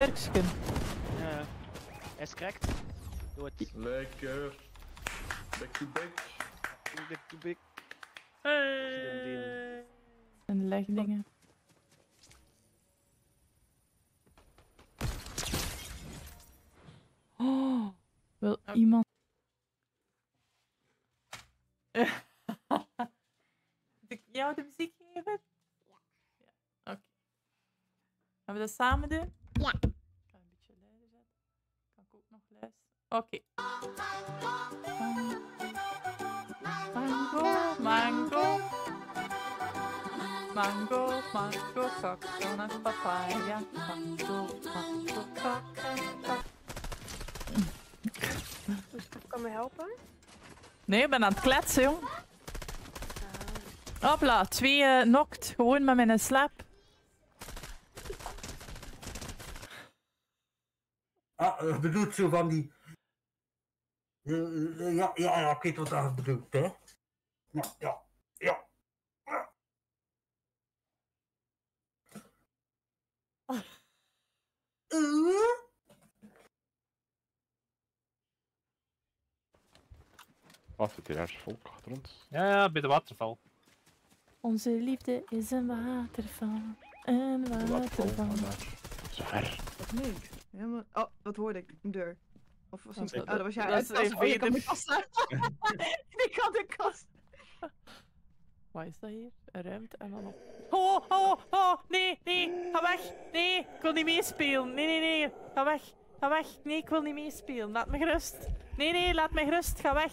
Ja, eh, hij is cracked. Doe het. Lekker. Back to back. Back to back. Hey. En dingen. Oh, wil iemand. ik jou de muziek geven? Ja. Oké. Gaan we dat samen doen? Ja. Ik ga een beetje luider zetten. Kan ik ook nog luisteren? Oké. Okay. Mango, mango. Mango, mango, cocca, una papaya. Mango, mango, cocca, cocca. Kan me helpen? Nee, ik ben aan het kletsen, jong. Hopla, twee uh, nokt. Gewoon met mijn slaap. Ah, bedoelt eh, zo van die. Ja, eh, ja, ja, ik weet wat dat bedoelt, hè? Ja, ja, ja. Wat ah, zit hier ergens volk achter ons? Ja, ja, bij de waterval. Onze liefde is een waterval. Een waterval. Zwaar. Wat leuk. Oh, wat hoorde ik? Een deur. Of was het? Een... Oh, dat was jij. dat is oh, je kast ik had de kast. Waar is dat hier? Een ruimte en dan op. Oh, oh, oh, nee, nee, ga weg. Nee, ik wil niet meespelen. Nee, nee, nee, ga weg. Ga weg. Nee, ik wil niet meespelen. Laat me gerust. Nee, nee, laat me gerust. Ga weg.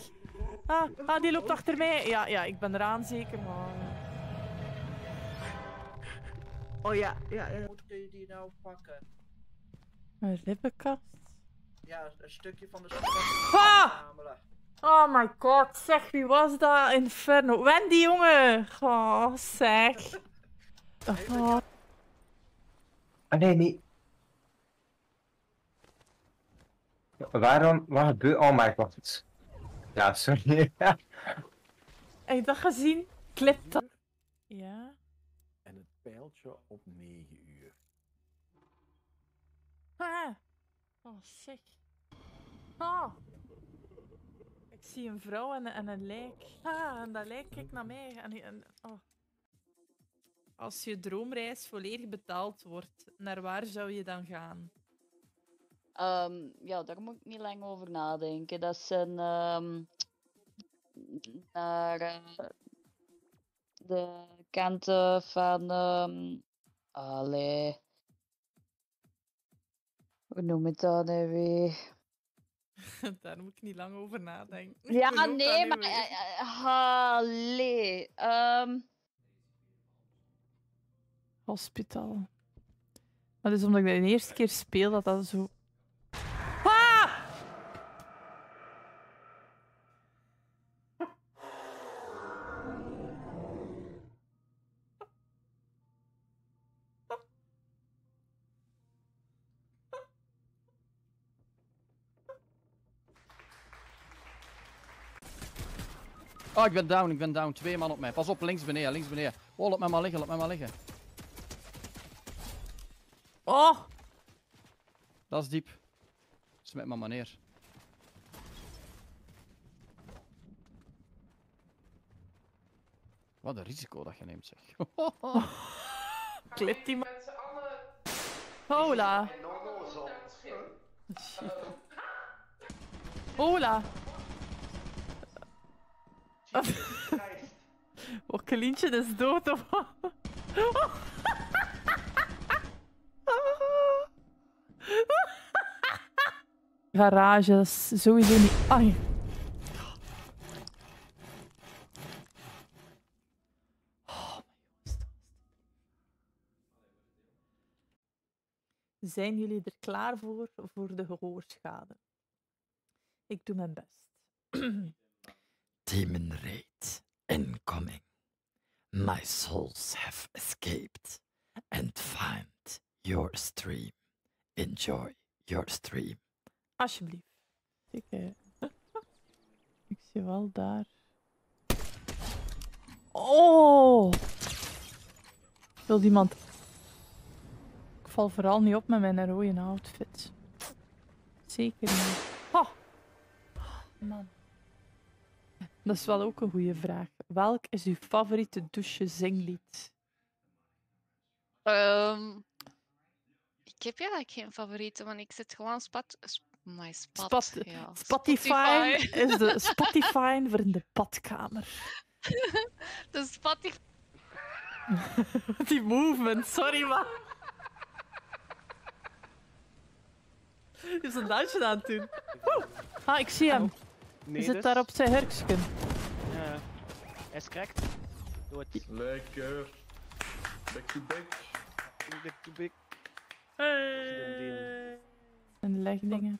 Ah, ah die loopt achter mij. Ja, ja, ik ben eraan zeker, maar... Oh ja, ja, ja. Hoe kun je die nou pakken? Een lippenkast. Ja, een stukje van de ah! Oh my god, zeg, wie was dat? Inferno. Wendy, jongen! Oh, zeg. Oh. Ah, nee, niet. Waarom? Wat gebeurt? Oh my god. Ja, sorry. Heb je dat gezien? Clip dat. Ja. En het pijltje op 9 Ah. Oh, sick. Oh. Ik zie een vrouw en, en een lijk. Ah, en dat lijk kijkt naar mij. En, en, oh. Als je droomreis volledig betaald wordt, naar waar zou je dan gaan? Um, ja, daar moet ik niet lang over nadenken. Dat zijn um, ehm, naar eh, de kanten van. Um, allee. We noem het dan hè, eh, weer? Daar moet ik niet lang over nadenken. Ja, nee, maar. Eh, eh, Hallee. Um... Hospital. dat is omdat ik de eerste keer speel dat dat zo ik ben down, ik ben down. Twee man op mij. Pas op, links beneden, links beneden. Oh, laat mij maar liggen, laat mij maar liggen. Oh! Dat is diep. Smet me maar neer. Wat een risico dat je neemt, zeg. Clip die man. Hola. Hola oh, Klientje is dood of wat? Garage, sowieso niet... Ai. Zijn jullie er klaar voor, voor de gehoorschade? Ik doe mijn best. demon raid incoming. My souls have escaped and find your stream. Enjoy your stream. Alsjeblieft. Ik, eh, ik zie wel daar. Oh! Wil iemand. Ik val vooral niet op met mijn rode outfit. Zeker niet. Oh. Man. Dat is wel ook een goede vraag. Welk is uw favoriete douche-zinglied? Um, ehm, ik heb eigenlijk geen favoriete, want ik zit gewoon spat. my ja. Spotify Spotify. is de Spotify voor in de badkamer. De Spotify. Die movement, sorry man. Je is een dansje aan het doen. Ah, ik zie hem. Nee, het zit dus- daar op zijn herksken? Ja. Hij is cracked. het. Lekker. Back to back. Back to back. Hey. En de legdingen.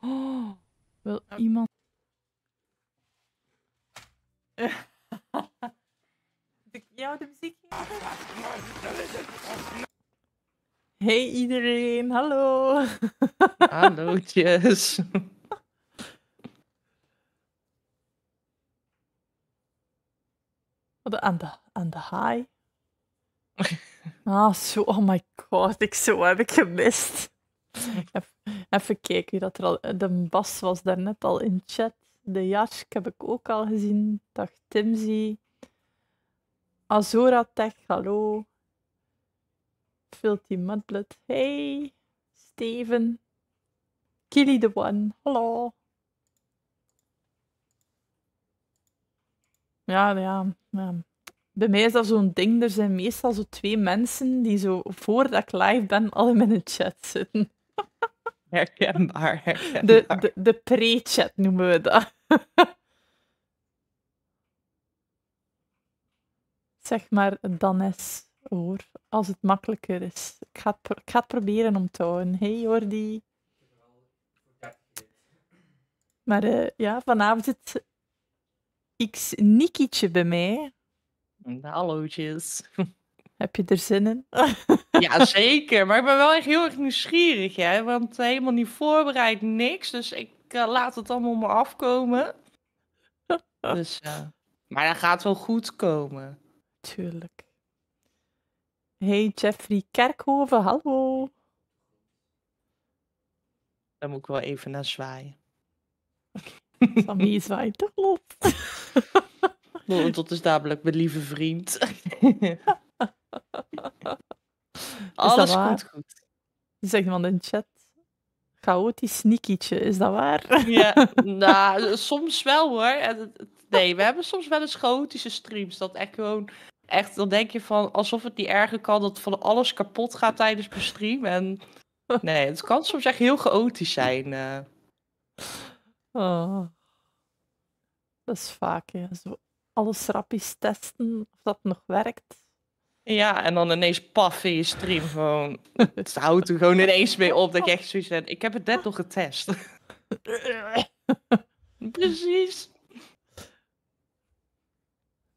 Oh, wil iemand. iemand. Ja, de muziek? Hey iedereen, hallo. Hallootjes. Aan de, aan de high. Ah, zo, oh my god, ik, zo heb ik gemist. Even, even kijken dat er al... De Bas was daarnet al in chat. De Jask heb ik ook al gezien. Dag Timzy. Azora Tech, hallo. Filthy Mudblood. Hey, Steven. Killy the One. Hallo. Ja, ja, ja. Bij mij is dat zo'n ding. Er zijn meestal zo twee mensen die zo voordat ik live ben al in mijn chat zitten. Herkenbaar, herkenbaar. De, de, de pre-chat noemen we dat. zeg maar, dan is hoor, als het makkelijker is. Ik ga het, ik ga het proberen om te houden. Hey Jordi. Maar eh, ja, vanavond het X Nikietje bij mij. Hallootjes. Heb je er zin in? ja, zeker. Maar ik ben wel echt heel erg nieuwsgierig, hè? want eh, helemaal niet voorbereid, niks. Dus ik eh, laat het allemaal me afkomen. dus, maar dat gaat wel goed komen. Tuurlijk. Hey Jeffrey Kerkhoven, hallo. Dan moet ik wel even naar zwaaien. Wie zwaait toch op. Dat is dadelijk mijn lieve vriend. Alles goed. goed. Zeg iemand in de chat. Chaotisch sneakietje, is dat waar? ja, nou, soms wel hoor. Nee, we hebben soms wel eens chaotische streams. Dat echt gewoon echt, dan denk je van alsof het niet erger kan dat van alles kapot gaat tijdens mijn stream. En nee, het kan soms echt heel chaotisch zijn. Eh. Oh. Dat is vaak, ja. Zo alles rappies testen of dat nog werkt. Ja, en dan ineens paf in je stream gewoon. het houdt er gewoon ineens mee op dat je echt zoiets hebt. Ik heb het net nog getest. Precies.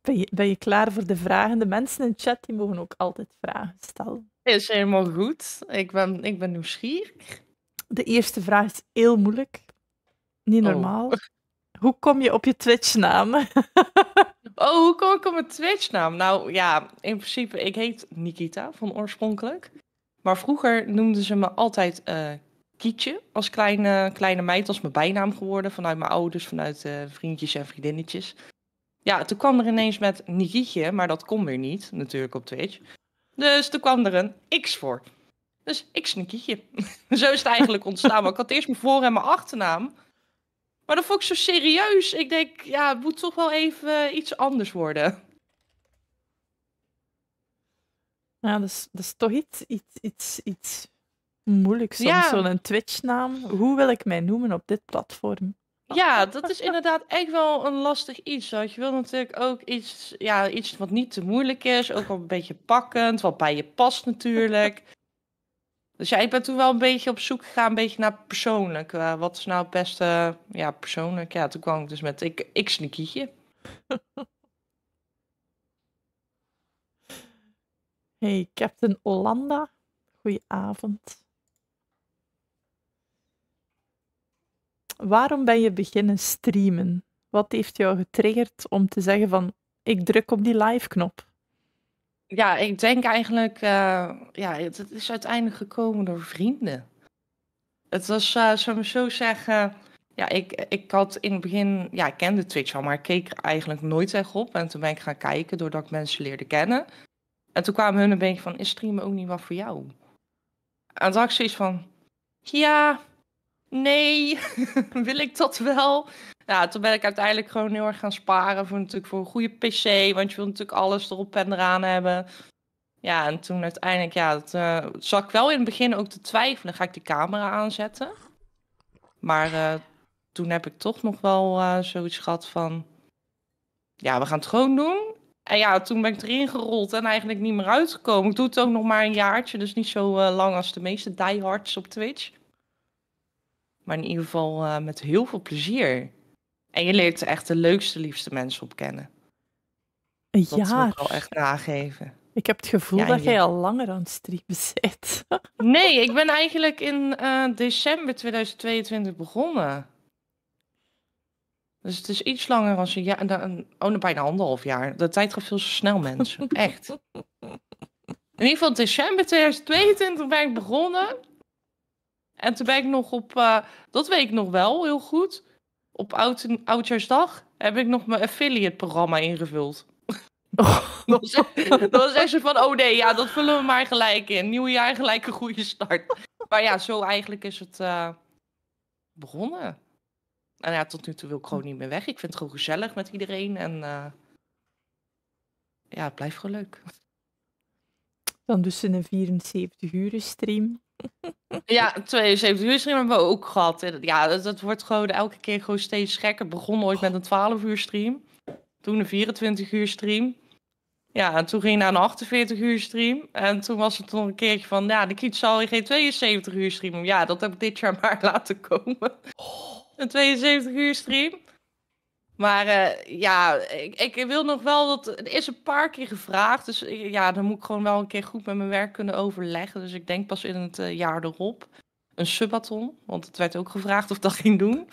Ben je, ben klaar voor de vragen? De mensen in de chat die mogen ook altijd vragen stellen. Is helemaal goed. Ik ben, ik ben nieuwsgierig. De eerste vraag is heel moeilijk. Niet oh. normaal. Hoe kom je op je Twitch-naam? oh, hoe kom ik op mijn Twitch-naam? Nou ja, in principe, ik heet Nikita van oorspronkelijk. Maar vroeger noemden ze me altijd eh, Kietje als kleine, kleine meid. als mijn bijnaam geworden vanuit mijn ouders, vanuit eh, vriendjes en vriendinnetjes. Ja, toen kwam er ineens met Nikietje, maar dat kon weer niet, natuurlijk op Twitch. Dus toen kwam er een X voor. Dus X Nikietje. zo is het eigenlijk ontstaan. Maar ik had eerst mijn voor- en mijn achternaam. Maar dat vond ik zo serieus. Ik denk, ja, het moet toch wel even eh, iets anders worden. Ja, dat is, dat is toch iets, iets, iets, iets moeilijk ja. zo'n Twitch-naam. Hoe wil ik mij noemen op dit platform? Ja, dat is inderdaad echt wel een lastig iets. Want je wil natuurlijk ook iets, ja, iets wat niet te moeilijk is. Ook wel een beetje pakkend, wat bij je past natuurlijk. Dus ja, ik ben toen wel een beetje op zoek gegaan, een beetje naar persoonlijk. Eh, wat is nou het beste, ja, persoonlijk. Ja, toen kwam ik dus met ik, ik sneakietje. Hey, Captain Hollanda. Goedenavond. Waarom ben je beginnen streamen? Wat heeft jou getriggerd om te zeggen van ik druk op die live knop? Ja, ik denk eigenlijk, eh, ja, het, is uiteindelijk gekomen door vrienden. Het was, uh, zou ik zo zeggen, ja, ik, ik had in het begin, ja, ik kende Twitch al, maar ik keek eigenlijk nooit echt op. En toen ben ik gaan kijken doordat ik mensen leerde kennen. En toen kwamen hun een beetje van, is streamen ook niet wat voor jou? En toen dacht ik zoiets van, ja, nee, wil ik dat wel? Ja, toen ben ik uiteindelijk gewoon heel erg gaan sparen voor natuurlijk voor een goede PC, want je wil natuurlijk alles erop en eraan hebben. Ja, en toen uiteindelijk, ja, dat, eh, zat ik wel in het begin ook te twijfelen. Ga ik die camera aanzetten? Maar eh, toen heb ik toch nog wel eh, zoiets gehad van, ja, we gaan het gewoon doen. En ja, toen ben ik erin gerold en eigenlijk niet meer uitgekomen. Ik doe het ook nog maar een jaartje, dus niet zo lang als de meeste diehards op Twitch. Maar in ieder geval eh, met heel veel plezier. En je leert echt de leukste, liefste mensen op kennen. Een dat jaar. Dat ik wel echt nageven. Ik heb het gevoel dat jij al langer aan het streamen zit. nee, ik ben eigenlijk in eh, december 2022 begonnen. Dus het is iets langer als een jaar. Dan, oh, bijna anderhalf jaar. De tijd gaat veel zo snel, mensen. Echt. In ieder geval december 2022 ben ik begonnen. En toen ben ik nog op, eh, dat weet ik nog wel heel goed, op oud, Oudjaarsdag heb ik nog mijn affiliate-programma ingevuld. dat, was echt, zo van, oh nee, ja, dat vullen we maar gelijk in. Nieuw jaar gelijk een goede start. Maar ja, zo eigenlijk is het eh, begonnen. En nou ja, tot nu toe wil ik gewoon niet meer weg. Ik vind het gewoon gezellig met iedereen. En eh, ja, het blijft gewoon leuk. Dan dus in een 74 uur stream. Ja, 72 uur stream hebben we ook gehad. Eh, ja, dat, wordt gewoon elke keer gewoon steeds gekker. Het begon ooit met een 12 uur stream. Toen een 24 uur stream. Ja, en toen ging naar een 48 uur stream. En toen was het nog een keertje van, ja, de kiet zal geen 72 uur streamen. Ja, dat heb ik dit jaar maar laten komen. Een 72 uur stream. Maar eh, ja, ik, ik, wil nog wel dat. Er is een paar keer gevraagd. Dus eh, ja, dan moet ik gewoon wel een keer goed met mijn werk kunnen overleggen. Dus ik denk pas in het eh, jaar erop een subathon. Want het werd ook gevraagd of ik dat ging doen.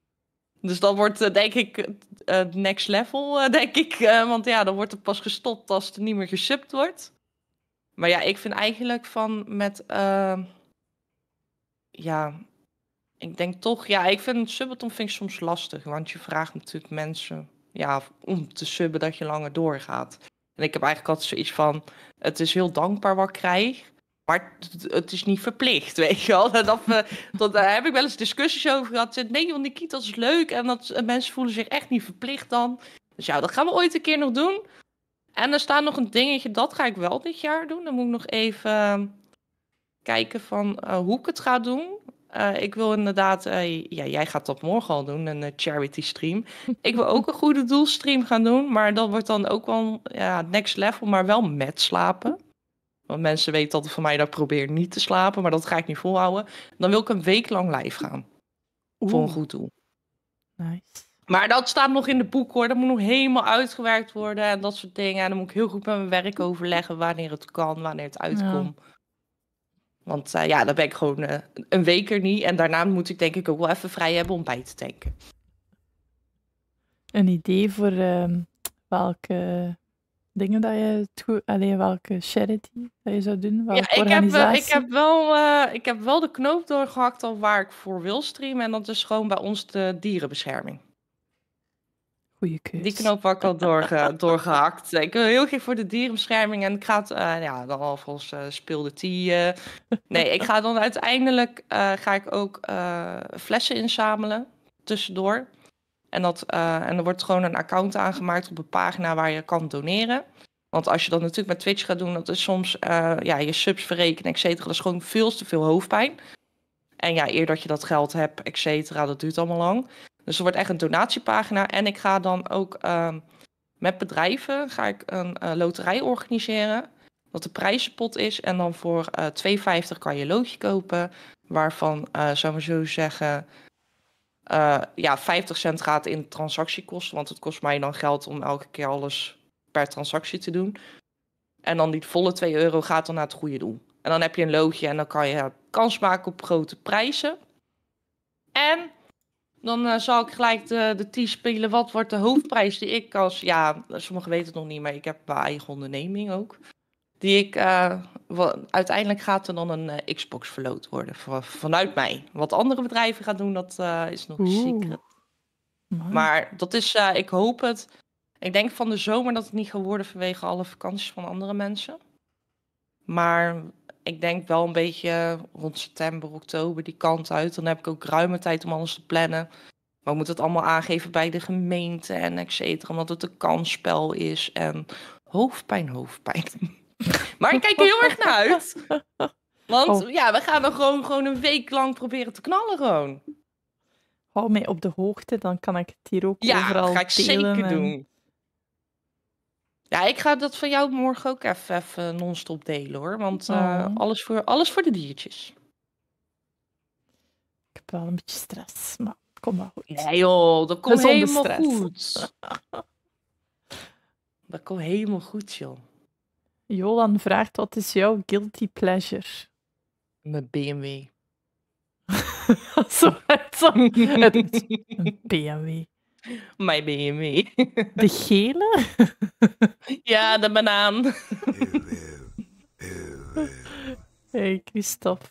dus dan wordt denk ik het next level, denk ik. want ja, dan wordt er pas gestopt als het niet meer gesubt wordt. Maar ja, ik vind eigenlijk van met. ja, ik denk toch, ja, ik vind subathon vind ik soms lastig. Want je vraagt natuurlijk mensen ja, om te subben dat je langer doorgaat. En ik heb eigenlijk altijd zoiets van, het is heel dankbaar wat ik krijg. Maar het is niet verplicht, weet je wel. Dat, dat, daar heb ik wel eens discussies over gehad. Nee joh, Kiet, dat is leuk. En dat, eh, mensen voelen zich echt niet verplicht dan. Dus ja, dat gaan we ooit een keer nog doen. En er staat nog een dingetje, dat ga ik wel dit jaar doen. Dan moet ik nog even ehm, kijken van eh, hoe ik het ga doen. Eh, ik wil inderdaad, eh, ja, jij gaat dat morgen al doen, een eh, charity stream. ik wil ook een goede doelstream gaan doen, maar dat wordt dan ook wel ja, next level, maar wel met slapen. Want mensen weten dat van mij dat ik probeer niet te slapen, maar dat ga ik niet volhouden. Dan wil ik een week lang live gaan. Voor een goed doel. Nice. Maar dat staat nog in de boek hoor. Dat moet nog helemaal uitgewerkt worden en dat soort dingen. En dan moet ik heel goed met mijn werk overleggen wanneer het kan, wanneer het uitkomt. Want uh, ja, dan ben ik gewoon eh, een week er niet. En daarna moet ik denk ik ook wel even vrij hebben om bij te tanken. Een idee voor ehm, welke dingen dat je welke charity dat je zou doen? Welke ja, ik heb, eh, ik, heb wel, ik heb wel de knoop doorgehakt al waar ik voor wil streamen. En dat is gewoon bij ons de dierenbescherming. Die knoop had ik al doorgehakt. Ik wil heel gek voor de dierenbescherming. En ik ga het, eh, nou ja, dan alvast uh, speelde die. Nee, ik ga dan uiteindelijk eh, ga ik ook flessen inzamelen tussendoor. En, dat, en er wordt gewoon een account aangemaakt op een pagina waar je kan doneren. Want als je dat natuurlijk met Twitch gaat doen, dat is soms ja, je subs verrekenen, et cetera. Dat is gewoon veel te veel hoofdpijn. En ja, eer dat je dat geld hebt, et cetera, dat duurt allemaal lang. Dus er wordt echt een donatiepagina. En ik ga dan ook ehm, met bedrijven ga ik een eh, loterij organiseren. Dat de prijzenpot is. En dan voor uh, eh, 2,50 kan je een loodje kopen. Waarvan, uh, zou zo zeggen, ja, 50 cent gaat in transactiekosten. Want het kost mij dan geld om elke keer alles per transactie te doen. En dan die volle 2 euro gaat dan naar het goede doel. En dan heb je een loodje en dan kan je kans maken op grote prijzen. En dan eh, zal ik gelijk de, de spelen. Wat wordt de hoofdprijs die ik als... Ja, sommigen weten het nog niet, maar ik heb mijn eigen onderneming ook. Die ik... Eh, uiteindelijk gaat er dan een eh, Xbox verloot worden. vanuit mij. Wat andere bedrijven gaan doen, dat is nog een Maar dat is... ik hoop het... Ik denk van de zomer dat het niet gaat worden vanwege alle vakanties van andere mensen. Maar ik denk wel een beetje rond september, oktober die kant uit. Dan heb ik ook ruime tijd om alles te plannen. Maar ik moet het allemaal aangeven bij de gemeente en et cetera, omdat het een kansspel is. En hoofdpijn, hoofdpijn. maar ik kijk er heel erg naar uit. Want oh. ja, we gaan er gewoon, gewoon een week lang proberen te knallen gewoon. Hou mij op de hoogte, dan kan ik het hier ook ja, overal delen. Ja, ga ik zeker doen. Ja, ik ga dat van jou morgen ook even, even non-stop delen hoor. Want eh, oh. alles, voor, alles voor de diertjes. Ik heb wel een beetje stress, maar kom maar goed. Nee joh, dat komt helemaal goed. dat komt helemaal goed joh. Jolan vraagt, wat is jouw guilty pleasure? Mijn BMW. Zo, het, BMW. My BMW. De gele? ja, de banaan. hey, Christophe.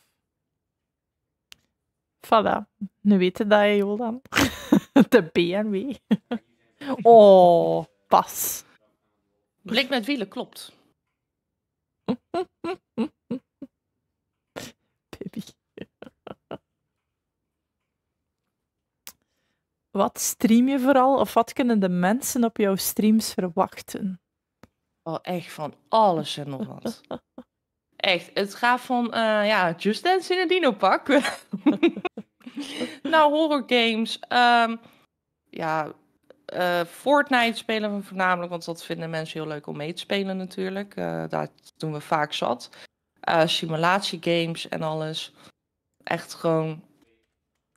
Voilà. Nu weten dat je, dan De BMW. Oh, pas. Blik met wielen, klopt. Baby. Wat stream je vooral of wat kunnen de mensen op jouw streams verwachten? Oh, echt van alles en nog wat. echt, het gaat van eh, ja, Just Dance in een dino-pak. nou, horror games. Ehm, ja, eh, Fortnite spelen we voornamelijk, want dat vinden mensen heel leuk om mee te spelen natuurlijk. Eh, daar doen we vaak zat. Simulatiegames en alles. Echt gewoon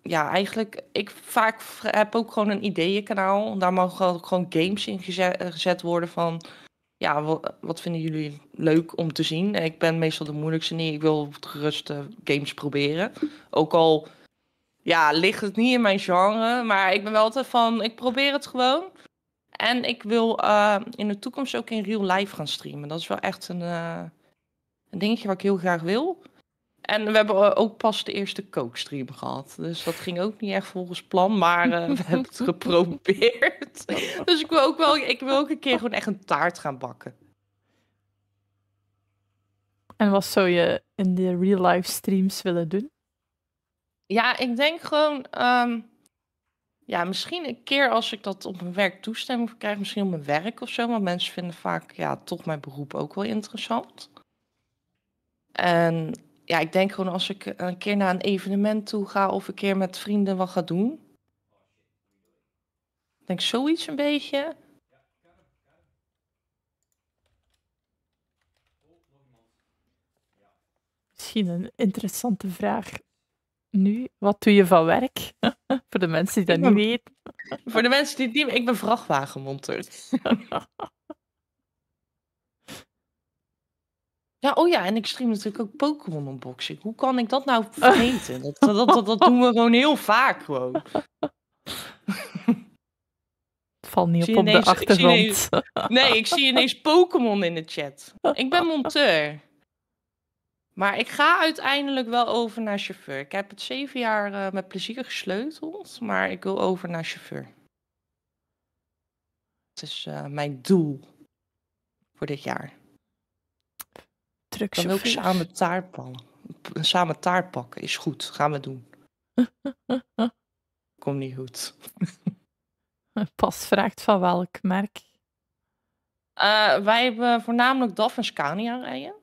ja, eigenlijk, ik vaak heb ook gewoon een ideeënkanaal. Daar mogen ook gewoon games in eh, gezet, worden van... Ja, wat, vinden jullie leuk om te zien? Ik ben meestal de moeilijkste niet. Ik wil gerust games proberen. Ook al ja, ligt het niet in mijn genre. Maar ik ben wel altijd van, ik probeer het gewoon. En ik wil eh, in de toekomst ook in real life gaan streamen. Dat is wel echt een, eh, een dingetje wat ik heel graag wil. En we hebben eh, ook pas de eerste kookstream gehad. Dus dat ging ook niet echt volgens plan, maar eh, we hebben het geprobeerd. dus ik wil, ook wel, ik wil ook een keer gewoon echt een taart gaan bakken. En wat zou je in de real life streams willen doen? Ja, ik denk gewoon. Ehm, ja, misschien een keer als ik dat op mijn werk toestemming krijg, misschien op mijn werk of zo. Want mensen vinden vaak ja, toch mijn beroep ook wel interessant. En ja, ik denk gewoon als ik een keer naar een evenement toe ga of een keer met vrienden wat ga doen. Ik denk zoiets een beetje. Misschien een interessante vraag nu. Wat doe je van werk? voor de mensen die dat niet weten. voor de mensen die het niet Ik ben vrachtwagenmonteur. Ja, oh ja, en ik stream natuurlijk ook Pokémon unboxing. Hoe kan ik dat nou vergeten? dat, dat, dat, doen we gewoon heel vaak gewoon. Valt niet op, de achtergrond. nee, ik zie ineens Pokémon in de chat. Ik ben monteur. Maar ik ga uiteindelijk wel over naar chauffeur. Ik heb het zeven jaar eh, met plezier gesleuteld, maar ik wil over naar chauffeur. Het is eh, mijn doel voor dit jaar. Dan ook samen pakken. Samen taart pakken is goed. Gaan we doen. Kom niet goed. Pas vraagt van welk merk? Eh, wij hebben voornamelijk DAF en Scania rijden.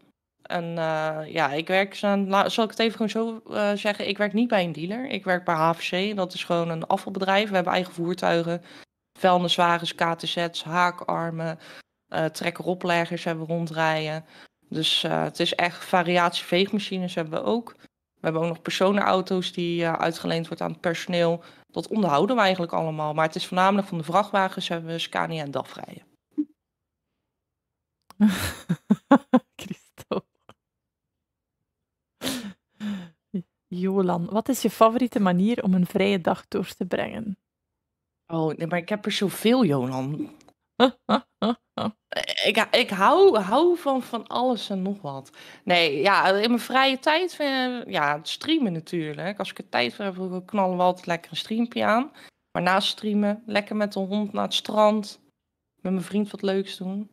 En eh, ja, ik werk, zal ik het even gewoon zo eh, zeggen, ik werk niet bij een dealer. Ik werk bij HVC, dat is gewoon een afvalbedrijf. We hebben eigen voertuigen, vuilniswagens, KTZ's, haakarmen, trekkeropleggers hebben rondrijden. Dus uh, het is echt variatie veegmachines hebben we ook. We hebben ook nog personenauto's die eh, uitgeleend wordt aan het personeel. Dat onderhouden we eigenlijk allemaal. Maar het is voornamelijk van de vrachtwagens hebben we Scania en DAF rijden. Christo. Jolan, wat is je favoriete manier om een vrije dag door te brengen? Oh, nee, maar ik heb er zoveel, Jolan. Eh, ik, ik hou, hou van van alles en nog wat. Nee, ja, in mijn vrije tijd, ja, streamen natuurlijk. Als ik er tijd voor heb, knallen we altijd lekker een streampje aan. Maar na streamen, lekker met de hond naar het strand. Met mijn vriend wat leuks doen.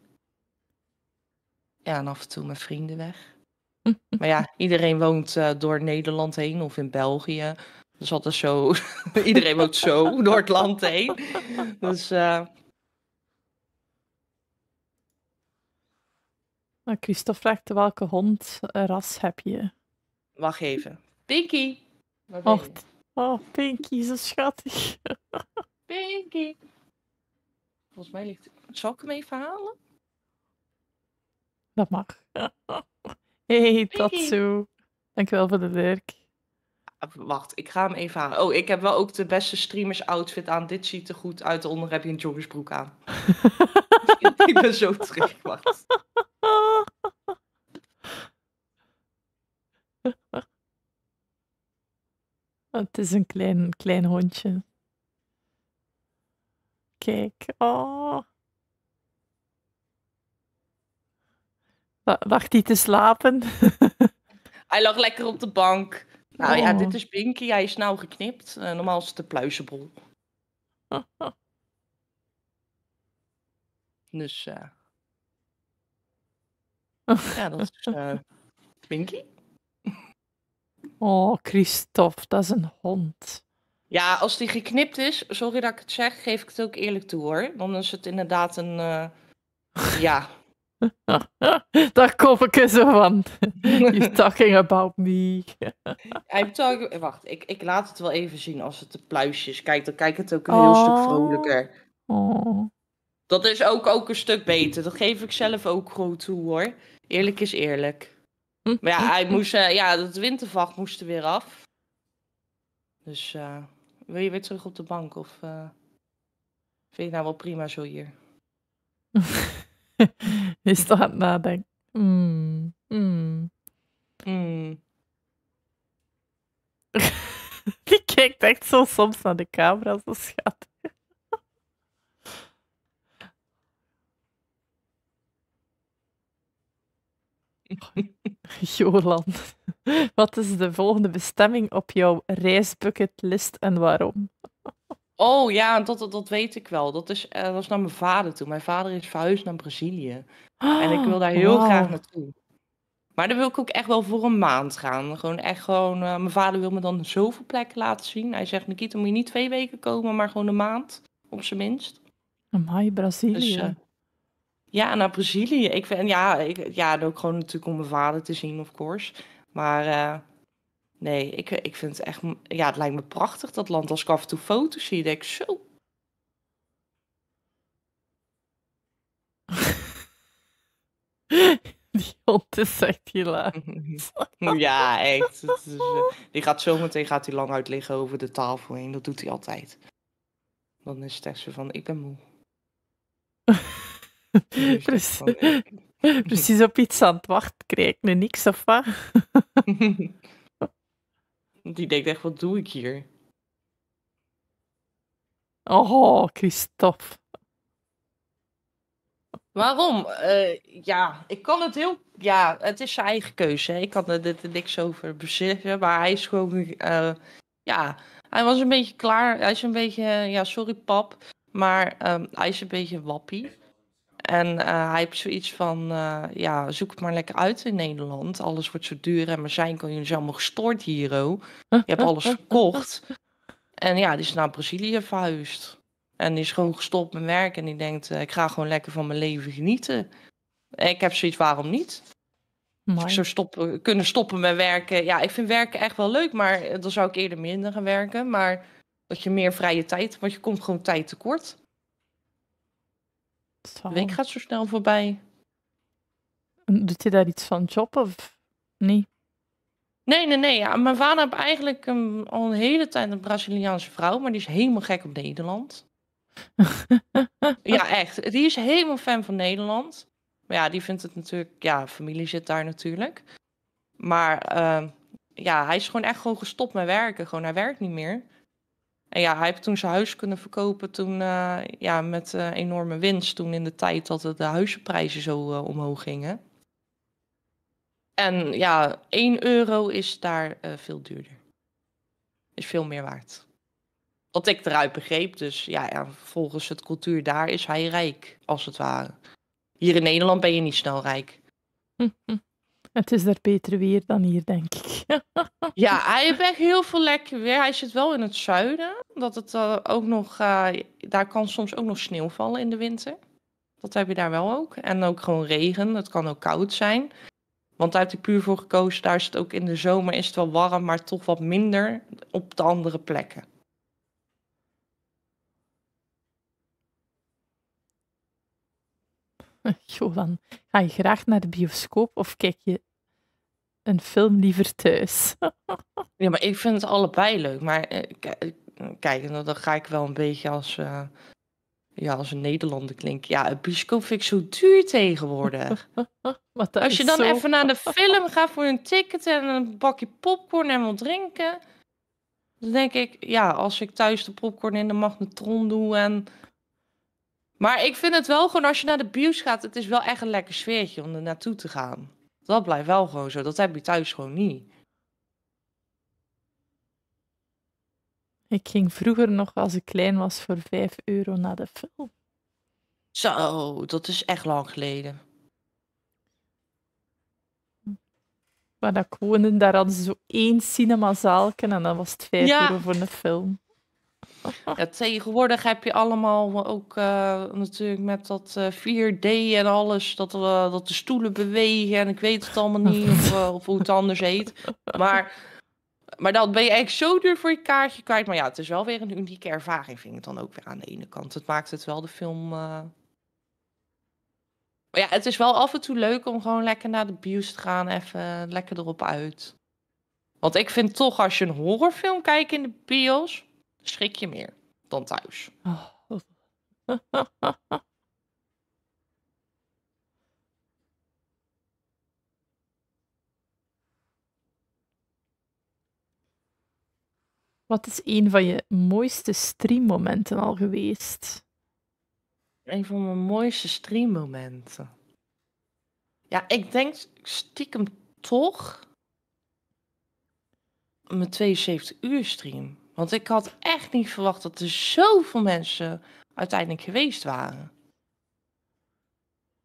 Ja, en af en toe mijn vrienden weg. maar ja, iedereen woont eh, door Nederland heen of in België. Dus altijd zo. iedereen woont zo door het land heen. Dus... Uh... Nou, Christophe vraagt welke hondras eh, heb je? Wacht even. Pinky. Oh, oh, Pinky, zo schattig. Pinky. Volgens mij ligt... Zal ik hem even halen? Dat mag. hey, Tatsu. Dankjewel voor de werk. Ah, wacht, ik ga hem even halen. Oh, ik heb wel ook de beste streamers outfit aan. Dit ziet er goed uit. Onder heb je een joggersbroek aan. ik ben zo terug. Wacht. Het is een klein, klein hondje. Kijk, oh. Wacht hij te slapen? Hij lag lekker op de bank. Nou ja, oh. dit is Binky. Hij is snel geknipt. Eh, normaal is het een pluizenbol. dus uh, ja, dat is uh, eh, Twinkie. Oh, Christophe, dat is een hond. Ja, als die geknipt is, sorry dat ik het zeg, geef ik het ook eerlijk toe hoor. Dan is het inderdaad een. Eh, ja. Daar kom ik eens van. You're talking about me. I'm talking... Wacht, ik, ik laat het wel even zien als het de pluisjes. Kijk, dan kijkt het ook een heel stuk oh. vrolijker. Oh. Dat is ook, ook een stuk beter. Dat geef ik zelf ook gewoon toe hoor. Eerlijk is eerlijk. Hm? Maar ja, hm? hij moest, eh, ja, dat wintervacht moest er weer af. Dus eh, wil je weer terug op de bank of eh, vind je nou wel prima zo hier? je het nadenken. Mm. Mm. Mm. Die kijkt echt zo soms naar de camera, zo schat. Jorland. wat is de volgende bestemming op jouw reisbucketlist en waarom? Oh ja, dat, dat, weet ik wel. Dat, is, eh, dat was naar mijn vader toe. Mijn vader is verhuisd naar Brazilië. en ik wil daar heel ah, graag naartoe. Maar dan wil ik ook echt wel voor een maand gaan. Gewoon echt gewoon... Eh, mijn vader wil me dan zoveel plekken laten zien. Hij zegt, Nikita, moet je niet twee weken komen, maar gewoon een maand. Op zijn minst. Amai, Brazilië. Dus, eh, ja, naar Brazilië. Ik vind, ja, ik, ja, ook gewoon natuurlijk om mijn vader te zien, of course. Maar eh, nee, ik, ik vind het echt... Ja, het lijkt me prachtig, dat land. Als ik af en toe foto's zie, denk ik zo... Die hond is echt hilarisch. Ja, echt. Eh, die gaat zo meteen gaat hij lang uit liggen over de tafel heen. Dat doet hij altijd. Dan is het van, ik ben moe. Precies, precies op iets wachten krijg ik nu niks of wat? Die denkt echt, wat doe ik hier? Oh, Christophe. Waarom? Eh, ja, ik kan het heel. Ja, het is zijn eigen keuze. Hè. Ik kan er, niks over beslissen. Maar hij is gewoon. Uh, ja, hij was een beetje klaar. Hij is een beetje. ja, sorry, pap. Maar ehm, hij is een beetje wappie. En eh, hij heeft zoiets van, eh, ja, zoek het maar lekker uit in Nederland. Alles wordt zo duur en maar zijn kan jullie allemaal gestort hier, oh. Je hebt alles verkocht. En ja, die is naar Brazilië verhuisd. En die is gewoon gestopt met werk en die denkt, eh, ik ga gewoon lekker van mijn leven genieten. Ik heb zoiets, waarom niet? Dus ik zou stoppen, kunnen stoppen met werken. Ja, ik vind werken echt wel leuk, maar dan zou ik eerder minder gaan werken. Maar dat je meer vrije tijd, want je komt gewoon tijd tekort. De week gaat zo snel voorbij. Doet je daar iets van job of niet? Nee, nee, nee. Ja, mijn vader heeft eigenlijk ehm, al een hele tijd een Braziliaanse vrouw, maar die is helemaal gek op Nederland. ja, echt. Die is helemaal fan van Nederland. Maar ja, die vindt het natuurlijk, ja, familie zit daar natuurlijk. Maar ehm, ja, hij is gewoon echt gewoon gestopt met werken. Gewoon, hij werkt niet meer. En ja, hij heeft toen zijn huis kunnen verkopen toen, eh, ja, met eh, enorme winst. Toen in de tijd dat de huizenprijzen zo eh, omhoog gingen. En ja, 1 euro is daar veel duurder. Is veel meer waard. Wat ik eruit begreep. Dus ja, volgens het cultuur daar is hij rijk, als het ware. Hier in Nederland ben je niet snel rijk. Hm, hm. Het is daar beter weer dan hier, denk ik. ja, hij heeft echt heel veel lekker weer. Hij zit wel in het zuiden. Dat het eh, ook nog, eh, daar kan soms ook nog sneeuw vallen in de winter. Dat heb je daar wel ook. En ook gewoon regen. Het kan ook koud zijn. Want daar heb ik puur voor gekozen. Daar is het ook in de zomer is het wel warm, maar toch wat minder op de andere plekken. Johan, ga je graag naar de bioscoop of kijk je een film liever thuis? ja, maar ik vind het allebei leuk. Maar eh, eh, kijk, dan ga ik wel een beetje als, eh, ja, als een Nederlander klinken. Ja, een bioscoop vind ik zo duur tegenwoordig. als je dan even naar de film gaat voor een ticket en een bakje popcorn en wat drinken... Dan denk ik, ja, als ik thuis de popcorn in de magnetron doe en maar ik vind het wel gewoon, als je naar de bios gaat, het is wel echt een lekker sfeertje om er naartoe te gaan. Dat blijft wel gewoon zo. Dat heb je thuis gewoon niet. Ik ging vroeger nog, als ik klein was, voor 5 euro naar de film. Zo, dat is echt lang geleden. Maar dat woonde, daar hadden zo één cinemazaal en dat was het 5 euro voor een film. Ja, tegenwoordig heb je allemaal ook eh, natuurlijk met dat uh, eh, 4D en alles, dat, eh, dat de stoelen bewegen en ik weet het allemaal niet of, of hoe het anders heet. Maar, maar dan ben je eigenlijk zo duur voor je kaartje kwijt. Maar ja, het is wel weer een unieke ervaring, vind ik dan ook weer aan de ene kant. Het maakt het wel de film. Maar ja, het is wel af en toe leuk om gewoon lekker naar de bios te gaan, even lekker erop uit. Want ik vind toch, als je een horrorfilm kijkt in de bios, schrik je meer dan thuis. Wat is een van je mooiste streammomenten al geweest? Een van mijn mooiste streammomenten. Ja, ik denk stiekem toch mijn 72 uur stream. Want ik had echt niet verwacht dat er zoveel mensen uiteindelijk geweest waren.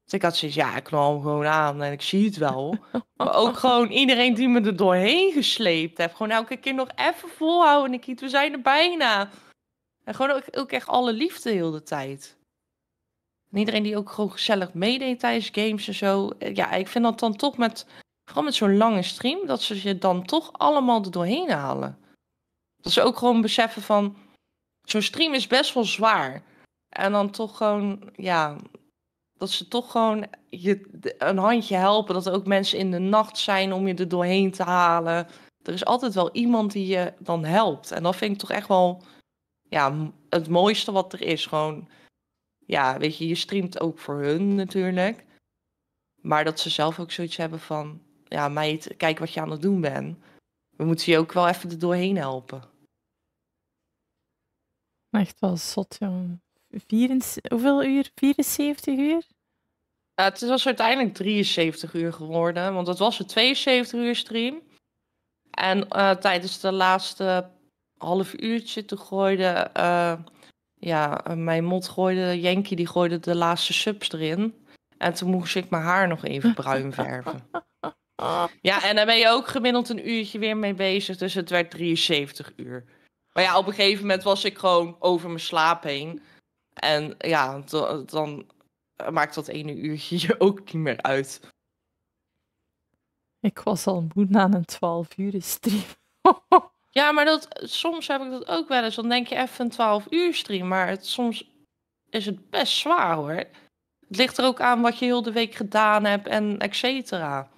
Dus ik had zoiets, ja, ik knal hem gewoon aan en ik zie het wel. maar ook gewoon iedereen die me er doorheen gesleept heeft. Gewoon elke keer nog even volhouden, Nikiet, we zijn er bijna. En gewoon ook, echt alle liefde heel de tijd. iedereen die ook gewoon gezellig meedeed tijdens games en zo. Eh, ja, ik vind dat dan toch met, vooral met zo'n lange stream, dat ze je dan toch allemaal er doorheen halen. Dat ze ook gewoon beseffen van, zo'n stream is best wel zwaar. En dan toch gewoon, ja, dat ze toch gewoon je een handje helpen. Dat er ook mensen in de nacht zijn om je er doorheen te halen. Er is altijd wel iemand die je dan helpt. En dat vind ik toch echt wel ja, het mooiste wat er is. Gewoon, ja, weet je, je streamt ook voor hun natuurlijk. Maar dat ze zelf ook zoiets hebben van, ja meid, kijk wat je aan het doen bent. We moeten je ook wel even er doorheen helpen. Echt wel zot, jong. hoeveel uur? 74 uur? Ja, het was uiteindelijk 73 uur geworden, want het was een 72 uur stream. En eh, tijdens de laatste half uurtje te gooide, eh, ja, mijn mot gooide, Yankee die gooide de laatste subs erin. En toen moest ik mijn haar nog even bruin verven. Ja, en daar ben je ook gemiddeld een uurtje weer mee bezig, dus het werd 73 uur. Maar ja, op een gegeven moment was ik gewoon over mijn slaap heen. En ja, dan, maakt dat ene uurtje je ook niet meer uit. Ik was al moe na een 12 uur stream. ja, maar dat, soms heb ik dat ook wel eens. Dan denk je even een 12 uur stream. Maar het, soms is het best zwaar hoor. Het ligt er ook aan wat je heel de week gedaan hebt en et cetera.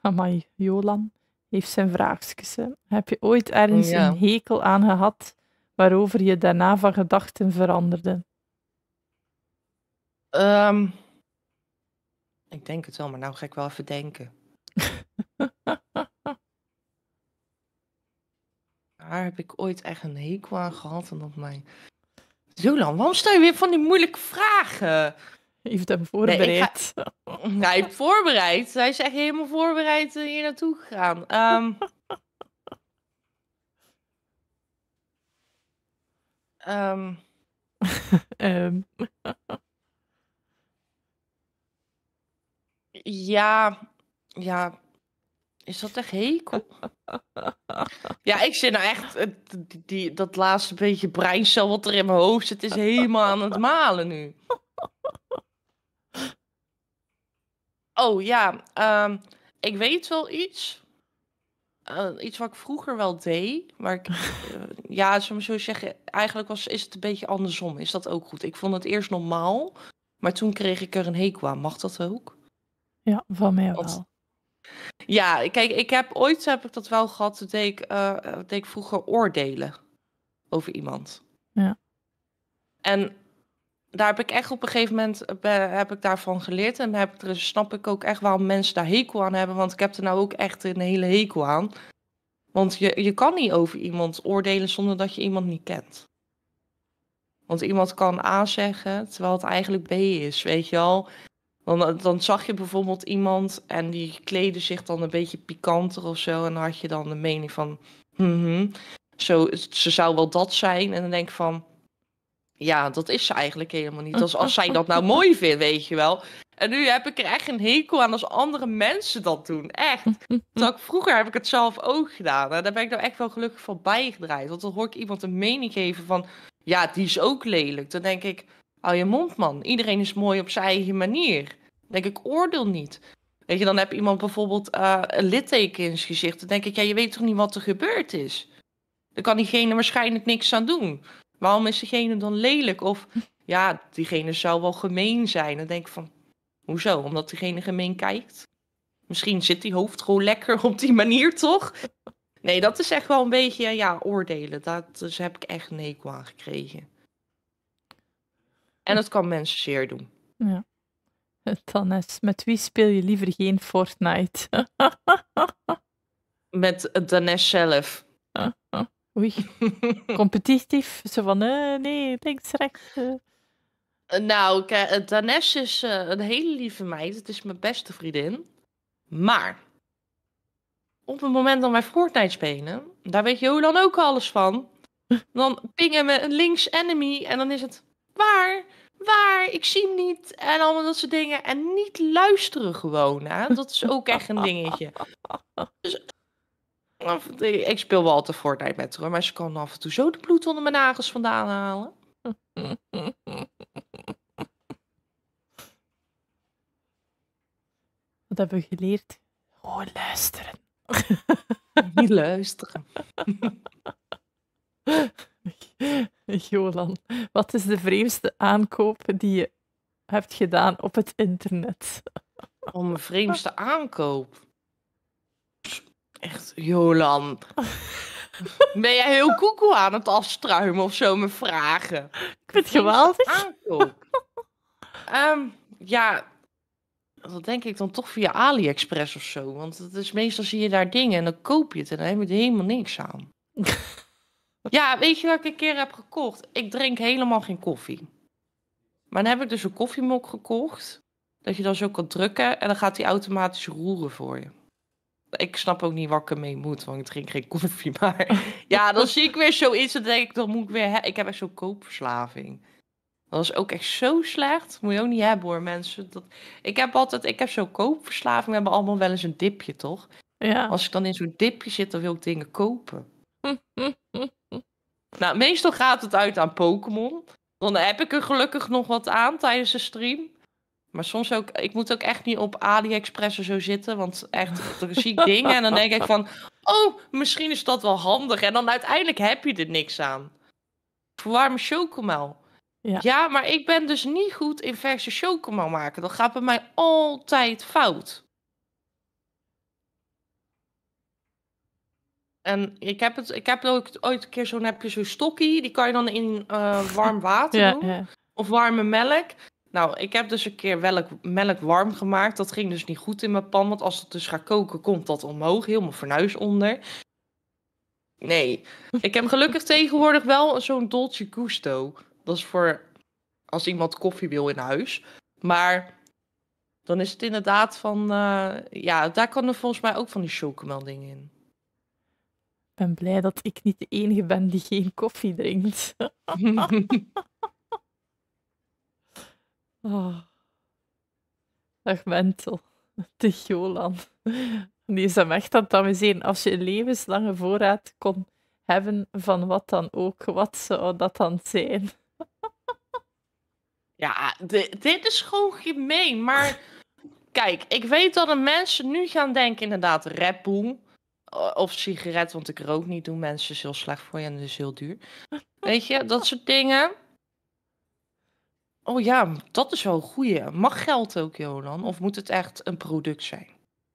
Amai, Jolan heeft zijn vraagjes. Hè. Heb je ooit ergens een hekel aan gehad waarover je daarna van gedachten veranderde? Ehm, ik denk het wel, maar nou ga ik wel even denken. Waar heb ik ooit echt een hekel aan gehad en op Zo Zolan, waarom stel je weer van die moeilijke vragen? Even hebben voorbereid. Nee, hij voorbereid. Hij is echt helemaal voorbereid eh, hier naartoe gegaan. Um... ja, ja. Is dat echt hekel? ja, ik zit nou echt... Eh, die, dat laatste beetje breincel wat er in mijn hoofd zit... is helemaal aan het malen nu. Oh ja, ehm, ik weet wel iets. Eh, iets wat ik vroeger wel deed, maar ik, uh, ja, zou zo zeggen, eigenlijk was, is het een beetje andersom. Is dat ook goed? Ik vond het eerst normaal, maar toen kreeg ik er een hekel Mag dat ook? Ja, van mij wel. ja, kijk, ik heb ooit heb ik dat wel gehad. dat ik, eh, ik vroeger oordelen over iemand. Ja. En daar heb ik echt op een gegeven moment eh, heb ik daarvan geleerd. En heb snap ik ook echt waarom mensen daar hekel aan hebben. Want ik heb er nou ook echt een hele hekel aan. Want je, je kan niet over iemand oordelen zonder dat je iemand niet kent. Want iemand kan A zeggen, terwijl het eigenlijk B is, weet je al. Dan, eh, dan zag je bijvoorbeeld iemand en die kleedde zich dan een beetje pikanter of zo. En dan had je dan de mening van, mm zo, ze zou wel dat zijn. En dan denk je van, ja, dat is ze eigenlijk helemaal niet. Als, als zij dat nou mooi vindt, weet je wel. En nu heb ik er echt een hekel aan als andere mensen dat doen. Echt. ik, vroeger heb ik het zelf ook gedaan. En daar ben ik nou echt wel gelukkig van bijgedraaid. Want dan hoor ik iemand een mening geven van... Ja, die is ook lelijk. Dan denk ik, hou je mond man. Iedereen is mooi op zijn eigen manier. denk ik, oordeel niet. Weet je, dan heb iemand bijvoorbeeld eh, een litteken in zijn gezicht. Dan denk ik, ja, je weet toch niet wat er gebeurd is? Dan kan diegene waarschijnlijk niks aan doen. Waarom is diegene dan lelijk? Of ja, diegene zou wel gemeen zijn. Dan denk ik van, hoezo? Omdat diegene gemeen kijkt? Misschien zit die hoofd gewoon lekker op die manier, toch? Nee, dat is echt wel een beetje, ja, oordelen. Dat, dus heb ik echt een hekel aan gekregen. En dat kan mensen zeer doen. Ja. Dan is, met wie speel je liever geen Fortnite? met eh, Danes zelf. Oei, competitief. Ze van, eh, nee, links, rechts. Uh. Nou, Danes is een hele lieve meid. Het is mijn beste vriendin. Maar, op het moment dat wij Fortnite spelen, daar weet dan ook alles van. Dan pingen we een links enemy en dan is het waar, waar, ik zie hem niet. En allemaal dat soort dingen. En niet luisteren gewoon. Hè? Dat is ook echt een dingetje. Dus ik speel wel altijd Fortnite met haar, maar ze kan af en toe zo de bloed onder mijn nagels vandaan halen. Wat hebben we geleerd? Gewoon luisteren. Niet luisteren. Jolan, wat is de vreemdste aankoop die je hebt gedaan op het internet? Om oh, vreemdste aankoop? echt, Jolan. ben jij heel koekoe aan het afstruimen of zo me vragen? Ik vind het geweldig. um, ja, dat denk ik dan toch via AliExpress of zo. Want het is meestal zie je daar dingen en dan koop je het en dan heb je er helemaal niks aan. ja, weet je wat ik een keer heb gekocht? Ik drink helemaal geen koffie. Maar dan heb ik dus een koffiemok gekocht. Dat je dan zo kan drukken en dan gaat hij automatisch roeren voor je ik snap ook niet wat ik ermee moet, want ik drink geen koffie. Maar ja, dan zie ik weer zoiets en denk ik, dan moet ik weer... ik heb echt zo'n koopverslaving. Dat is ook echt zo slecht. Moet je ook niet hebben hoor, mensen. Dat... Ik heb altijd, ik heb zo'n koopverslaving. We hebben allemaal wel eens een dipje, toch? Ja. Als ik dan in zo'n dipje zit, dan wil ik dingen kopen. nou, meestal gaat het uit aan Pokémon. Dan heb ik er gelukkig nog wat aan tijdens de stream. Maar soms ook, ik moet ook echt niet op AliExpress zo zitten. Want echt, er zie ik dingen en dan denk ik van... Oh, misschien is dat wel handig. En dan uiteindelijk heb je er niks aan. Verwarme chocomel. Ja. maar ik ben dus niet goed in verse chocomel maken. Dat gaat bij mij altijd fout. En ik heb het, ik heb ook ooit een keer zo'n heb stokkie, die kan je dan in eh, warm water doen. Of warme melk. Nou, ik heb dus een keer melk, melk warm gemaakt. Dat ging dus niet goed in mijn pan, want als het dus gaat koken, komt dat omhoog. Helemaal fornuis onder. Nee. Ik heb gelukkig tegenwoordig wel zo'n Dolce Gusto. Dat is voor als iemand koffie wil in huis. Maar dan is het inderdaad van... Eh, ja, daar kan er volgens mij ook van die chocomel in. Ik ben blij dat ik niet de enige ben die geen koffie drinkt. Oh. Dag de Jolan. Die is hem echt dan het zien Als je een levenslange voorraad kon hebben van wat dan ook, wat zou dat dan zijn? Ja, dit is gewoon gemeen, maar kijk, ik weet dat de mensen nu gaan denken inderdaad Bull eh, of sigaret, want ik rook niet, doen mensen is heel slecht voor je en is heel duur. Weet je, dat soort dingen. Oh ja, dat is wel een goeie. Mag geld ook, Jonan? Of moet het echt een product zijn?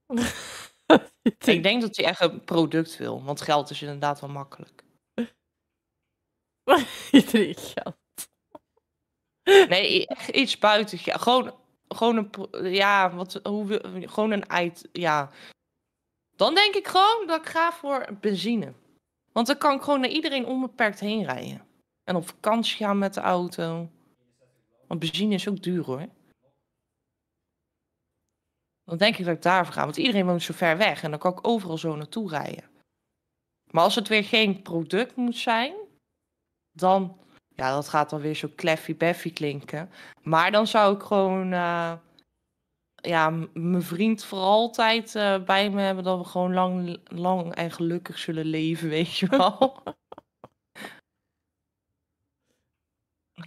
ik denk dat hij echt een product wil, want geld is inderdaad wel makkelijk. Iedereen geld. Nee, iets buiten. Ja, gewoon, gewoon een. Ja, wat, hoe, gewoon een uit. Ja. Dan denk ik gewoon dat ik ga voor benzine. Want dan kan ik gewoon naar iedereen onbeperkt heen rijden. En op vakantie gaan met de auto. Want benzine is ook duur hoor. Dan denk ik dat ik daarvoor ga. Want iedereen woont zo ver weg. En dan kan ik overal zo naartoe rijden. Maar als het weer geen product moet zijn. Dan. Ja, dat gaat dan weer zo kleffy-beffy klinken. Maar dan zou ik gewoon. Eh, ja, mijn vriend voor altijd eh, bij me hebben. Dat we gewoon lang, lang en gelukkig zullen leven, weet je wel.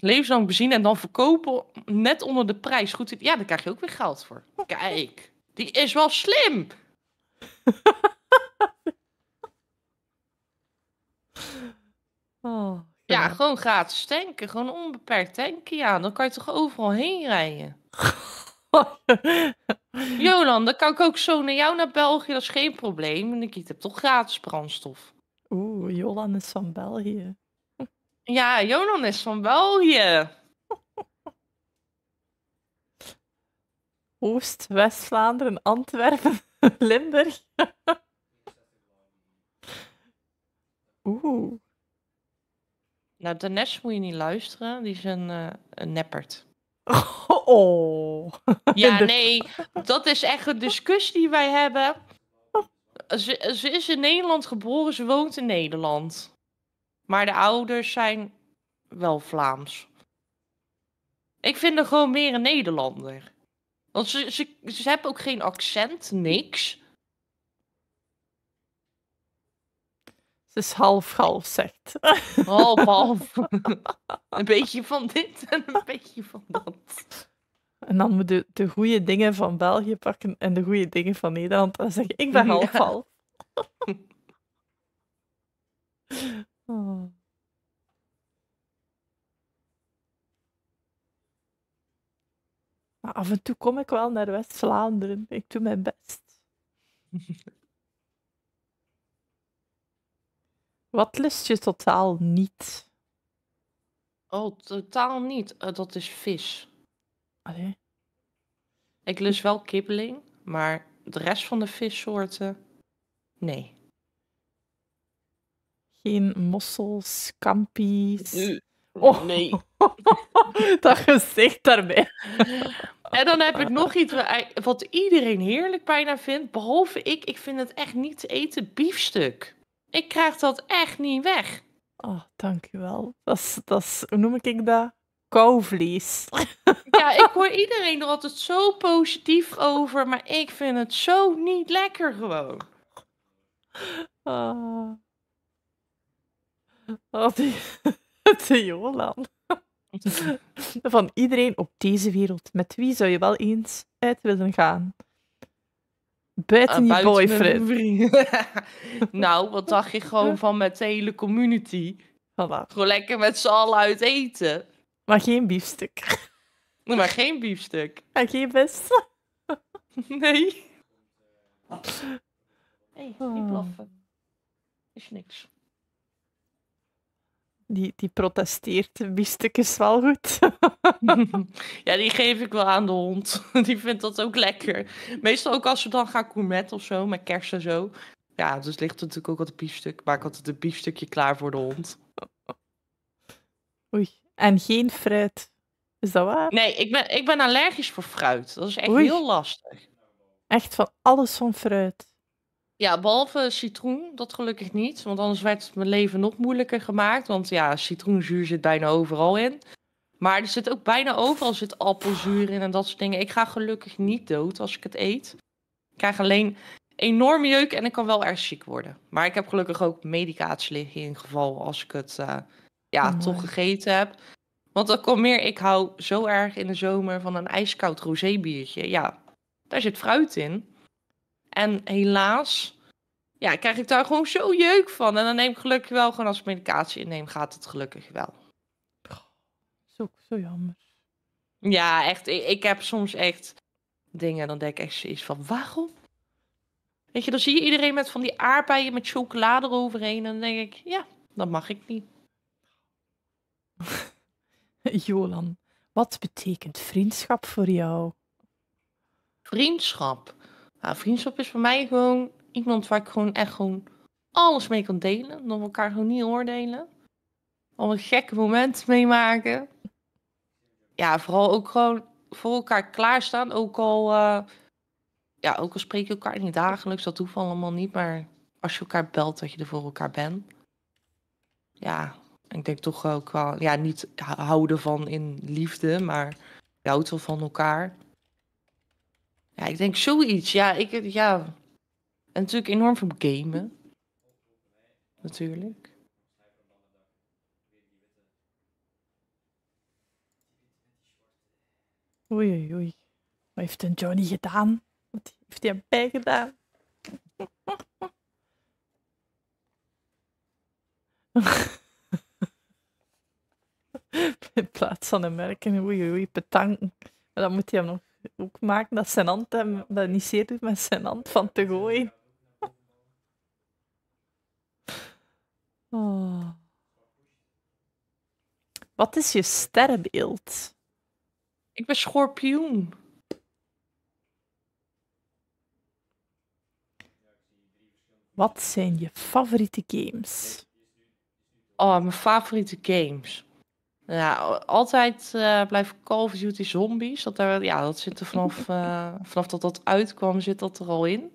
levenslang benzine en dan verkopen net onder de prijs. Goed, ja, daar krijg je ook weer geld voor. Kijk, die is wel slim. oh, ja. gewoon gratis tanken. Gewoon onbeperkt tanken, ja. Dan kan je toch overal heen rijden. Jolan, dan kan ik ook zo naar jou naar België. Dat is geen probleem. ik heb toch gratis brandstof. Oeh, Jolan is van België. Ja, Jonan is van België. Oost, West-Vlaanderen, Antwerpen, Limburg. Oeh. Nou, Danesh moet je niet luisteren. Die is een, eh, een neppert. Oh. Ja, nee. Dat is echt een discussie die wij hebben. ze is in Nederland geboren. Ze woont in Nederland. Maar de ouders zijn wel Vlaams. Ik vind er gewoon meer een Nederlander. Want ze, ze, ze hebben ook geen accent, niks. Het is half-half, zegt. Half-half. een beetje van dit en een beetje van dat. En dan moet de, de goede dingen van België pakken en de goede dingen van Nederland. En zeg ik ben half-half. Ja. Oh. Maar af en toe kom ik wel naar West-Vlaanderen. Ik doe mijn best. Wat lust je totaal niet? Oh, totaal niet. Eh, dat is vis. Allee. Ik lust wel kibbeling, maar de rest van de vissoorten, nee. Geen mossels, kampies. Oh. Nee. dat gezicht daarbij. En dan heb ik nog iets wat iedereen heerlijk bijna vindt, behalve ik. Ik vind het echt niet te eten, biefstuk. Ik krijg dat echt niet weg. Oh, dankjewel. Dat dat is, noem ik dat? kovlies. Ja, ik hoor iedereen er altijd zo positief over, maar ik vind het zo niet lekker gewoon. Ah, had die de Jolan. Van iedereen op deze wereld, met wie zou je wel eens uit willen gaan? Buiten eh, je boyfriend. nou, wat dacht je gewoon van met de hele community? Gewoon lekker met z'n allen uit eten. Maar geen biefstuk. maar geen biefstuk. En geen best. nee. Hé, oh. hey, niet blaffen. Is niks die, die protesteert. biefstuk is wel goed. ja, die geef ik wel aan de hond. Die vindt dat ook lekker. Meestal ook als we dan gaan gourmet of zo, met kerst en zo. Ja, dus ligt er natuurlijk ook altijd biefstuk. Maak altijd een biefstukje klaar voor de hond. Oei, en geen fruit. Is dat waar? Nee, ik ben, ik ben allergisch voor fruit. Dat is echt heel lastig. Echt van alles van fruit. Ja, behalve citroen, dat gelukkig niet. Want anders werd mijn leven nog moeilijker gemaakt. Want ja, citroenzuur zit bijna overal in. Maar er zit ook bijna overal zit appelzuur in en dat soort dingen. Ik ga gelukkig niet dood als ik het eet. Ik krijg alleen enorm jeuk en ik kan wel erg ziek worden. Maar ik heb gelukkig ook medicatie liggen in geval als ik het eh, ja, oh, toch gegeten heb. Want dan komt meer, ik hou zo erg in de zomer van een ijskoud rosébiertje. Ja, daar zit fruit in. En helaas ja, krijg ik daar gewoon zo jeuk van. En dan neem ik gelukkig wel gewoon als ik medicatie inneem, gaat het gelukkig wel. Zo, zo jammer. Ja, echt. Ik, heb soms echt dingen, dan denk ik echt zoiets van, waarom? Weet je, dan zie je iedereen met van die aardbeien met chocolade eroverheen. En dan denk ik, ja, dat mag ik niet. Jolan, wat betekent vriendschap voor jou? Vriendschap? Nou, vriendschap is voor mij gewoon iemand waar ik gewoon echt gewoon alles mee kan delen. Dan elkaar gewoon niet oordelen. Al een gekke moment meemaken. Ja, vooral ook gewoon voor elkaar klaarstaan. Ook al, uh, ja, ook al spreek je elkaar niet dagelijks, dat hoeft allemaal niet. Maar als je elkaar belt, dat je er voor elkaar bent. Ja, ik denk toch ook wel, ja, niet houden van in liefde, maar houden houdt wel van elkaar. Ja, ik denk zoiets. Ja, ik, ja. En natuurlijk enorm veel gamen. Natuurlijk. Oei, oei, oei. Wat heeft een Johnny gedaan? Wat heeft hij erbij gedaan? In plaats van een merken, oei, oei, petanken. Maar dan moet hij hem nog ook maakt dat zijn hand hem dat niet zeer doet met zijn hand van te gooien. Oh. Wat is je sterrenbeeld? Ik ben schorpioen. Wat zijn je favoriete games? Oh, mijn favoriete games. Ja, altijd uh, blijven Call of Duty Zombies. Dat, ja, dat zit er vanaf, eh, vanaf dat dat uitkwam, zit dat er al in.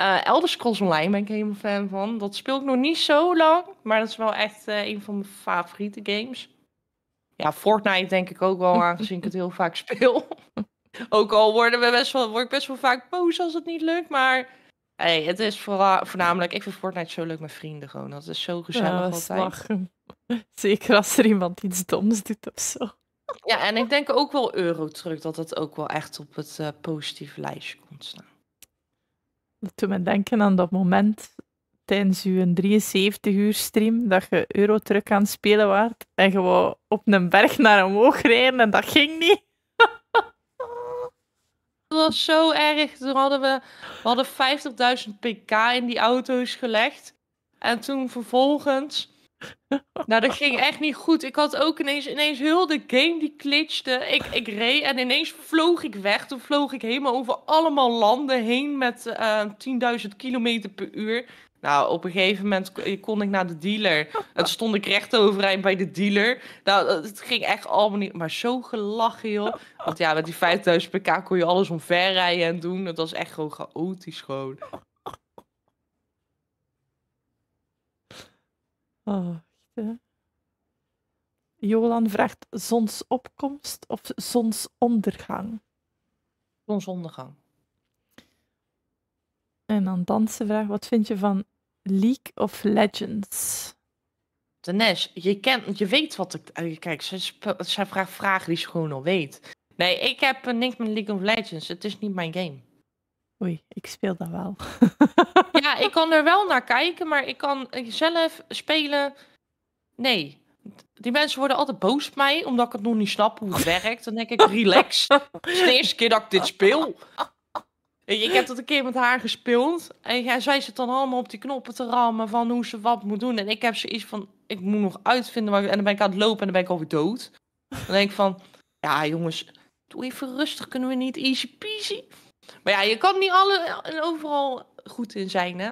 Uh, Elder Scrolls Online ben ik helemaal fan van. Dat speel ik nog niet zo lang, maar dat is wel echt een van mijn favoriete games. Ja, Fortnite denk ik ook wel, aangezien ik het heel vaak speel. ook al worden we best wel, word ik best wel vaak boos als het niet lukt, maar... Hey, het is voornamelijk, ik vind Fortnite zo leuk met vrienden gewoon. Dat is zo gezellig ja, altijd. Lachen. Zeker als er iemand iets doms doet of zo. Ja, en ik denk ook wel Eurotruck, dat dat ook wel echt op het eh, positieve lijstje komt staan. Dat doet me denken aan dat moment tijdens je 73 uur stream dat je Eurotruck aan het spelen waart en gewoon op een berg naar omhoog rijden en dat ging niet. Het was zo erg. Toen hadden we, we hadden 50.000 pk in die auto's gelegd. En toen vervolgens nou, dat ging echt niet goed. Ik had ook ineens, ineens heel de game die klitste. Ik, ik reed en ineens vloog ik weg. Toen vloog ik helemaal over allemaal landen heen met uh, eh, 10.000 kilometer per uur. Nou, op een gegeven moment kon ik naar de dealer. En stond ik recht overeind bij de dealer. Nou, het ging echt allemaal niet... Maar zo gelachen, joh. Want ja, met die 5000 pk kon je alles omver rijden en doen. Dat was echt gewoon chaotisch gewoon. Oh, Jolan vraagt zonsopkomst of zonsondergang? Zonsondergang. En dan Danse vraagt, wat vind je van League of Legends? De je, kent, je weet wat ik... Eh, kijk, zij, zij vraagt vragen die ze gewoon al weet. Nee, ik heb eh, niks met League of Legends. Het is niet mijn game. Oei, ik speel dat wel. ja, ik kan er wel naar kijken, maar ik kan zelf spelen. Nee. Die mensen worden altijd boos op mij, omdat ik het nog niet snap hoe het werkt. Dan denk ik, relax. Het is de eerste keer dat ik dit speel. Ik heb dat een keer met haar gespeeld. En ja, zij zit dan allemaal op die knoppen te rammen van hoe ze wat moet doen. En ik heb ze iets van, ik moet nog uitvinden. waar En dan ben ik aan het lopen en dan ben ik alweer dood. Dan denk ik van, ja jongens, doe even rustig. Kunnen we niet easy peasy? Maar ja, je kan niet alle, overal goed in zijn, hè?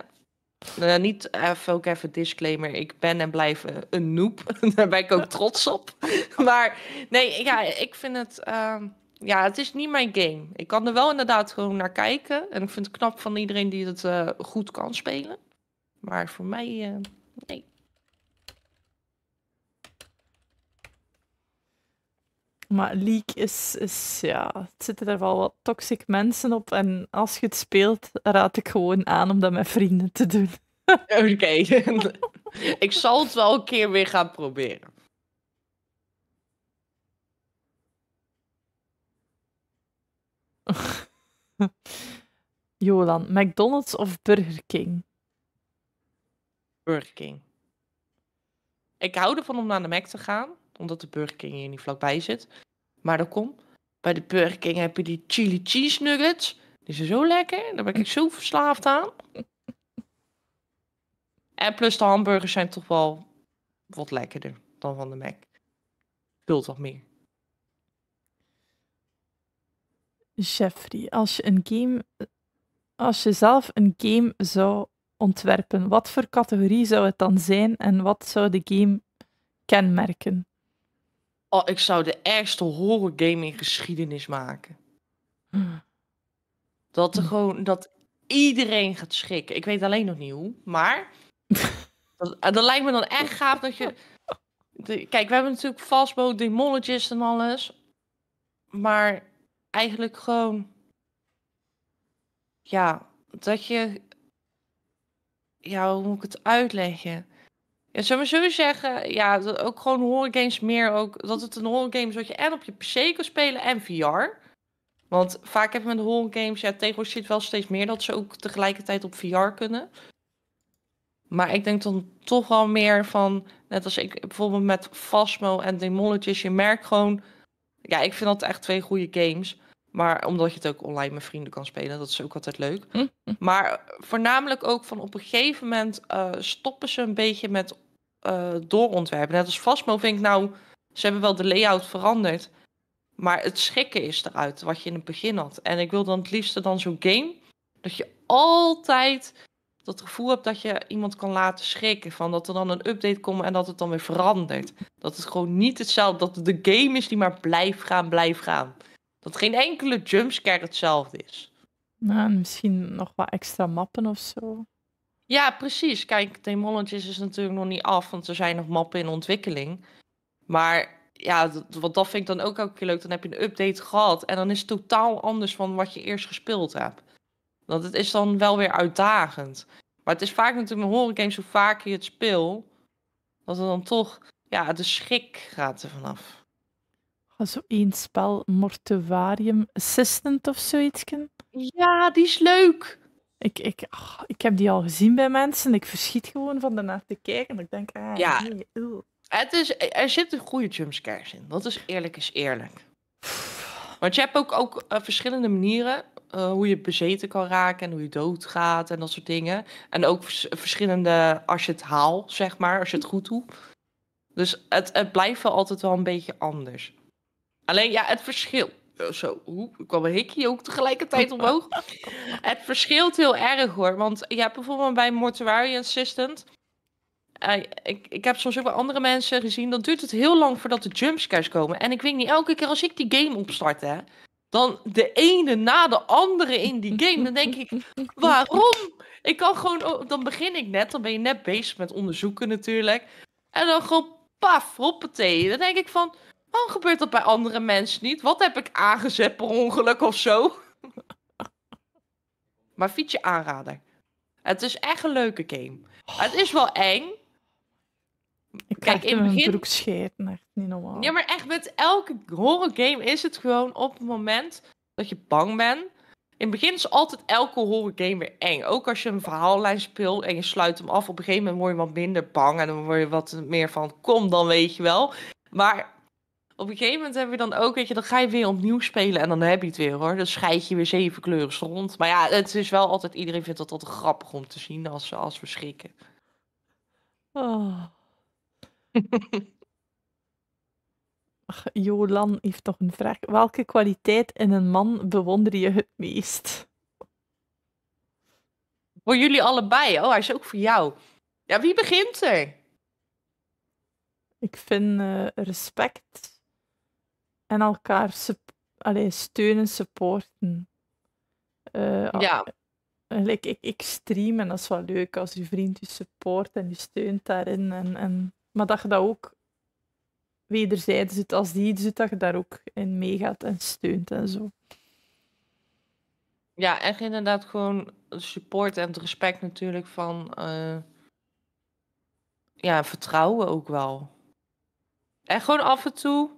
Nou niet even ook even disclaimer. Ik ben en blijf een noep, Daar ben ik ook trots op. maar nee, ja, ik vind het. Ehm, ja, het is niet mijn game. Ik kan er wel inderdaad gewoon naar kijken. En ik vind het knap van iedereen die het eh, goed kan spelen. Maar voor mij, eh, nee. Maar leak is, is ja, het zitten er wel wat toxic mensen op. En als je het speelt, raad ik gewoon aan om dat met vrienden te doen. Oké. ik zal het wel een keer weer gaan proberen. Jolan, McDonald's of Burger King? Burger King. Ik hou ervan om naar de Mac te gaan omdat de Burger King hier niet vlakbij zit. Maar dan kom. Bij de Burger King heb je die chili cheese nuggets. Die zijn zo lekker. Daar ben ik zo verslaafd aan. En plus de hamburgers zijn toch wel wat lekkerder dan van de Mac. Vult toch meer. Jeffrey, als je een game. Als je zelf een game zou ontwerpen, wat voor categorie zou het dan zijn en wat zou de game kenmerken? Oh, ik zou de ergste horror game in geschiedenis maken. Dat er hmm. gewoon dat iedereen gaat schrikken. Ik weet alleen nog niet hoe, maar dat, eh, dat lijkt me dan echt gaaf dat je. kijk, we hebben natuurlijk Fastbo, Demologist en alles, maar eigenlijk gewoon, ja, dat je, ja, hoe moet ik het uitleggen? Ja, zou maar zo zeggen, ja, dat ook gewoon horror games meer ook, dat het een horror game is wat je en op je PC kan spelen en VR. Want vaak heb je met horror games, ja, tegenwoordig zit wel steeds meer dat ze ook tegelijkertijd op VR kunnen. Maar ik denk dan toch wel meer van, net als ik bijvoorbeeld met Fasmo en Demologist, je merkt gewoon, ja, ik vind dat echt twee goede games. Maar omdat je het ook online met vrienden kan spelen, dat is ook altijd leuk. Hm, hm. Maar voornamelijk ook van op een gegeven moment eh, stoppen ze een beetje met uh, doorontwerpen. Net als Fasmo vind ik nou, ze hebben wel de layout veranderd. Maar het schikken is eruit wat je in het begin had. En ik wil dan het liefste dan zo'n game. Dat je altijd dat gevoel hebt dat je iemand kan laten schrikken. Van dat er dan een update komt en dat het dan weer verandert. Dat het gewoon niet hetzelfde. Dat de game is die maar blijft gaan, blijft gaan. Dat geen enkele jumpscare hetzelfde is. Nou, misschien nog wat extra mappen of zo. Ja, precies. Kijk, Demon is dus natuurlijk nog niet af, want er zijn nog mappen in ontwikkeling. Maar ja, dat, dat vind ik dan ook elke keer leuk. Dan heb je een update gehad en dan is het totaal anders van wat je eerst gespeeld hebt. Want het is dan wel weer uitdagend. Maar het is vaak natuurlijk met horror games, hoe vaak je het speelt, dat er dan toch, ja, de schrik gaat er vanaf. Zo één spel, Mortuarium Assistant of zoiets. Ja, die is leuk. Ik, ik, ik heb die al gezien bij mensen. Ik verschiet gewoon van daarna te kijken. Ik denk, ah, ja. het is, er zitten goede jumpscares in. Dat is eerlijk is eerlijk. Want je hebt ook, ook eh, verschillende manieren eh, hoe je bezeten kan raken en hoe je doodgaat en dat soort dingen. En ook verschillende als je het haalt, zeg maar, als je het goed doet. Dus het, het blijft altijd wel een beetje anders. Alleen ja, het verschil. Eh, zo, hoe kwam een hikje ook tegelijkertijd omhoog? het verschilt heel erg hoor. Want je hebt bijvoorbeeld bij Mortuary Assistant. Eh, ik, ik heb soms ook bij andere mensen gezien. Dan duurt het heel lang voordat de jumpscares komen. En ik weet niet, elke keer als ik die game opstart, hè, dan de ene na de andere in die game. Dan denk ik, waarom? Ik kan gewoon, oh, dan begin ik net, dan ben je net bezig met onderzoeken natuurlijk. En dan gewoon paf, hoppatee. Dan denk ik van, Waarom gebeurt dat bij andere mensen niet? Wat heb ik aangezet per ongeluk of zo? maar fietsje aanrader. Het is echt een leuke game. Het is wel eng. Ik Kijk, in mijn begin... broek scheet, echt niet normaal. Ja, maar echt met elke horror game is het gewoon op het moment dat je bang bent. In het begin is altijd elke horror game weer eng. Ook als je een verhaallijn speelt en je sluit hem af. Op een gegeven moment word je wat minder bang. En dan word je wat meer van, kom dan weet je wel. Maar op een gegeven moment heb je dan ook, weet je, dan ga je weer opnieuw spelen en dan heb je het weer hoor. Dan scheid je weer zeven kleuren rond. Maar ja, het is wel altijd, iedereen vindt dat altijd grappig om te zien als, als we schrikken. Oh. Jolan heeft toch een vraag. Welke kwaliteit in een man bewonder je het meest? Voor jullie allebei. Oh, hij is ook voor jou. Ja, wie begint er? Ik vind eh, respect en elkaar allee, steunen, supporten. Uh, ja. Like, ik, ik stream en dat is wel leuk als je vriend je support en je steunt daarin. En, en, maar dat je daar ook wederzijds doet, als die iets dat je daar ook in meegaat en steunt en zo. Ja, echt inderdaad gewoon support en het respect natuurlijk van... Eh, ja, vertrouwen ook wel. En gewoon af en toe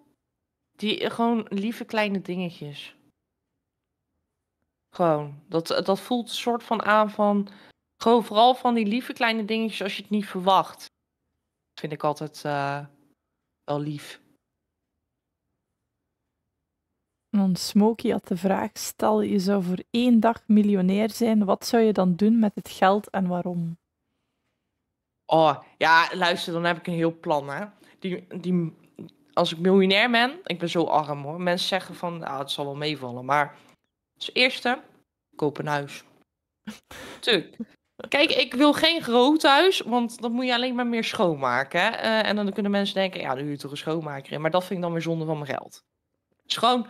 die eh, gewoon lieve kleine dingetjes. Gewoon. Dat, eh, dat voelt een soort van aan van. Gewoon vooral van die lieve kleine dingetjes als je het niet verwacht. vind ik altijd eh, wel lief. Want Smokey had de vraag: stel je zou voor één dag miljonair zijn, wat zou je dan doen met het geld en waarom? Oh ja, luister, dan heb ik een heel plan. Hè? Die, die als ik miljonair ben, ik ben zo arm hoor. Mensen zeggen van, ah, het zal wel meevallen. Maar als eerste, koop een huis. Tuurlijk. Kijk, ik wil geen groot huis, want dan moet je alleen maar meer schoonmaken. Eh, en dan kunnen mensen denken, ja, nu huur je toch een schoonmaker in. Maar dat vind ik dan weer zonde van mijn geld. Het is gewoon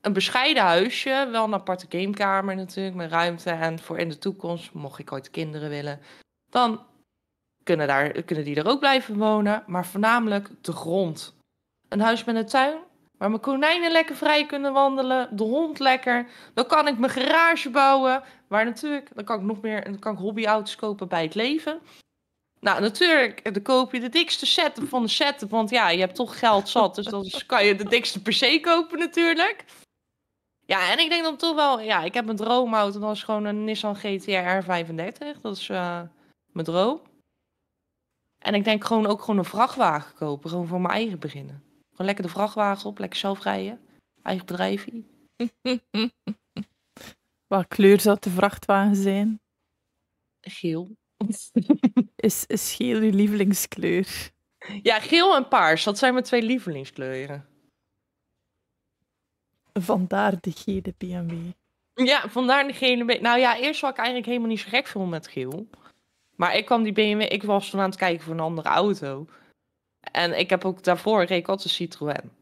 een bescheiden huisje, wel een aparte gamekamer natuurlijk, met ruimte. En voor in de toekomst, mocht ik ooit kinderen willen, dan kunnen, daar, kunnen die er ook blijven wonen. Maar voornamelijk de grond een huis met een tuin. Waar mijn konijnen lekker vrij kunnen wandelen. De hond lekker. Dan kan ik mijn garage bouwen. Waar natuurlijk, dan kan ik nog meer dan kan ik hobbyauto's kopen bij het leven. Nou, natuurlijk, dan koop je de dikste set van de set, Want ja, je hebt toch geld zat. Dus dan kan je de dikste per se kopen natuurlijk. Ja, en ik denk dan toch wel... Ja, ik heb een droomauto. Dat is gewoon een Nissan GTR 35 Dat is eh, mijn droom. En ik denk gewoon ook gewoon een vrachtwagen kopen. Gewoon voor mijn eigen beginnen lekker de vrachtwagen op, lekker zelf rijden. Eigen bedrijfje. Wat kleur zou de vrachtwagen zijn? Geel. is, is geel uw lievelingskleur? Ja, geel en paars. Dat zijn mijn twee lievelingskleuren. Vandaar de gele BMW. Ja, vandaar de gele BMW. Nou ja, eerst was ik eigenlijk helemaal niet zo gek veel met geel. Maar ik kwam die BMW... Ik was toen aan het kijken voor een andere auto. En ik heb ook daarvoor reed ik altijd Citroën.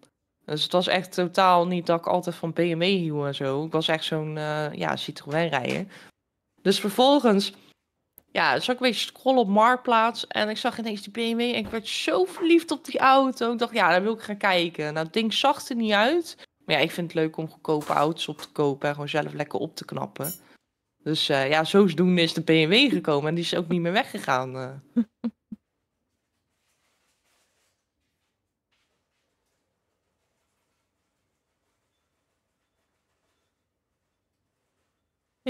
Dus het was echt totaal niet dat ik altijd van BMW hiel en zo. Ik was echt zo'n uh, ja, Citroën-rijder. Dus vervolgens ja, zag ik een beetje scrollen op Marktplaats. En ik zag ineens die BMW. En ik werd zo verliefd op die auto. Ik dacht, ja, daar wil ik gaan kijken. Nou, het ding zag er niet uit. Maar ja, ik vind het leuk om goedkope auto's op te kopen. En gewoon zelf lekker op te knappen. Dus uh, ja, doen is de BMW gekomen. En die is ook niet meer weggegaan. Uh.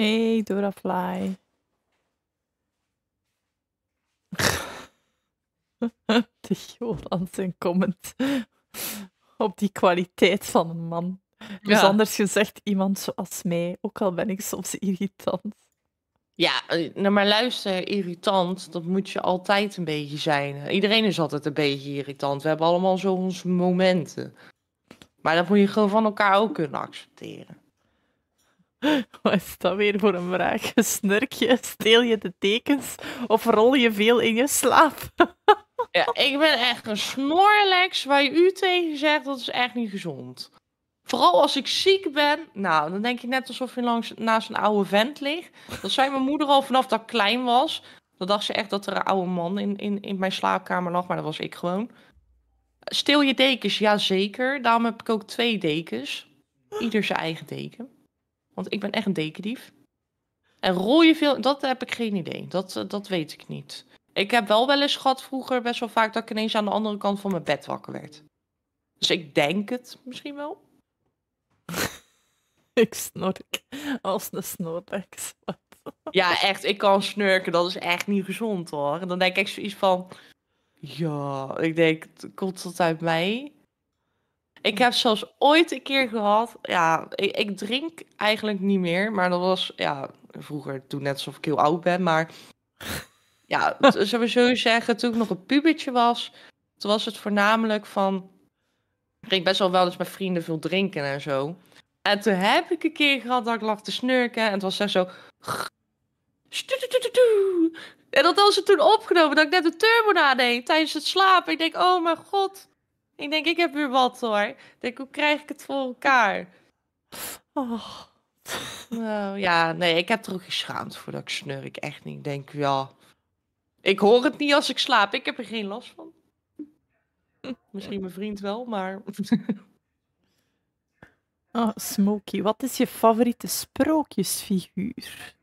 Hey, Dora Fly. De aan zijn comment op die kwaliteit van een man. Dus anders gezegd, iemand zoals mij, ook al ben ik soms irritant. Ja, eh, nou maar luister, irritant, dat moet je altijd een beetje zijn. Iedereen is altijd een beetje irritant. We hebben allemaal zo onze momenten. Maar dat moet je gewoon van elkaar ook kunnen accepteren. Wat is dat weer voor een vraag? Snurk je, steel je de dekens, of rol je veel in je slaap? ja, ik ben echt een snorlex waar je u tegen zegt, dat is echt niet gezond. Vooral als ik ziek ben, nou, dan denk ik net alsof je langs, naast een oude vent ligt. Dat zei mijn moeder al vanaf dat ik klein was. Dan dacht ze echt dat er een oude man in, in, in mijn slaapkamer lag, maar dat was ik gewoon. Steel je dekens, ja zeker. Daarom heb ik ook twee dekens. Ieder zijn eigen deken. Want ik ben echt een dekendief. En rol je veel, dat heb ik geen idee. Dat, eh, dat weet ik niet. Ik heb wel wel eens gehad vroeger best wel vaak dat ik ineens aan de andere kant van mijn bed wakker werd. Dus ik denk het misschien wel. ik snork als de snorrex. ja, echt. Ik kan snurken. Dat is echt niet gezond hoor. En dan denk ik zoiets van... Ja, ik denk, komt uit mij? Ik heb zelfs ooit een keer gehad. Ja, ik, drink eigenlijk niet meer. Maar dat was ja, vroeger toen net alsof ik heel oud ben. Maar ja, zullen we zo zeggen, toen ik nog een pubertje was, toen was het voornamelijk van. Ik ging best wel wel eens met vrienden veel drinken en zo. En toen heb ik een keer gehad dat ik lag te snurken. En het was echt zo. En dat was het toen opgenomen dat ik net de turbo nadeed tijdens het slapen. Ik denk, oh mijn god. Ik denk, ik heb weer wat hoor. denk, hoe krijg ik het voor elkaar? Oh. Nou ja, nee, ik heb er ook geschaamd voor dat ik snurk. Echt niet. Ik denk, ja, ik hoor het niet als ik slaap. Ik heb er geen last van. Misschien mijn vriend wel, maar... Oh, Smokey, wat is je favoriete sprookjesfiguur?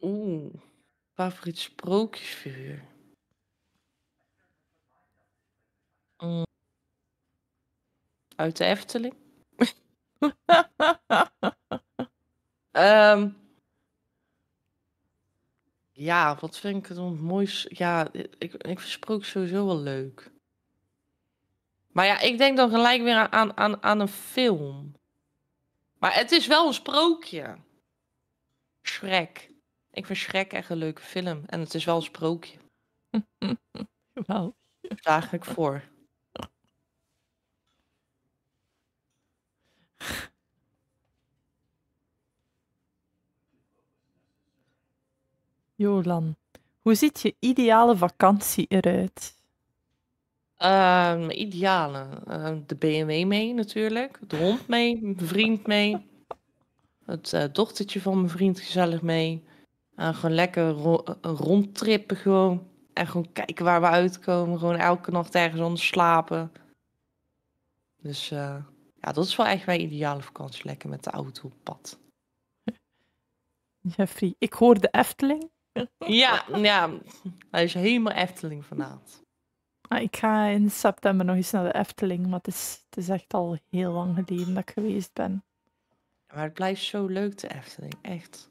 Oeh, favoriete sprookjesfiguur. Mm. Uit de Efteling? Ehm, ja, wat vind ik dan moois? Ja, ik, ik vind sprook sowieso wel leuk. Maar ja, ik denk dan gelijk weer aan, aan, aan een film. Maar het is wel een sprookje. Shrek. Ik vind Shrek echt een leuke film. En het is wel een sprookje. Wauw. Daar ga ik voor. Jolan, hoe ziet je ideale vakantie eruit? Um, ideale. Ehm, de BMW mee natuurlijk. De hond mee. Mijn vriend mee. Het uh, dochtertje van mijn vriend gezellig mee. Eh, gewoon lekker eh, rondtrippen gewoon. En gewoon kijken waar we uitkomen. Gewoon elke nacht ergens anders slapen. Dus ja, dat is wel echt mijn ideale vakantie. Lekker met de auto op pad. Jeffrey, ik hoor de Efteling ja, ja, hij is helemaal Efteling vanavond. Ah, ik ga in september nog eens naar de Efteling, maar het is, het is echt al heel lang geleden dat ik geweest ben. Maar het blijft zo leuk, de Efteling, echt.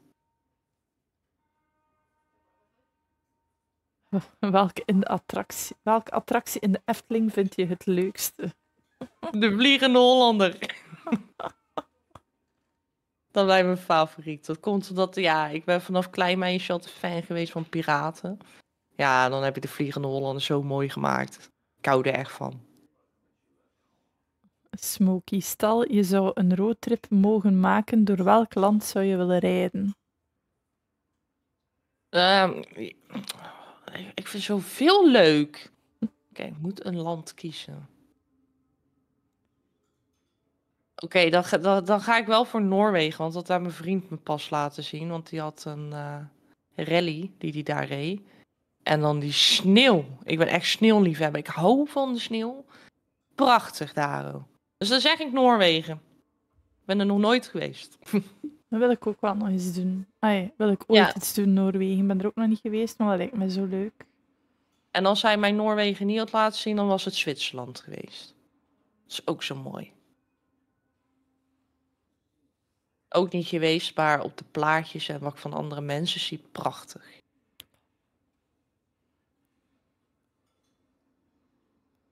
Welke, in de attractie, welke attractie in de Efteling vind je het leukste? De Vliegende Hollander. dan blijft mijn favoriet. Dat komt omdat, ja, ik ben vanaf klein meisje altijd fan geweest van piraten. Ja, dan heb je de Vliegende Hollander zo mooi gemaakt. Ik hou er echt van. Smokey Stal, je zou een roadtrip mogen maken, door welk land zou je willen rijden? Um, ik vind zoveel leuk. Kijk, ik moet een land kiezen. Oké, dan, dan, ga ik wel voor Noorwegen, want dat daar mijn vriend me pas laten zien. Want die had een eh, rally die die daar reed. En dan die sneeuw. Ik ben echt sneeuwliefhebber. Ik hou van de sneeuw. Prachtig daar. Dus dan zeg ik Noorwegen. Ik ben er nog nooit geweest. Dan wil ik ook wel nog eens doen. Ai, wil ik ooit iets doen in Noorwegen. Ik ben er ook nog niet geweest, maar dat lijkt me zo leuk. En als hij mij Noorwegen niet had laten zien, dan was het Zwitserland geweest. Dat is ook zo mooi. ook niet geweest, maar op de plaatjes en wat ik van andere mensen zie, prachtig.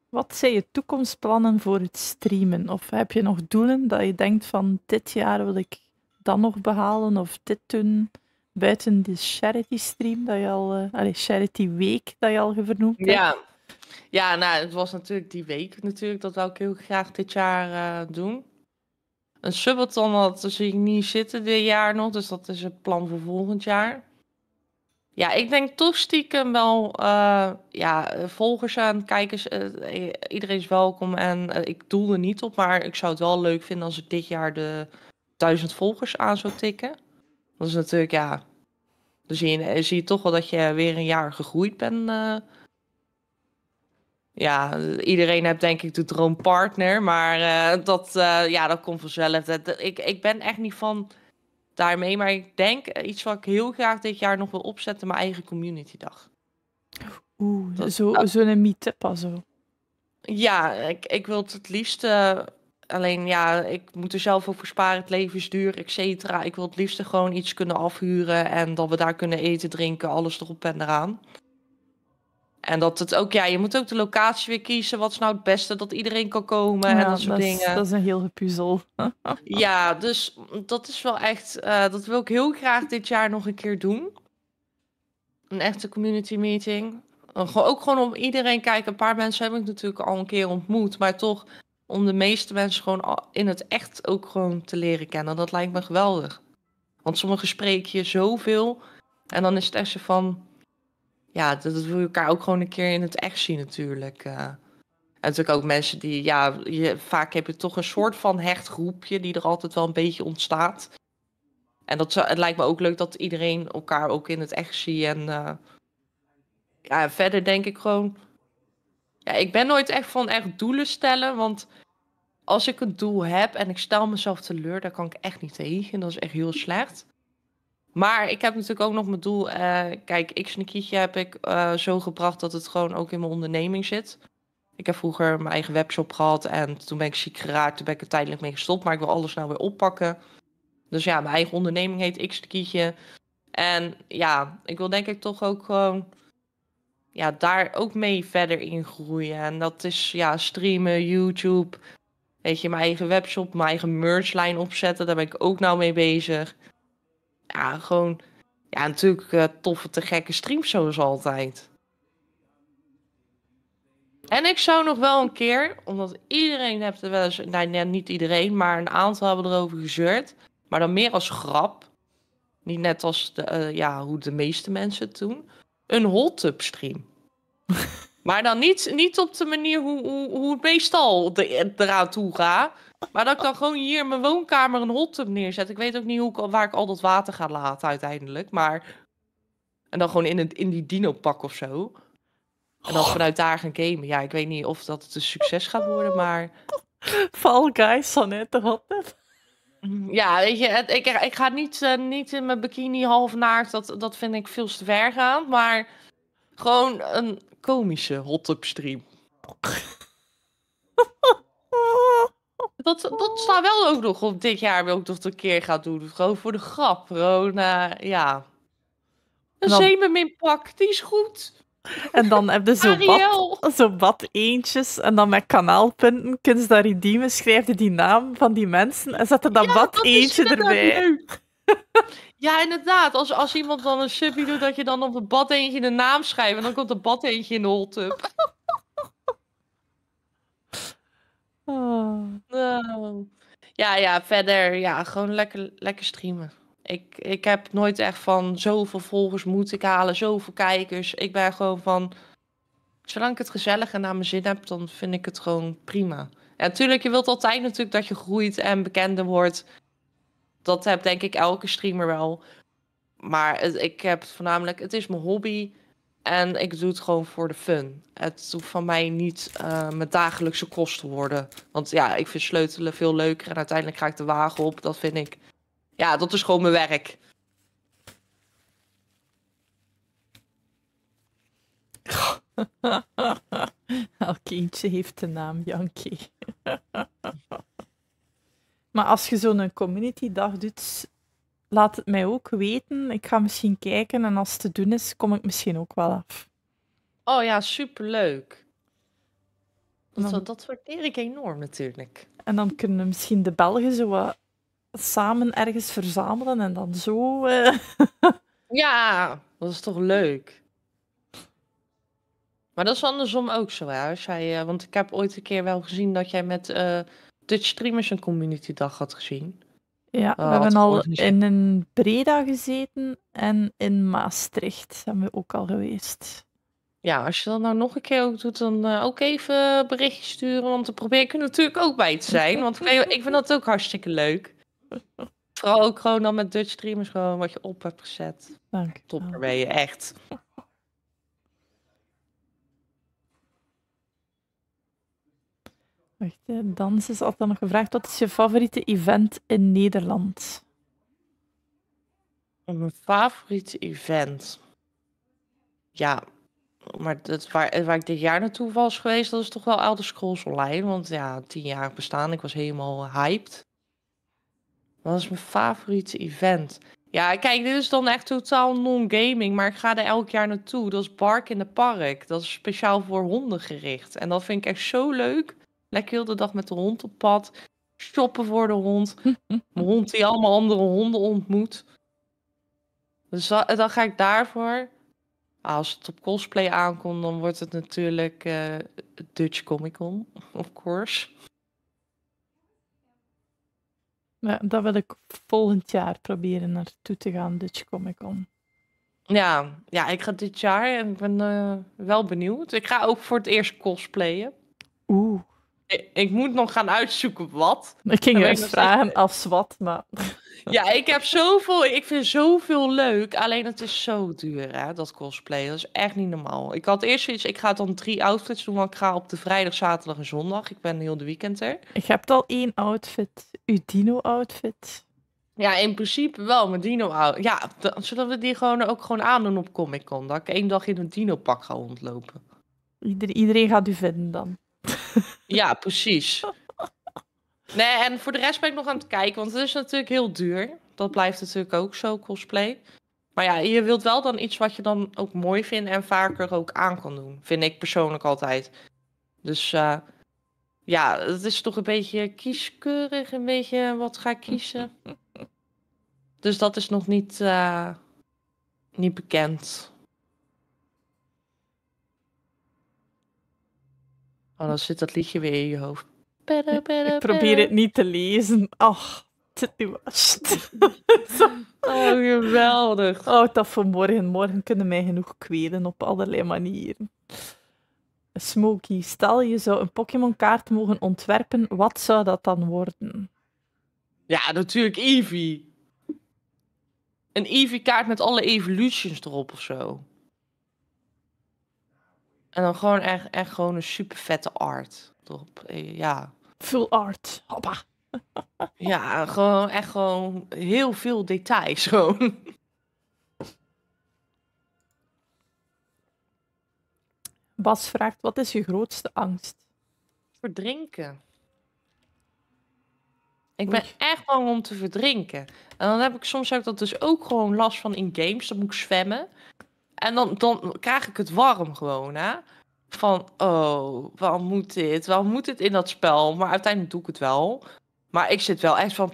Wat zijn je toekomstplannen voor het streamen? Of heb je nog doelen dat je denkt van dit jaar wil ik dan nog behalen of dit doen? Buiten de charity stream dat je al, eh, allez, charity week dat je al vernoemd ja. hebt. Ja, nou, het was natuurlijk die week natuurlijk dat wou ik heel graag dit jaar eh, doen. Een subaton dat dus ik niet zitten dit jaar nog, dus dat is het plan voor volgend jaar. Ja, ik denk toch stiekem wel, eh, ja, volgers aan, kijkers, eh, iedereen is welkom. En eh, ik doel er niet op, maar ik zou het wel leuk vinden als ik dit jaar de duizend volgers aan zou tikken. Dat is natuurlijk, ja, dan zie je, zie je toch wel dat je weer een jaar gegroeid bent ja, iedereen heeft denk ik de droompartner, maar eh, dat, eh, ja, dat komt vanzelf. Dat, ik, ik ben echt niet van daarmee, maar ik denk eh, iets wat ik heel graag dit jaar nog wil opzetten, mijn eigen community dag. Oeh, zo'n zo, nou, zo meet-up Ja, ik, ik wil het liefst, alleen ja, ik moet er zelf ook voor sparen, het leven is et cetera. Ik wil het liefst gewoon iets kunnen afhuren en dat we daar kunnen eten, drinken, alles erop en eraan. En dat het ook, ja, je moet ook de locatie weer kiezen. Wat is nou het beste dat iedereen kan komen en dat soort dingen. Is, dat is een heel puzzel. ja, dus dat is wel echt, eh, dat wil ik heel graag dit jaar nog een keer doen. Een echte community meeting. Ook gewoon om iedereen kijken. Een paar mensen heb ik natuurlijk al een keer ontmoet. Maar toch om de meeste mensen gewoon in het echt ook gewoon te leren kennen. Dat lijkt me geweldig. Want sommigen spreek je zoveel. En dan is het echt zo van ja, dat, dat, wil je elkaar ook gewoon een keer in het echt zien natuurlijk. Eh. en natuurlijk ook mensen die, ja, je, vaak heb je toch een soort van hecht groepje die er altijd wel een beetje ontstaat. En dat, het lijkt me ook leuk dat iedereen elkaar ook in het echt ziet. En eh, ja, verder denk ik gewoon, ja, ik ben nooit echt van echt doelen stellen, want als ik een doel heb en ik stel mezelf teleur, daar kan ik echt niet tegen. Dat is echt heel slecht. Maar ik heb natuurlijk ook nog mijn doel. Eh, kijk, x heb ik eh, zo gebracht dat het gewoon ook in mijn onderneming zit. Ik heb vroeger mijn eigen webshop gehad en toen ben ik ziek geraakt. Toen ben ik er tijdelijk mee gestopt, maar ik wil alles nou weer oppakken. Dus ja, mijn eigen onderneming heet x Kietje. En ja, ik wil denk ik toch ook gewoon ja, daar ook mee verder in groeien. En dat is ja, streamen, YouTube, weet je, mijn eigen webshop, mijn eigen merchlijn opzetten. Daar ben ik ook nou mee bezig ja, gewoon. Ja, natuurlijk eh, toffe, te gekke streams zoals altijd. En ik zou nog wel een keer, omdat iedereen hebt er wel eens, nee, nou, nee, niet iedereen, maar een aantal hebben erover gezeurd. Maar dan meer als grap. Niet net als de, eh, ja, hoe de meeste mensen het doen. Een hot tub stream. Maar dan niet, niet op de manier hoe, hoe, hoe het meestal de, eraan toe gaat. Maar dat ik dan gewoon hier in mijn woonkamer een hot tub neerzet. Ik weet ook niet hoe waar ik al dat water ga laten uiteindelijk. Maar. En dan gewoon in, het, in die dino-pak of zo. En dan vanuit daar gaan gamen. Ja, ik weet niet of dat het een succes gaat worden, maar. Fall Guys, Sanette, hot tub. Ja, weet je, ik, ik ga niet, eh, niet in mijn bikini half naakt. Dat, dat vind ik veel te ver gaan. Maar gewoon een komische hot tub stream. dat, dat staat wel ook nog op dit jaar, wil ik nog een keer gaan doen. Gewoon voor de grap. Rona. Eh, ja. Een dan... pak, die is goed. En dan heb je zo'n bad, zo bad eentjes. En dan met kanaalpunten kun je daar redeemen. Schrijf je die naam van die mensen en zet er dan ja, bad eentje erbij. Ja, inderdaad. Als, als iemand dan een subby doet, dat je dan op het bad eentje de naam schrijft. En dan komt het bad eentje in de hot tub. Oh. Ja, ja, verder. Ja, gewoon lekker, lekker streamen. Ik, ik heb nooit echt van zoveel volgers moet ik halen, zoveel kijkers. Ik ben gewoon van. Zolang ik het gezellig en naar mijn zin heb, dan vind ik het gewoon prima. En natuurlijk, je wilt altijd natuurlijk dat je groeit en bekender wordt dat heb denk ik elke streamer wel. Maar het, ik heb voornamelijk, het is mijn hobby. En ik doe het gewoon voor de fun. Het hoeft van mij niet uh, mijn dagelijkse kost te worden. Want ja, ik vind sleutelen veel leuker. En uiteindelijk ga ik de wagen op. Dat vind ik. Ja, dat is gewoon mijn werk. Elk kindje heeft de naam Yankee. Maar als je zo'n community dag doet, laat het mij ook weten. Ik ga misschien kijken en als het te doen is, kom ik misschien ook wel af. Oh ja, superleuk. Dat, dan... dat sorteer ik enorm natuurlijk. En dan kunnen misschien de Belgen zo wat samen ergens verzamelen en dan zo. Eh, ja, dat is toch leuk. Maar dat is andersom ook zo, hè? Als eh, want ik heb ooit een keer wel gezien dat jij met. Eh, Dutch streamers een community dag had gezien. Ja, we eh, hebben al in Breda gezeten en in Maastricht zijn we ook al geweest. Ja, als je dat nou nog een keer ook doet, dan eh, ook even berichtje sturen. Want te proberen. ik natuurlijk ook bij te zijn. Want ik vind dat ook hartstikke leuk. Vooral ook gewoon dan met Dutch streamers gewoon wat je op hebt gezet. Dank. Top, daar ben je echt. Wacht, is dans is altijd nog gevraagd. Wat is je favoriete event in Nederland? Mijn favoriete event? Ja, maar dat waar, ik dit jaar naartoe was geweest, dat is toch wel Elder Scrolls Online. Want ja, tien jaar bestaan, ik was helemaal hyped. Wat is mijn favoriete event? Ja, kijk, dit is dan echt totaal non-gaming, maar ik ga er elk jaar naartoe. Dat is Bark in the Park. Dat is speciaal voor honden gericht. En dat vind ik echt zo leuk. Lekker heel de dag met de hond op pad. Shoppen voor de hond. Een hond die allemaal andere honden ontmoet. Dus dan ga ik daarvoor. Ah, als het op cosplay aankomt, dan wordt het natuurlijk eh, Dutch Comic Con, of course. Ja, dat wil ik volgend jaar proberen naartoe te gaan, Dutch Comic Con. Ja, ja, ik ga dit jaar en ik ben eh, wel benieuwd. Ik ga ook voor het eerst cosplayen. Oeh, ik, ik, moet nog gaan uitzoeken wat. Ik ging juist vragen als wat, maar... Ja, ik heb zoveel... Ik vind zoveel leuk. Alleen het is zo duur, hè, dat cosplay. Dat is echt niet normaal. Ik had eerst zoiets... Ik ga dan drie outfits doen, want ik ga op de vrijdag, zaterdag en zondag. Ik ben heel de weekend er. Ik heb al één outfit. Uw dino-outfit. Ja, in principe wel, mijn dino outfit. Ja, dan, zullen we die gewoon ook gewoon aandoen op Comic Con? Dat ik één dag in een dino-pak ga rondlopen. iedereen gaat u vinden dan ja, precies. Nee, en voor de rest ben ik nog aan het kijken, want het is natuurlijk heel duur. Dat blijft natuurlijk ook zo, cosplay. Maar ja, je wilt wel dan iets wat je dan ook mooi vindt en vaker ook aan kan doen. Vind ik persoonlijk altijd. Dus eh, ja, het is toch een beetje kieskeurig, een beetje eh, wat ga ik kiezen. Dus dat is nog niet, eh, niet bekend. Oh, dan zit dat liedje weer in je hoofd. Bada, bada, ik probeer het niet te lezen. Ach, het zit nu vast. oh, geweldig. Oh, dat voor morgen. Morgen kunnen mij genoeg kwelen op allerlei manieren. Smokey, stel je zou een Pokémon-kaart mogen ontwerpen, wat zou dat dan worden? Ja, natuurlijk Eevee. Een Eevee-kaart met alle evolutions erop of zo. En dan gewoon echt, echt gewoon een super vette art. Veel eh, Ja. Full art. Hoppa. ja, gewoon echt gewoon heel veel details gewoon. Bas vraagt, wat is je grootste angst? Verdrinken. Ik ben echt bang om te verdrinken. En dan heb ik soms ook dat dus ook gewoon last van in games. Dan moet ik zwemmen. En dan, dan krijg ik het warm gewoon, hè. Van, oh, waarom moet dit? Waarom moet dit in dat spel? Maar uiteindelijk doe ik het wel. Maar ik zit wel echt van,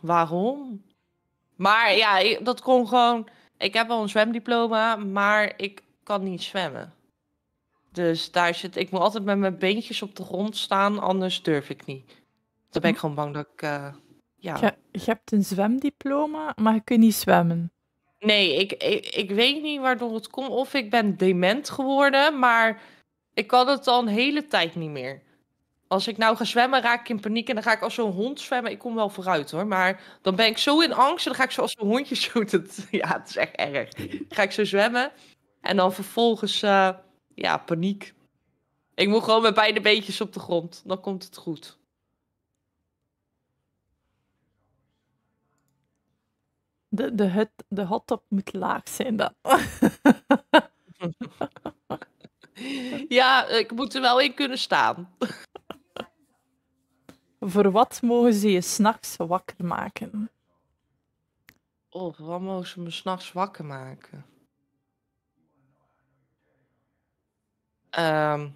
waarom? Maar ja, dat kon gewoon... Ik heb wel een zwemdiploma, maar ik kan niet zwemmen. Dus daar zit, ik moet altijd met mijn beentjes op de grond staan, anders durf ik niet. Dan ben ik hm. gewoon bang dat ik. Eh, ja. je, hebt een zwemdiploma, maar je kunt niet zwemmen. Nee, ik, ik, weet niet waardoor het komt. Of ik ben dement geworden, maar ik kan het al een hele tijd niet meer. Als ik nou ga zwemmen, raak ik in paniek en dan ga ik als zo'n hond zwemmen. Ik kom wel vooruit hoor, maar dan ben ik zo in angst en dan ga ik zo als een hondje zo. Dat, ja, het is echt erg. ga ik zo zwemmen en dan vervolgens, eh, ja, paniek. Ik moet gewoon met beide beetjes op de grond. Dan komt het goed. De, de, hut, de hot top moet laag zijn dan. ja, ik moet er wel in kunnen staan. Voor wat mogen ze je s'nachts wakker maken? Oh, wat mogen ze me s'nachts wakker maken? Ehm.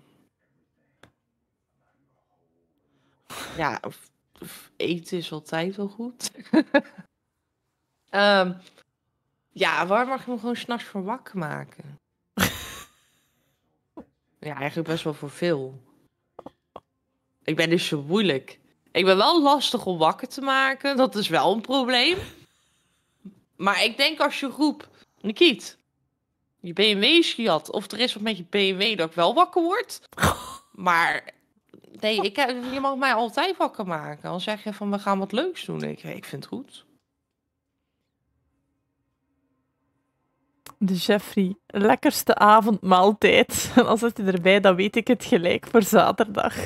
ja, eten is altijd wel goed. Ehm, ja, waar mag je me gewoon s'nachts voor wakker maken? ja, eigenlijk best wel voor veel. Ik ben dus zo moeilijk. Ik ben wel lastig om wakker te maken. Dat is wel een probleem. Maar ik denk als je roept... Nikiet, je BMW is gejat. Of er is wat met je BMW dat ik wel wakker word. Maar nee, ik, je mag mij altijd wakker maken. Dan zeg je van we gaan wat leuks doen. Ik, ik vind het goed. de Jeffrey, lekkerste avondmaaltijd. En als het erbij, dan weet ik het gelijk voor zaterdag.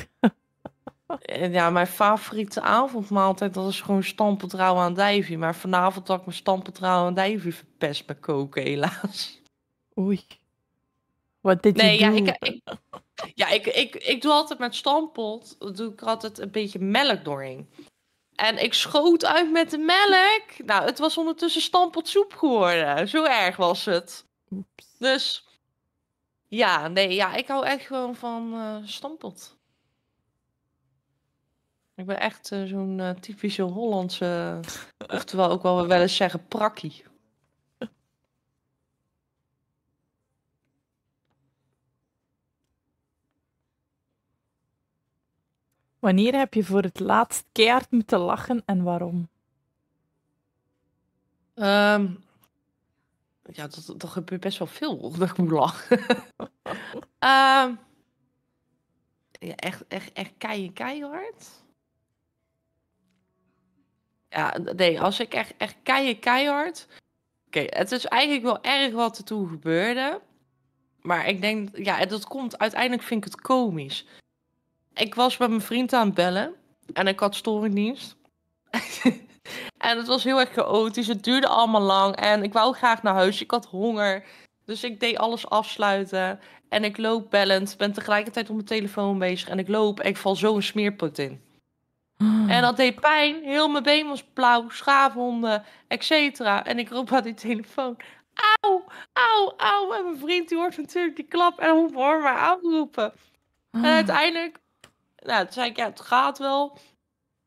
Eh, ja, mijn favoriete avondmaaltijd, dat is gewoon stampenrouw aan Dijvie. Maar vanavond had ik mijn stampenrouw aan Dijvie verpest met koken, helaas. Oei. Wat dit nee, ja, ik, ik, ja ik, ik, ik doe altijd met stampot, doe ik altijd een beetje melk doorheen. En ik schoot uit met de melk. Nou, het was ondertussen stampot soep geworden. Zo erg was het. Oeps. Dus ja, nee, ja, ik hou echt gewoon van eh, stampot. Ik ben echt eh, zo'n eh, typische Hollandse, oftewel ook wel wel eens zeggen prakkie. Wanneer heb je voor het laatst keihard moeten lachen en waarom? Um, ja, dat, dat gebeurt best wel veel dat ik moet lachen. Ehm, ja, echt, echt, echt keihard. ja, nee, als ik echt, echt keihard. Oké, het is eigenlijk wel erg wat er toen gebeurde. Maar ik denk, ja, dat komt uiteindelijk, vind ik het komisch ik was met mijn vriend aan het bellen. En ik had storingdienst. en het was heel erg chaotisch. Het duurde allemaal lang. En ik wou graag naar huis. Ik had honger. Dus ik deed alles afsluiten. En ik loop bellend. Ben tegelijkertijd op mijn telefoon bezig. En ik loop en ik val zo een smeerput in. Ah. En dat deed pijn. Heel mijn been was blauw. Schaafhonden, etc. En ik roep aan die telefoon. Auw, auw, auw. En mijn vriend die hoort natuurlijk die klap. En hoort me aanroepen. En ah. uiteindelijk nou, toen zei ik, ja, het gaat wel.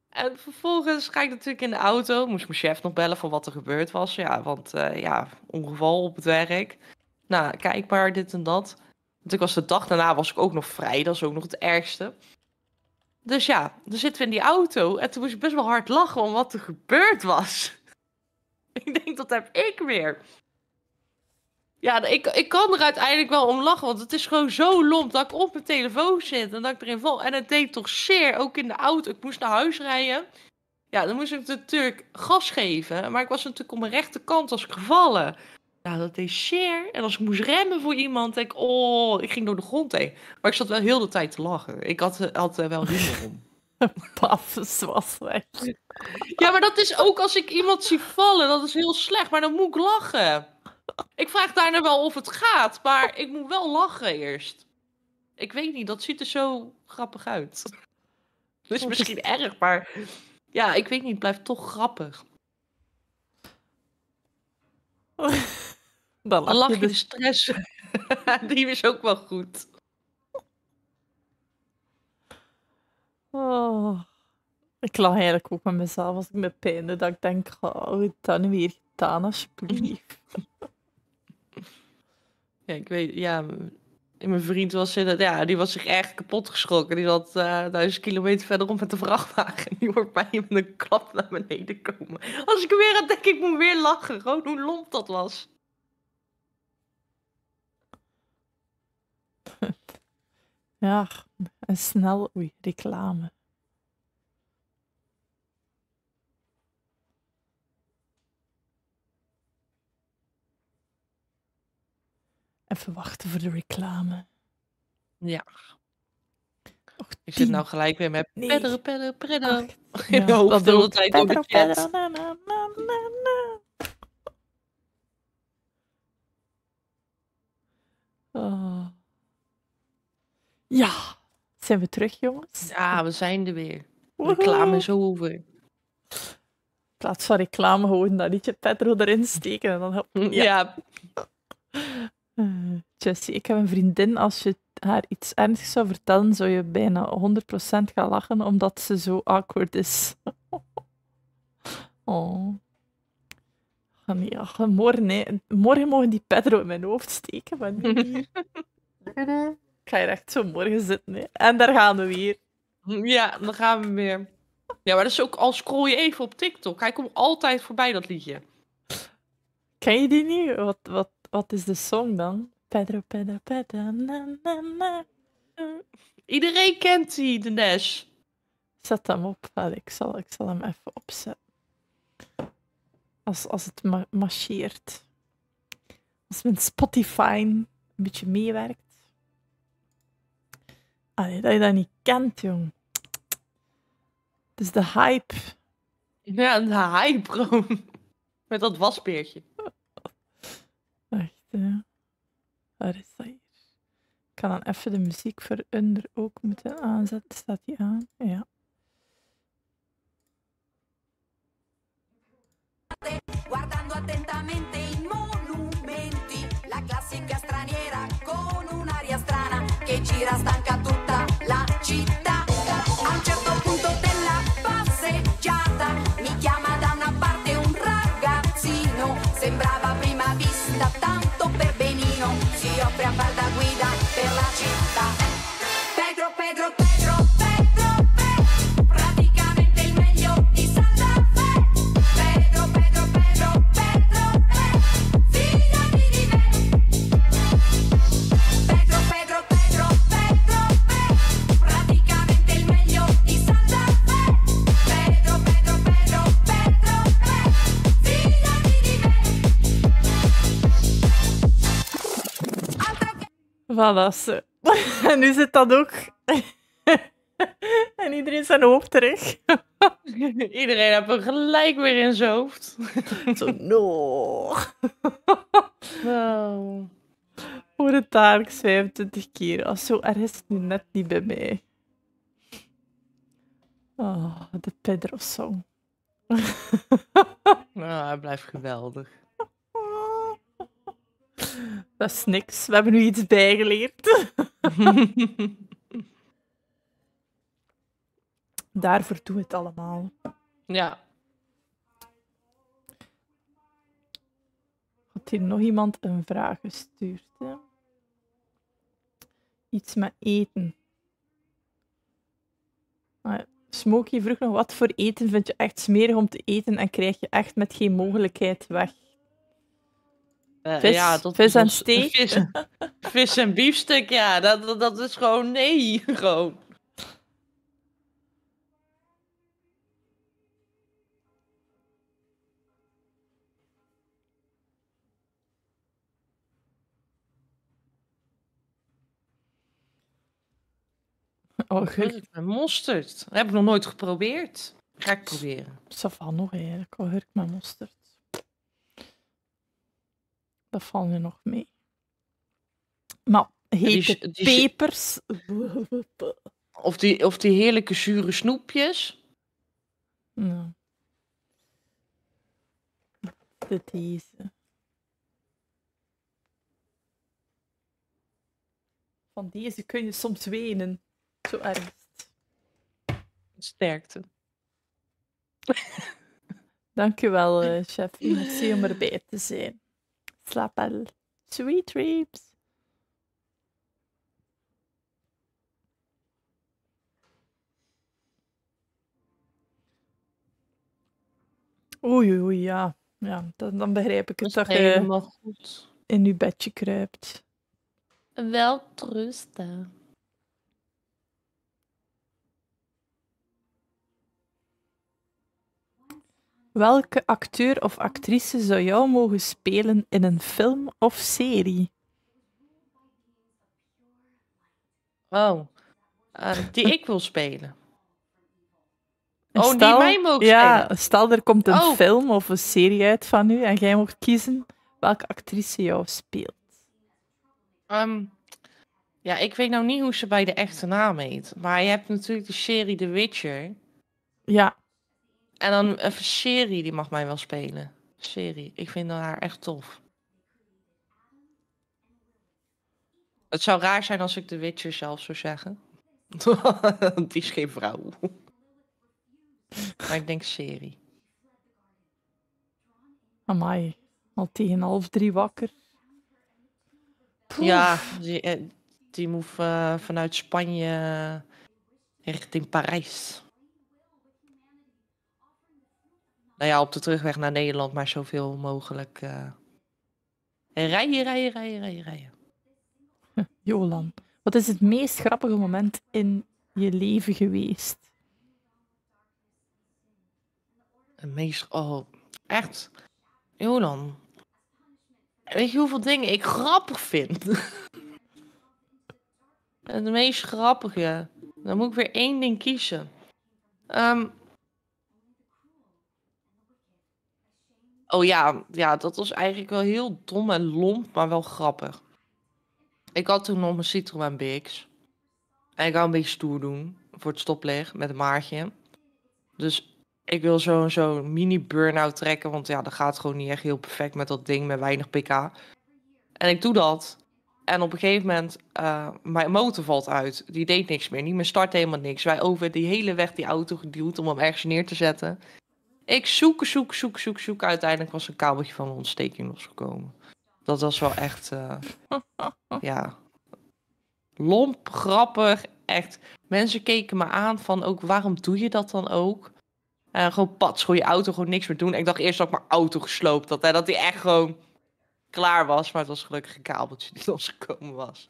En vervolgens ga ik natuurlijk in de auto. Moest mijn chef nog bellen van wat er gebeurd was. Ja, want eh, ja, ongeval op het werk. Nou, kijk maar, dit en dat. Want was de dag daarna was ik ook nog vrij. Dat is ook nog het ergste. Dus ja, dan zitten we in die auto. En toen moest ik best wel hard lachen om wat er gebeurd was. ik denk, dat heb ik weer. Ja, ik, ik kan er uiteindelijk wel om lachen, want het is gewoon zo lomp dat ik op mijn telefoon zit en dat ik erin val. En het deed toch zeer, ook in de auto. Ik moest naar huis rijden. Ja, dan moest ik natuurlijk gas geven, maar ik was natuurlijk op mijn rechterkant als ik gevallen. Ja, nou, dat deed zeer. En als ik moest remmen voor iemand, denk ik, oh, ik ging door de grond heen. Maar ik zat wel heel de tijd te lachen. Ik had, had wel humor om. Paf, was Ja, maar dat is ook als ik iemand zie vallen, dat is heel slecht, maar dan moet ik lachen ik vraag daarna wel of het gaat, maar ik moet wel lachen eerst. Ik weet niet, dat ziet er zo grappig uit. Dat is misschien erg, maar ja, ik weet niet, het blijft toch grappig. Dan lach, je de dus. stress. Die is ook wel goed. Oh, ik lach eigenlijk ook met mezelf als ik me pijnde. Dat ik denk, oh, wat heb ik weer gedaan, alsjeblieft ik weet, ja, mijn vriend was, in het, ja, die was zich echt kapot geschrokken. Die zat uh, duizend kilometer verderop met de vrachtwagen. Die hoort bij met een klap naar beneden komen. Als ik hem weer aan denk, ik moet weer lachen. Gewoon hoe lomp dat was. Ja, en snel, oei, reclame. Even wachten voor de reclame. Ja. ik zit nou gelijk weer met pedro, pedder, pedder, pedder. oh. Ja, zijn we terug, jongens? Ja, we zijn er weer. Reclame is over. In plaats van reclame gewoon dat liedje Pedro erin steken. En dan... ja. Eh, Jessie, ik heb een vriendin. Als je haar iets ernstigs zou vertellen, zou je bijna 100% gaan lachen, omdat ze zo awkward is. oh. Nee, morgen, hè. morgen mogen die Pedro in mijn hoofd steken. Maar nee. ik ga hier echt zo morgen zitten. Hè. En daar gaan we weer. Ja, dan gaan we weer. Ja, maar dat is ook al scroll je even op TikTok. Hij komt altijd voorbij, dat liedje. Ken je die niet? Wat, wat, wat is de song dan? Pedro, pedro, na, na, na. Iedereen kent die, de Nash. Zet hem op, ik zal, ik zal hem even opzetten. Als, als het marcheert. Als mijn Spotify een beetje meewerkt. Allee, dat je dat niet kent, jong. Het is dus de hype. Ja, de hype, bro. Met dat wasbeertje. Ja. Eh, waar is dat hier? Ik kan dan even de muziek voor onder ook moeten aanzetten. Staat die aan? Ja. Guardando attentamente i monumenti, la classica straniera con un'aria strana che gira stanca tutta la città. Voilà. En nu zit dat ook. En iedereen zijn hoofd terug. Iedereen heeft er gelijk weer in zijn hoofd. Zo, no. Wow. Oh. Hoor ah, het dagelijks 25 keer. Als zo, er is nu net niet bij mij. Oh, de Pedro-song. nou, ah, hij blijft geweldig. Dat is niks. We hebben nu iets bijgeleerd. Daarvoor doe we het allemaal. Ja. Had hier nog iemand een vraag gestuurd? Hè? Iets met eten. Ah, Smokey vroeg nog wat voor eten vind je echt smerig om te eten en krijg je echt met geen mogelijkheid weg? Eh, vis, ja, tot, vis en steek. Vis, en biefstuk, ja. Dat, dat, is gewoon nee, gewoon. Oh, gurk met mosterd. Dat heb ik nog nooit geprobeerd. Ga ik proberen. Savan nog eerlijk Oh, ik mijn mosterd. Dat valt nu nog mee. Maar hete pepers. Of die, of die heerlijke zure snoepjes. Nou. De deze. Van deze kun je soms wenen. Zo erg. Sterkte. Dankjewel, eh, chef. ik Merci om erbij te zijn slaap Sweet dreams. Oei, oei, ja. ja dan, begrijp ik het dat, dat je goed. in je bedje kruipt. Wel trusten. Welke acteur of actrice zou jou mogen spelen in een film of serie? Wow. Eh, die ik wil spelen. Oh, die mij mogen ja, Stel, er komt een oh. film of een serie uit van u en jij mocht kiezen welke actrice jou speelt. Ehm, ja, ik weet nou niet hoe ze bij de echte naam heet. Maar je hebt natuurlijk de serie The Witcher. Ja. En dan een serie, die mag mij wel spelen. Serie. Ik vind haar echt tof. Het zou raar zijn als ik de Witcher zelf zou zeggen. die is geen vrouw. maar ik denk serie. Amai. Al en half drie wakker. Ja, eh, die, move eh, vanuit Spanje eh, richting Parijs. Nou ja, op de terugweg naar Nederland maar zoveel mogelijk. Eh. En rijden, rijden, rijden, rijden, rijden. Jolan, wat is het meest grappige moment in je leven geweest? Het meest... Oh, echt? Jolan. Weet je hoeveel dingen ik grappig vind? het meest grappige. Dan moet ik weer één ding kiezen. Ehm, Oh ja, ja, dat was eigenlijk wel heel dom en lomp, maar wel grappig. Ik had toen nog mijn Citroën BX. En ik wou een beetje stoer doen voor het stoplicht met een maartje. Dus ik wil zo'n zo mini burn-out trekken, want ja, dat gaat gewoon niet echt heel perfect met dat ding met weinig pk. En ik doe dat. En op een gegeven moment, uh, mijn motor valt uit. Die deed niks meer. Niet meer start helemaal niks. Wij over die hele weg die auto geduwd om hem ergens neer te zetten. Ik zoek, zoek, zoek, zoek, zoek. Uiteindelijk was een kabeltje van mijn ontsteking losgekomen. Dat was wel echt, eh, ja, lomp, grappig, echt. Mensen keken me aan van ook, waarom doe je dat dan ook? Uh, gewoon pats, gewoon je auto, gewoon niks meer doen. ik dacht eerst dat ik mijn auto gesloopt had. Hè, dat hij echt gewoon klaar was. Maar het was gelukkig een kabeltje die losgekomen was.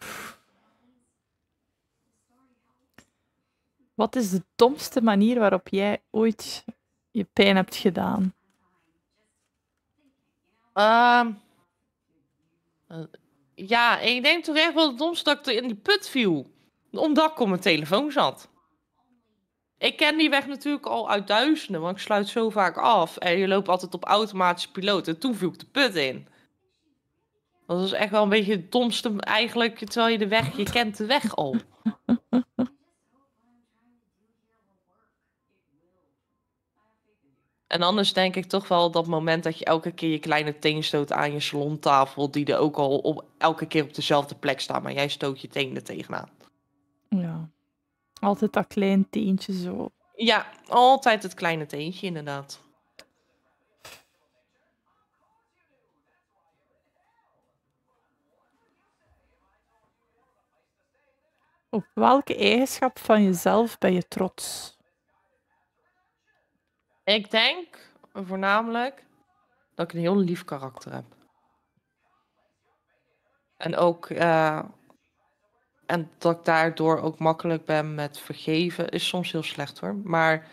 Wat is de domste manier waarop jij ooit je pijn hebt gedaan? Ja, ehm, uh, eh, ja, ik denk toch echt wel het domste dat ik in die put viel. Omdat ik op mijn telefoon zat. Ik ken die weg natuurlijk al uit duizenden, want ik sluit zo vaak af. En je loopt altijd op automatische piloot. En toen viel ik de put in. Dat is echt wel een beetje het domste eigenlijk, terwijl je de weg, je kent de weg al. En anders denk ik toch wel dat moment dat je elke keer je kleine teen stoot aan je salontafel, die er ook al op, elke keer op dezelfde plek staan, maar jij stoot je teen er tegenaan. Ja, altijd dat klein teentje zo. Ja, altijd het kleine teentje inderdaad. Op welke eigenschap van jezelf ben je trots? Ik denk voornamelijk dat ik een heel lief karakter heb. En ook. Eh, en dat ik daardoor ook makkelijk ben met vergeven. Is soms heel slecht hoor. Maar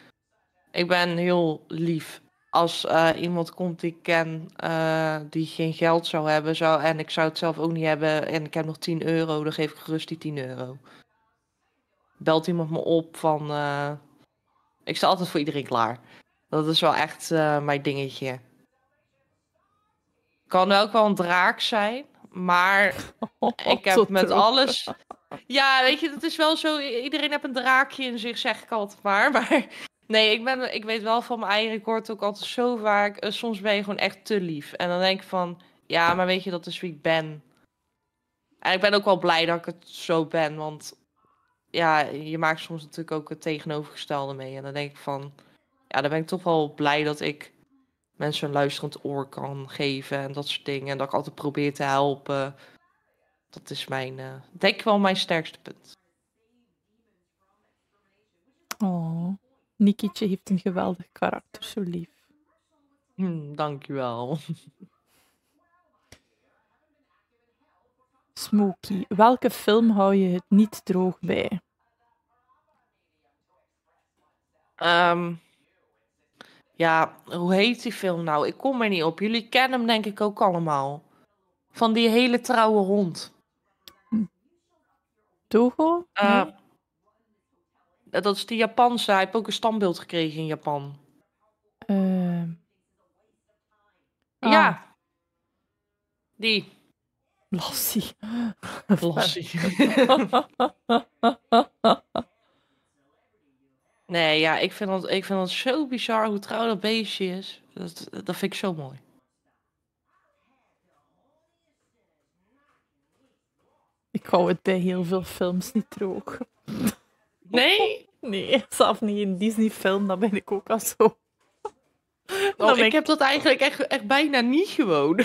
ik ben heel lief. Als eh, iemand komt die ik ken eh, die geen geld zou hebben. Zou, en ik zou het zelf ook niet hebben. En ik heb nog 10 euro. Dan geef ik gerust die 10 euro. Belt iemand me op van. ik sta altijd voor iedereen klaar. Dat is wel echt eh, mijn dingetje. Kan ook wel een draak zijn, maar oh, ik heb met alles. Ja, weet je, het is wel zo. Iedereen heeft een draakje in zich, zeg ik altijd maar. Maar nee, ik, ben, ik weet wel van mijn eigen record ook altijd zo vaak. Eh, soms ben je gewoon echt te lief. En dan denk ik van, ja, maar weet je, dat is wie ik ben. En ik ben ook wel blij dat ik het zo ben, want ja, je maakt soms natuurlijk ook het tegenovergestelde mee. En dan denk ik van, ja, dan ben ik toch wel blij dat ik mensen een luisterend oor kan geven en dat soort dingen. En dat ik altijd probeer te helpen. Dat is mijn, uh, denk ik wel mijn sterkste punt. Oh, Nikietje heeft een geweldig karakter, zo lief. Hm, dankjewel. Smokey, welke film hou je het niet droog bij? Um, ja, hoe heet die film nou? Ik kom er niet op. Jullie kennen hem denk ik ook allemaal. Van die hele trouwe hond. Toegel? Eh, dat is die Japanse. Hij heeft ook een standbeeld gekregen in Japan. Eh, ja. Ah. Die. Lassie. Lassie. Nee, ja, ik vind, dat, ik vind dat zo bizar hoe trouw dat beestje is. Dat, dat vind ik zo mooi. Ik hou het bij heel veel films niet droog. Nee? Nee, zelf niet in Disney-film, dan ben ik ook al zo. ik... heb dat eigenlijk echt, echt bijna niet gewoon.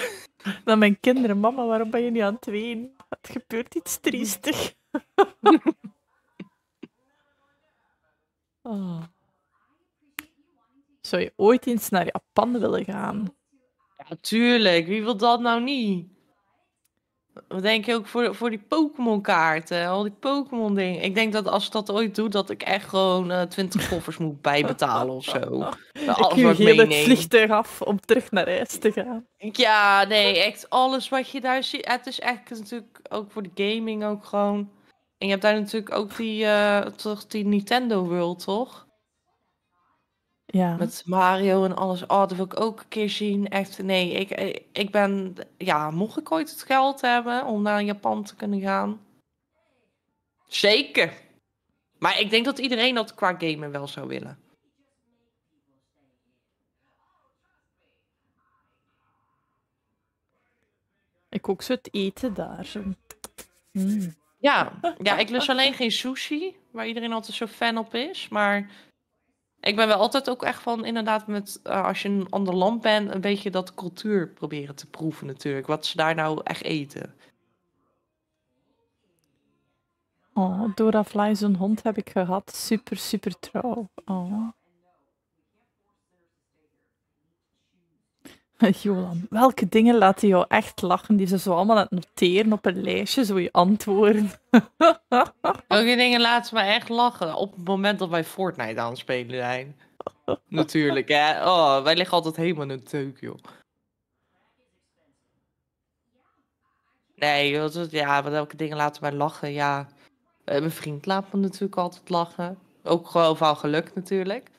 Dan mijn kinderen, mama, waarom ben je niet aan het ween? Het gebeurt iets triestig. Oh. Zou je ooit eens naar Japan willen gaan? Ja, Wie wil dat nou niet? Wat denk je ook voor, voor die Pokémon-kaarten? Al die Pokémon-dingen. Ik denk dat als ik dat ooit doe, dat ik echt gewoon uh, eh, 20 koffers moet bijbetalen of zo. ik wat het vliegtuig af om terug naar huis te gaan. Ja, nee, echt alles wat je daar ziet. Het is echt natuurlijk ook voor de gaming ook gewoon en je hebt daar natuurlijk ook die, eh, toch die Nintendo World, toch? Ja. Met Mario en alles. Oh, dat wil ik ook een keer zien. Echt, nee. Ik, ik ben, ja, mocht ik ooit het geld hebben om naar Japan te kunnen gaan. Zeker. Maar ik denk dat iedereen dat qua gamen wel zou willen. Ik ook zo het eten daar. Mm. Ja, ja, ik lust alleen geen sushi, waar iedereen altijd zo fan op is. Maar ik ben wel altijd ook echt van, inderdaad, met, eh, als je een ander land bent, een beetje dat cultuur proberen te proeven natuurlijk. Wat ze daar nou echt eten. Oh, Dora Fly, zo'n hond heb ik gehad. Super, super trouw. Oh. Johan, welke dingen laten jou echt lachen? Die ze zo allemaal aan het noteren op een lijstje, zo je antwoorden. welke dingen laten mij echt lachen? Op het moment dat wij Fortnite aan het spelen zijn. Natuurlijk, hè. Oh, wij liggen altijd helemaal in een teuk, joh. Nee, wat, ja, welke dingen laten mij lachen? Ja, eh, mijn vriend laat me natuurlijk altijd lachen. Ook gewoon van geluk natuurlijk.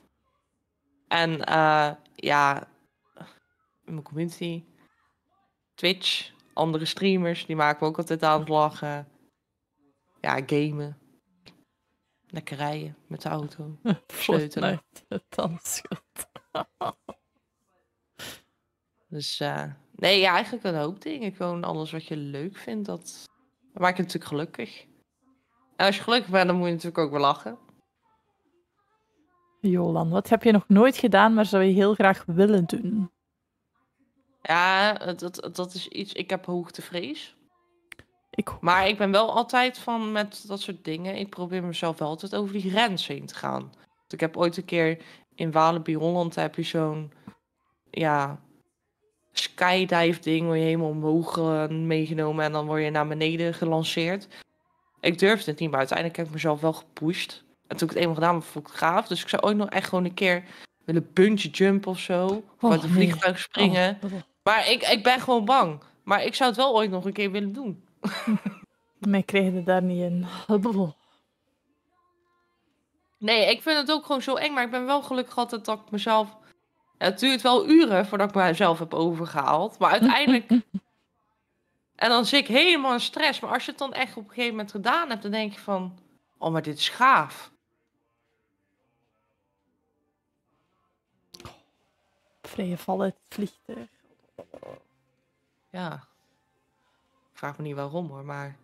En uh, ja, in mijn community. Twitch, andere streamers, die maken we ook altijd aan het lachen. Ja, gamen. Lekker rijden met de auto. Sleutelen. dansen. dus eh, nee, ja, eigenlijk een hoop dingen. Gewoon alles wat je leuk vindt, dat, dat maakt je natuurlijk gelukkig. En als je gelukkig bent, dan moet je natuurlijk ook wel lachen. Jolan, wat heb je nog nooit gedaan, maar zou je heel graag willen doen? Ja, dat, dat is iets. Ik heb hoogtevrees. Ik... Maar ik ben wel altijd van met dat soort dingen. Ik probeer mezelf wel altijd over die grens heen te gaan. ik heb ooit een keer in Walibi Holland heb je zo'n ja, skydive ding. waar je helemaal omhoog eh, meegenomen en dan word je naar beneden gelanceerd. Ik durfde het niet, maar uiteindelijk heb ik mezelf wel gepusht. En toen ik het eenmaal gedaan heb, vond ik het gaaf. Dus ik zou ooit nog echt gewoon een keer willen bungee jump of zo. Of oh, een vliegtuig springen. Oh, maar ik, ik ben gewoon bang. Maar ik zou het wel ooit nog een keer willen doen. Mij kreeg we daar niet in. Nee, ik vind het ook gewoon zo eng. Maar ik ben wel gelukkig altijd dat ik mezelf... het duurt wel uren voordat ik mezelf heb overgehaald. Maar uiteindelijk... en dan zit ik helemaal in stress. Maar als je het dan echt op een gegeven moment gedaan hebt... dan denk je van... Oh, maar dit is gaaf. Vrije vallen, het vliegtuig. Ja. Ik vraag me niet waarom hoor, maar.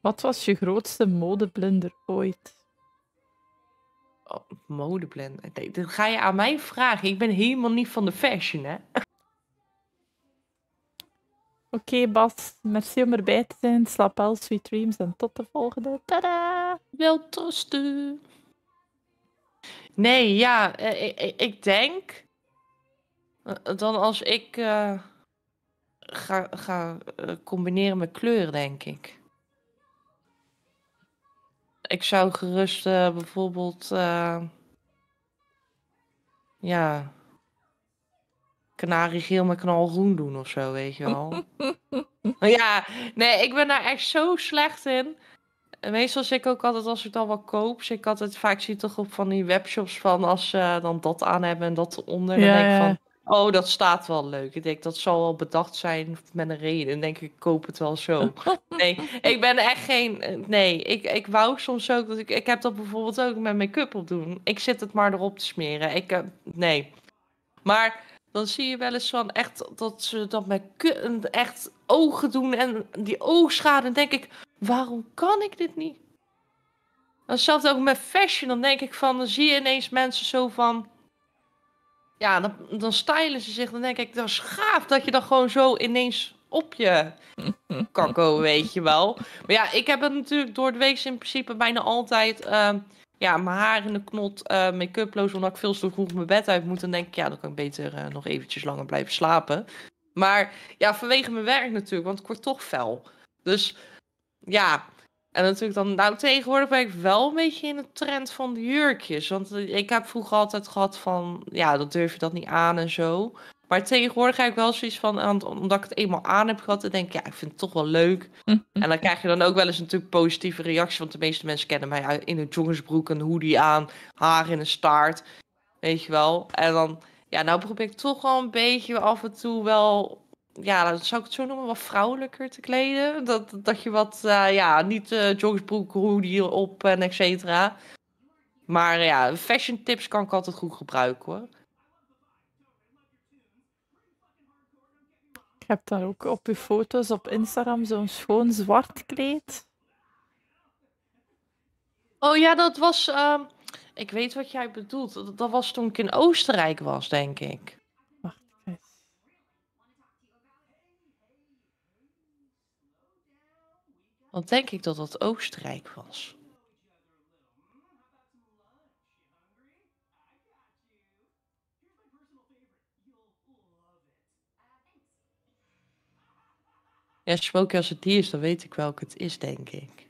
Wat was je grootste modeblunder ooit? Oh, modeblender. Nee, dat ga je aan mij vragen. Ik ben helemaal niet van de fashion, hè? Oké, Bas. Merci om erbij te zijn. Slap wel, sweet dreams en tot de volgende. Tada! wel trusten. Nee, ja, eh, ik, ik denk eh, dan als ik eh, ga, ga combineren met kleur, denk ik. Ik zou gerust bijvoorbeeld, ja, kanariegeel met knalgroen doen of zo, weet je wel. ja, nee, ik ben daar echt zo slecht in meestal zeg ik ook altijd als ik dan wat koop, zeg ik altijd vaak zie je toch op van die webshops van als ze dan dat aan hebben en dat onder. Ja, dan denk ik van, oh, dat staat wel leuk. Ik denk dat zal wel bedacht zijn met een reden. Dan denk ik, ik koop het wel zo. nee, ik ben echt geen. Nee, ik, ik wou soms ook dat ik. Ik heb dat bijvoorbeeld ook met make-up op doen. Ik zit het maar erop te smeren. Ik, eh, nee. Maar dan zie je wel eens van echt dat ze dat met echt ogen doen en die oogschade. Dan denk ik, waarom kan ik dit niet? Hetzelfde ook met fashion. Dan denk ik van, dan zie je ineens mensen zo van... Ja, dan, stylen ze zich. Dan denk ik, dat is gaaf dat je dan gewoon zo ineens op je kakko, weet je wel. Maar ja, ik heb het natuurlijk door de week in principe bijna altijd... Ehm, ja, mijn haar in de knot, uh, eh, make-uploos, omdat ik veel te vroeg mijn bed uit moet. Dan denk ik, ja, dan kan ik beter eh, nog eventjes langer blijven slapen. Maar ja, vanwege mijn werk natuurlijk, want ik word toch fel. Dus ja, en natuurlijk dan, nou tegenwoordig ben ik wel een beetje in de trend van de jurkjes. Want eh, ik heb vroeger altijd gehad van, ja, dat durf je dat niet aan en zo. Maar tegenwoordig ga ik wel zoiets van, omdat ik het eenmaal aan heb gehad, dan denk ik, ja, ik vind het toch wel leuk. Mhm. En dan krijg je dan ook wel eens natuurlijk positieve reactie, want de meeste mensen kennen mij in een jongensbroek, een hoodie aan, haar in een staart, weet je wel. En dan, ja, nou probeer ik toch wel een beetje af en toe wel, ja, dat zou ik het zo noemen, wat vrouwelijker te kleden. Dat, dat je wat, eh, ja, niet uh, eh, jongensbroek, hoodie op en et cetera. Maar ja, fashion tips kan ik altijd goed gebruiken hoor. hebt daar ook op je foto's op Instagram zo'n schoon zwart kleed. Oh ja, dat was. Ehm, ik weet wat jij bedoelt. Dat, was toen ik in Oostenrijk was, denk ik. Wacht eens. Dan denk ik dat dat Oostenrijk was. Ja, Smokey, als het die is, dan weet ik welke het is, denk ik.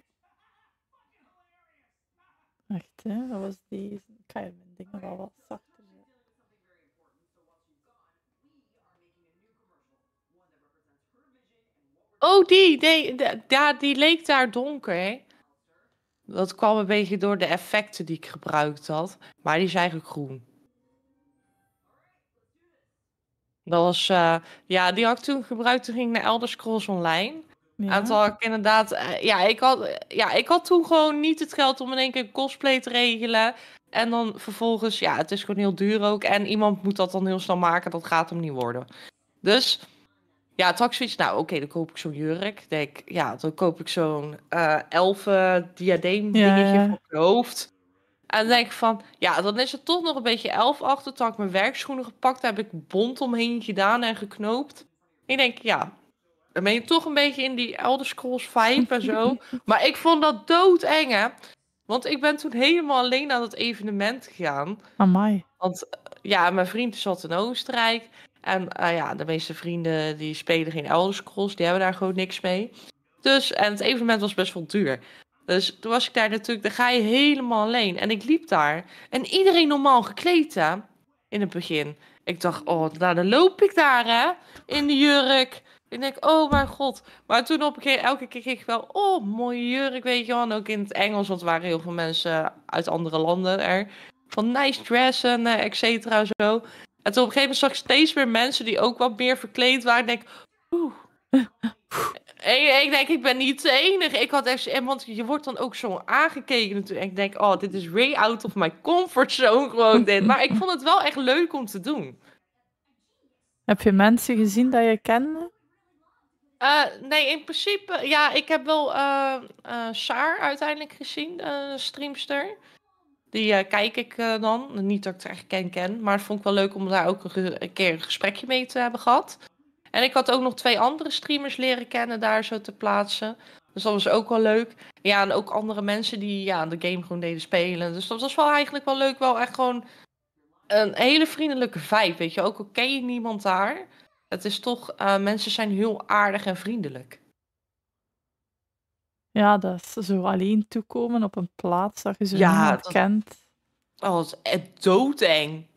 Echt, hè? Dat was die... Ik ga nog wel wat zachter Oh, die, nee, ja, die leek daar donker, hè? Dat kwam een beetje door de effecten die ik gebruikt had. Maar die is eigenlijk groen. Dat was, eh, ja, die had ik toen gebruikt. Toen ging ik naar Elder Scrolls Online. Ja. En had ik inderdaad, eh, ja ik, had, ja, ik had toen gewoon niet het geld om in één keer cosplay te regelen. En dan vervolgens, ja, het is gewoon heel duur ook. En iemand moet dat dan heel snel maken. Dat gaat hem niet worden. Dus ja, toen zoiets, nou oké, dan koop ik zo'n jurk. Denk, ja, dan koop ik zo'n uh, elfen diadeem dingetje voor ja. hoofd. En dan denk ik van, ja, dan is het toch nog een beetje elf achter. Toen had ik mijn werkschoenen gepakt, heb ik bont omheen gedaan en geknoopt. En ik denk, ja, dan ben je toch een beetje in die Elder Scrolls vibe en zo. maar ik vond dat eng hè. Want ik ben toen helemaal alleen naar dat evenement gegaan. Amai. Want ja, mijn vriend zat in Oostenrijk. En eh, ja, de meeste vrienden die spelen geen Elder Scrolls, die hebben daar gewoon niks mee. Dus, en het evenement was best wel duur. Dus toen was ik daar natuurlijk, daar ga je helemaal alleen. En ik liep daar. En iedereen normaal gekleed, hè? In het begin. Ik dacht, oh, nou, dan loop ik daar, hè? In de jurk. Ik denk, oh mijn god. Maar toen op een gegeven elke keer kreeg ik wel, oh, mooie jurk, weet je wel. ook in het Engels, want er waren heel veel mensen uit andere landen er. Van nice dress en uh, et cetera, zo. En toen op een gegeven moment zag ik steeds meer mensen die ook wat meer verkleed waren. En denk, oeh. Ik, denk, ik ben niet de enige. Ik had echt, want je wordt dan ook zo aangekeken natuurlijk. Ik denk, oh, dit is way out of my comfort zone gewoon dit. Maar ik vond het wel echt leuk om te doen. Heb je mensen gezien dat je kende? Eh, nee, in principe, ja, ik heb wel eh, eh, Saar uiteindelijk gezien, streamster. Die kijk ik dan. Niet dat ik het echt ken, ken, maar het vond ik wel leuk om daar ook een keer een gesprekje mee te hebben gehad. En ik had ook nog twee andere streamers leren kennen daar zo te plaatsen. Dus dat was ook wel leuk. Ja, en ook andere mensen die ja, de game gewoon deden spelen. Dus dat was wel eigenlijk wel leuk. Wel echt gewoon een hele vriendelijke vibe, weet je. Ook al ken je niemand daar. Het is toch, eh, mensen zijn heel aardig en vriendelijk. Ja, dat is zo alleen toekomen op een plaats dat je zo ja, niet kent. Oh, het is doodeng.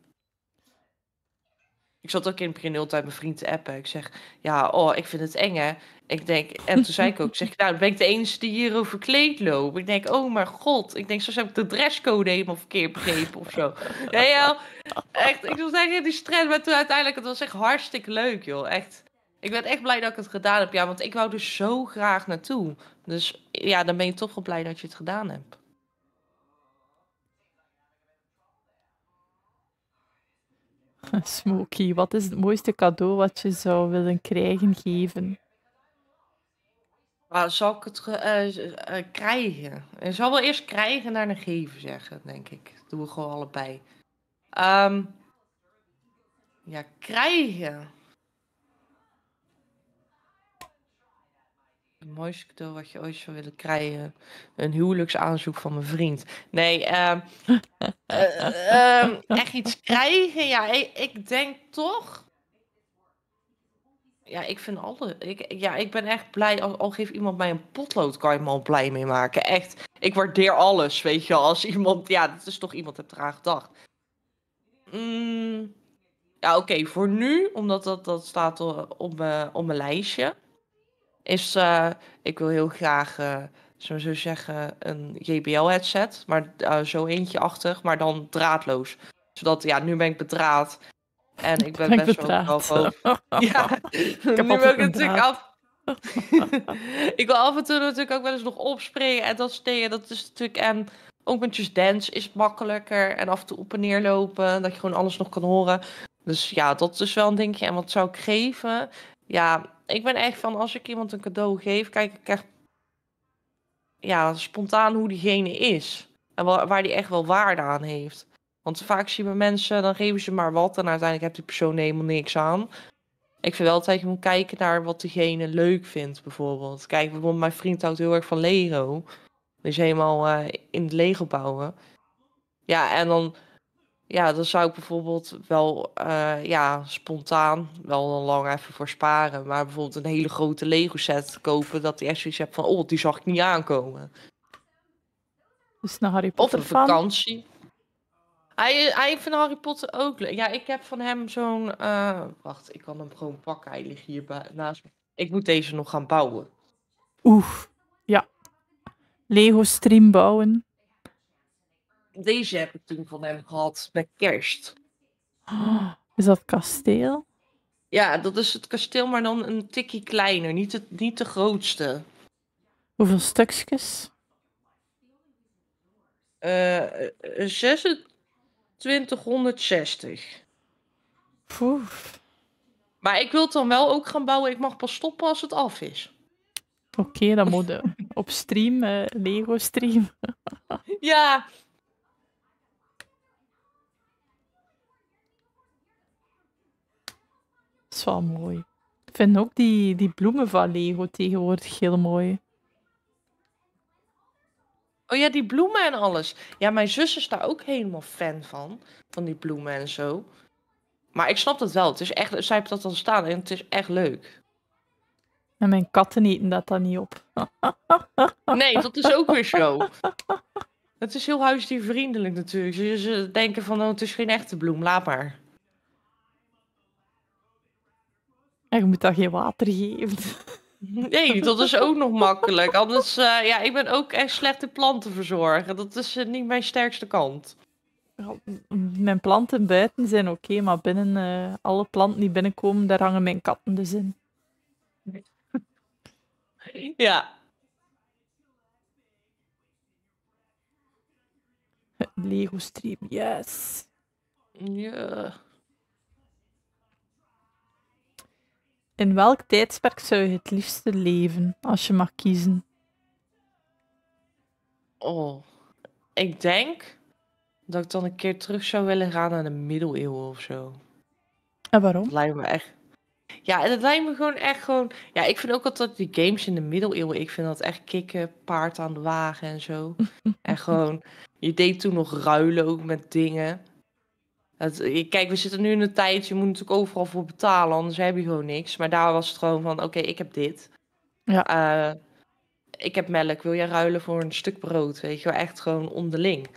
Ik zat ook in het tijd mijn vriend te appen. Ik zeg, ja, oh, ik vind het eng, hè. Ik denk, en toen zei ik ook, zeg, nou, ben ik de enige die hier overkleed loopt. Ik denk, oh mijn god. Ik denk, zo heb ik de dresscode helemaal verkeerd begrepen of zo. Nee, Echt, ik was echt die stress. Maar toen uiteindelijk, het was echt hartstikke leuk, joh. Echt. Ik ben echt blij dat ik het gedaan heb. Ja, want ik wou dus zo graag naartoe. Dus ja, dan ben je toch wel blij dat je het gedaan hebt. Smoky, wat is het mooiste cadeau wat je zou willen krijgen geven? Waar zou ik het eh, eh, krijgen? Ik zou wel eerst krijgen naar een geven zeggen, denk ik. Dat doen we gewoon allebei. Um, ja, krijgen. Het mooiste cadeau wat je ooit zou willen krijgen. Een huwelijksaanzoek van mijn vriend. Nee, ehm, eh, eh, ehm, echt iets krijgen. Ja, ik, denk toch. Ja, ik vind alle. Ik, ja, ik ben echt blij. Al, al geeft iemand mij een potlood, kan je me al blij mee maken. Echt. Ik waardeer alles, weet je. Als iemand. Ja, dat is toch iemand hebt eraan gedacht. Mm, ja, oké. voor nu, omdat dat, dat staat eh, op, op, op mijn lijstje is, eh, ik wil heel graag, eh, zullen zo zeggen, een JBL-headset. Maar eh, zo eentje achter, maar dan draadloos. Zodat, ja, nu ben ik bedraad. En ik ben, best wel hoog. ja, ik nu wil ik natuurlijk af... ik wil af en toe natuurlijk ook wel eens nog opspringen en dat soort Dat is natuurlijk... En ook met je Dance is het makkelijker. En af en toe op en neer lopen, dat je gewoon alles nog kan horen. Dus ja, dat is wel een dingetje. En wat zou ik geven? Ja, ik ben echt van als ik iemand een cadeau geef, kijk ik echt ja, spontaan hoe diegene is. En waar die echt wel waarde aan heeft. Want vaak zie je bij mensen, dan geven ze maar wat en uiteindelijk heeft die persoon helemaal niks aan. Ik vind wel dat je moet kijken naar wat diegene leuk vindt, bijvoorbeeld. Kijk, bijvoorbeeld mijn vriend houdt heel erg van Lego. Dus helemaal eh, in het Lego bouwen. Ja, en dan ja, dan zou ik bijvoorbeeld wel eh, ja, spontaan wel een lang even voor sparen. Maar bijvoorbeeld een hele grote Lego set kopen. Dat die echt zoiets hebt van, oh, die zag ik niet aankomen. Dus naar Harry Potter Of een vakantie. Hij, hij van Harry Potter ook leuk. Ja, ik heb van hem zo'n... Eh, wacht, ik kan hem gewoon pakken. Hij ligt hier naast me. Ik moet deze nog gaan bouwen. Oeh, ja. Lego stream bouwen. Deze heb ik toen van hem gehad bij kerst. is dat kasteel? Ja, dat is het kasteel, maar dan een tikje kleiner. Niet, het, niet de grootste. Hoeveel stukjes? Uh, 2660. Poef. Maar ik wil het dan wel ook gaan bouwen. Ik mag pas stoppen als het af is. Oké, dan moet je op stream, eh, Lego stream. ja, Dat is wel mooi. Ik vind ook die, die bloemen van Lego tegenwoordig heel mooi. Oh ja, die bloemen en alles. Ja, mijn zus is daar ook helemaal fan van. Van die bloemen en zo. Maar ik snap dat wel. Het is echt, zij heeft dat al staan en het is echt leuk. En mijn katten eten dat dan niet op. nee, dat is ook weer zo. Het is heel huisdiervriendelijk natuurlijk. Ze denken van, oh, het is geen echte bloem, laat maar. En je moet daar geen water geven. Nee, dat is ook nog makkelijk. Anders, eh, ja, ik ben ook echt slecht in planten verzorgen. Dat is eh, niet mijn sterkste kant. Mijn planten buiten zijn oké, maar binnen eh, alle planten die binnenkomen, daar hangen mijn katten dus in. Ja. Lego stream, yes. Ja. In welk tijdsperk zou je het liefste leven als je mag kiezen? Oh, ik denk dat ik dan een keer terug zou willen gaan naar de middeleeuwen of zo. En waarom? Dat lijkt me echt. Ja, dat lijkt me gewoon echt gewoon. Ja, ik vind ook altijd die games in de middeleeuwen. Ik vind dat echt kicken, paard aan de wagen en zo. en gewoon, je deed toen nog ruilen ook met dingen kijk, we zitten nu in een tijd, je moet natuurlijk overal voor betalen, anders heb je gewoon niks. Maar daar was het gewoon van, oké, ik heb dit. Ja. Eh, ik heb melk, wil jij ruilen voor een stuk brood? Weet je wel, echt gewoon onderling.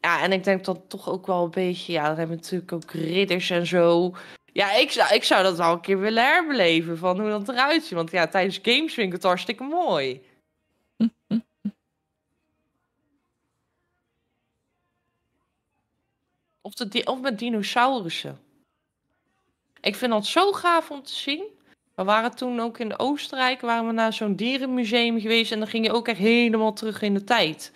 Ja, en ik denk dat toch ook wel een beetje, ja, dan hebben natuurlijk ook ridders en zo. Ja, ik zou, ik zou dat wel een keer willen herbeleven, van hoe dat eruit ziet. Want ja, tijdens games vind ik het hartstikke mooi. Hm, hm. Of, met dinosaurussen. Ik vind dat zo gaaf om te zien. We waren toen ook in Oostenrijk, waren we naar zo'n dierenmuseum geweest en dan ging je ook echt helemaal terug in de tijd.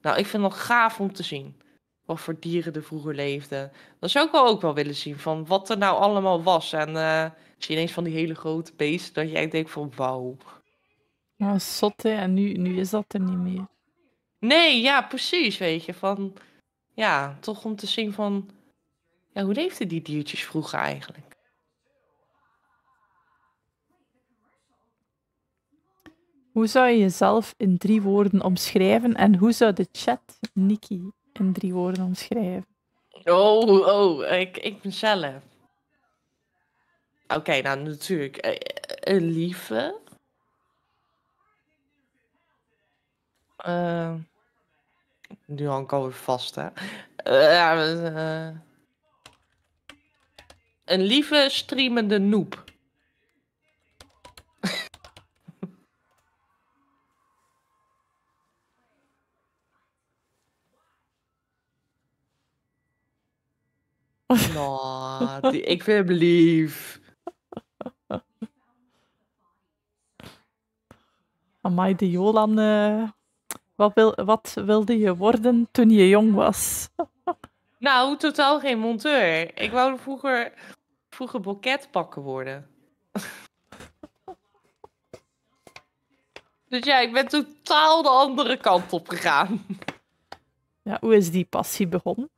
Nou, ik vind dat gaaf om te zien. Wat voor dieren er vroeger leefden. Dat zou ik wel ook wel willen zien, van wat er nou allemaal was. En uh, zie je ineens van die hele grote beesten, dat jij denkt van wauw. Nou, zotte. en nu, nu is dat er niet meer. Nee, ja, precies, weet je, van ja, toch om te zien van... Ja, hoe leefden die diertjes vroeger eigenlijk? Hoe zou je jezelf in drie woorden omschrijven en hoe zou de chat Nikki in drie woorden omschrijven? Oh, oh, ik, ik mezelf. Oké, nou natuurlijk. Eh, eh, een lieve. Eh, nu hang ik alweer vast, hè. Uh, een lieve streamende noep. no, die, ik vind hem lief. Amai, de Jolan... Uh... Wat, wil, wat wilde je worden toen je jong was? nou, totaal geen monteur. Ik wou vroeger, vroeger worden. dus ja, ik ben totaal de andere kant op gegaan. Ja, hoe is die passie begonnen?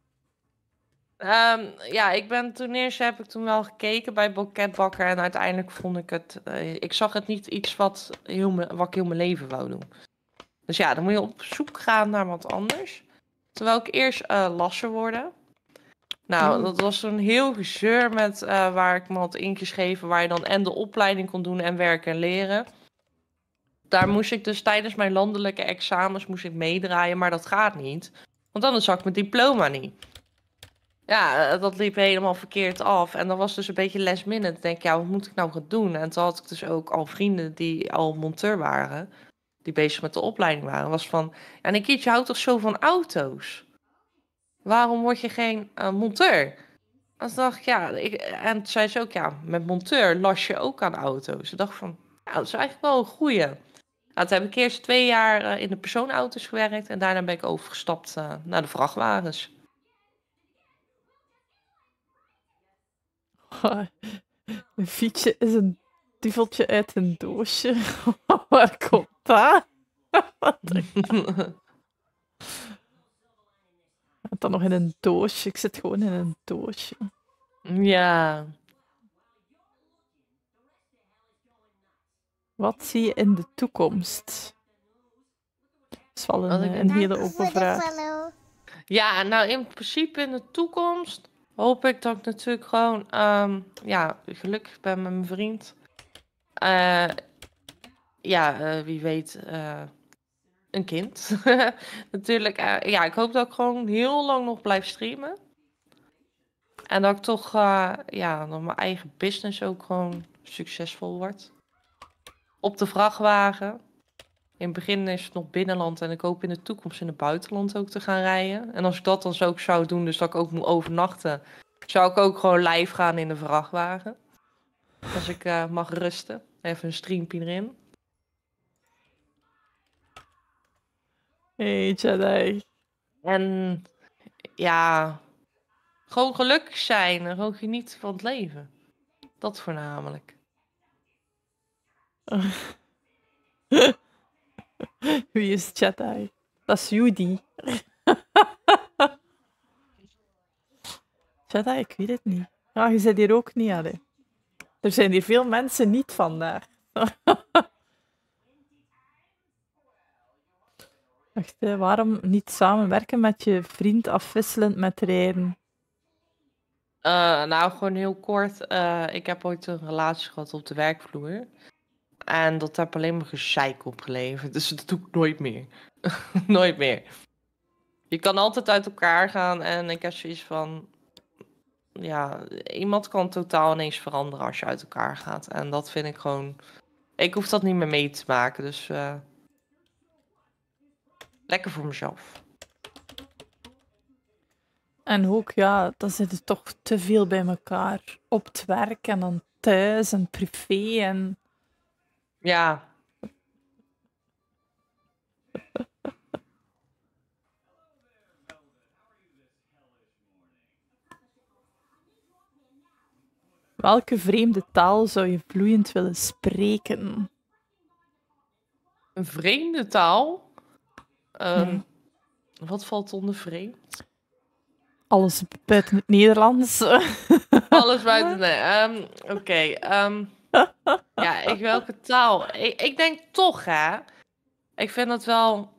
Um, ja, ik ben toen eerst heb ik toen wel gekeken bij Boketbakker en uiteindelijk vond ik het. Eh, ik zag het niet iets wat, heel me, wat ik heel mijn leven wou doen. Dus ja, dan moet je op zoek gaan naar wat anders. Terwijl ik eerst uh, lasser worden. Nou, mm. dat was een heel gezeur met eh, waar ik me had ingeschreven, waar je dan en de opleiding kon doen en werken en leren. Daar moest ik dus tijdens mijn landelijke examens moest ik meedraaien, maar dat gaat niet. Want anders zag ik mijn diploma niet. Ja, eh, dat liep helemaal verkeerd af. En dat was dus een beetje last minute. Denk ik, ja, wat moet ik nou gaan doen? En toen had ik dus ook al vrienden die al monteur waren die bezig met de opleiding waren, was van, ja, Nikiet, je houdt toch zo van auto's? Waarom word je geen uh, monteur? Als dacht ja, ik, en toen zei ze ook, ja, met monteur las je ook aan auto's. Ik dacht van, ja, dat is eigenlijk wel een goeie. Nou, toen heb ik eerst twee jaar eh, in de persoonauto's gewerkt en daarna ben ik overgestapt eh, naar de vrachtwagens. Een fietsje is een duveltje uit een doosje. Waar komt Papa? En dan nog in een doosje. Ik zit gewoon in een doosje. Ja. Wat zie je in de toekomst? Dat is wel een, hele open vraag. Ja, nou in principe in de toekomst hoop ik dat ik natuurlijk gewoon ehm, ja, gelukkig ben met mijn vriend. Eh, ja, eh, wie weet, eh, een kind. Natuurlijk, eh, ja, ik hoop dat ik gewoon heel lang nog blijf streamen. En dat ik toch, ja, dat mijn eigen business ook gewoon succesvol wordt. Op de vrachtwagen. In het begin is het nog binnenland en ik hoop in de toekomst in het buitenland ook te gaan rijden. En als ik dat dan zo ook zou doen, dus dat ik ook moet overnachten, zou ik ook gewoon live gaan in de vrachtwagen. Als ik mag rusten. Even een streampje erin. Hey, Jedi. En ja, gewoon gelukkig zijn en gewoon genieten van het leven. Dat voornamelijk. Wie is Jedi? Dat is Judy. Jedi, ik weet het niet. Ja, je zit hier ook niet, hè? Er zijn hier veel mensen niet vandaag. Wacht, waarom niet samenwerken met je vriend afwisselend met rijden? Eh, nou, gewoon heel kort. Eh, ik heb ooit een relatie gehad op de werkvloer. En dat heb alleen maar gezeik opgeleverd. Dus dat doe ik nooit meer. nooit meer. Je kan altijd uit elkaar gaan en ik heb zoiets van... Ja, iemand kan totaal ineens veranderen als je uit elkaar gaat. En dat vind ik gewoon... Ik hoef dat niet meer mee te maken, dus... Eh, Lekker voor mezelf. En ook, ja, dan zitten toch te veel bij elkaar. Op het werk en dan thuis en privé en... Ja. Welke vreemde taal zou je vloeiend willen spreken? Een vreemde taal? Ehm, wat valt onder vreemd? Alles buiten het Nederlands. Alles buiten. Nee. Ehm, oké. Ehm, ja, welke taal? Ik, ik, denk toch, hè? Ik vind dat wel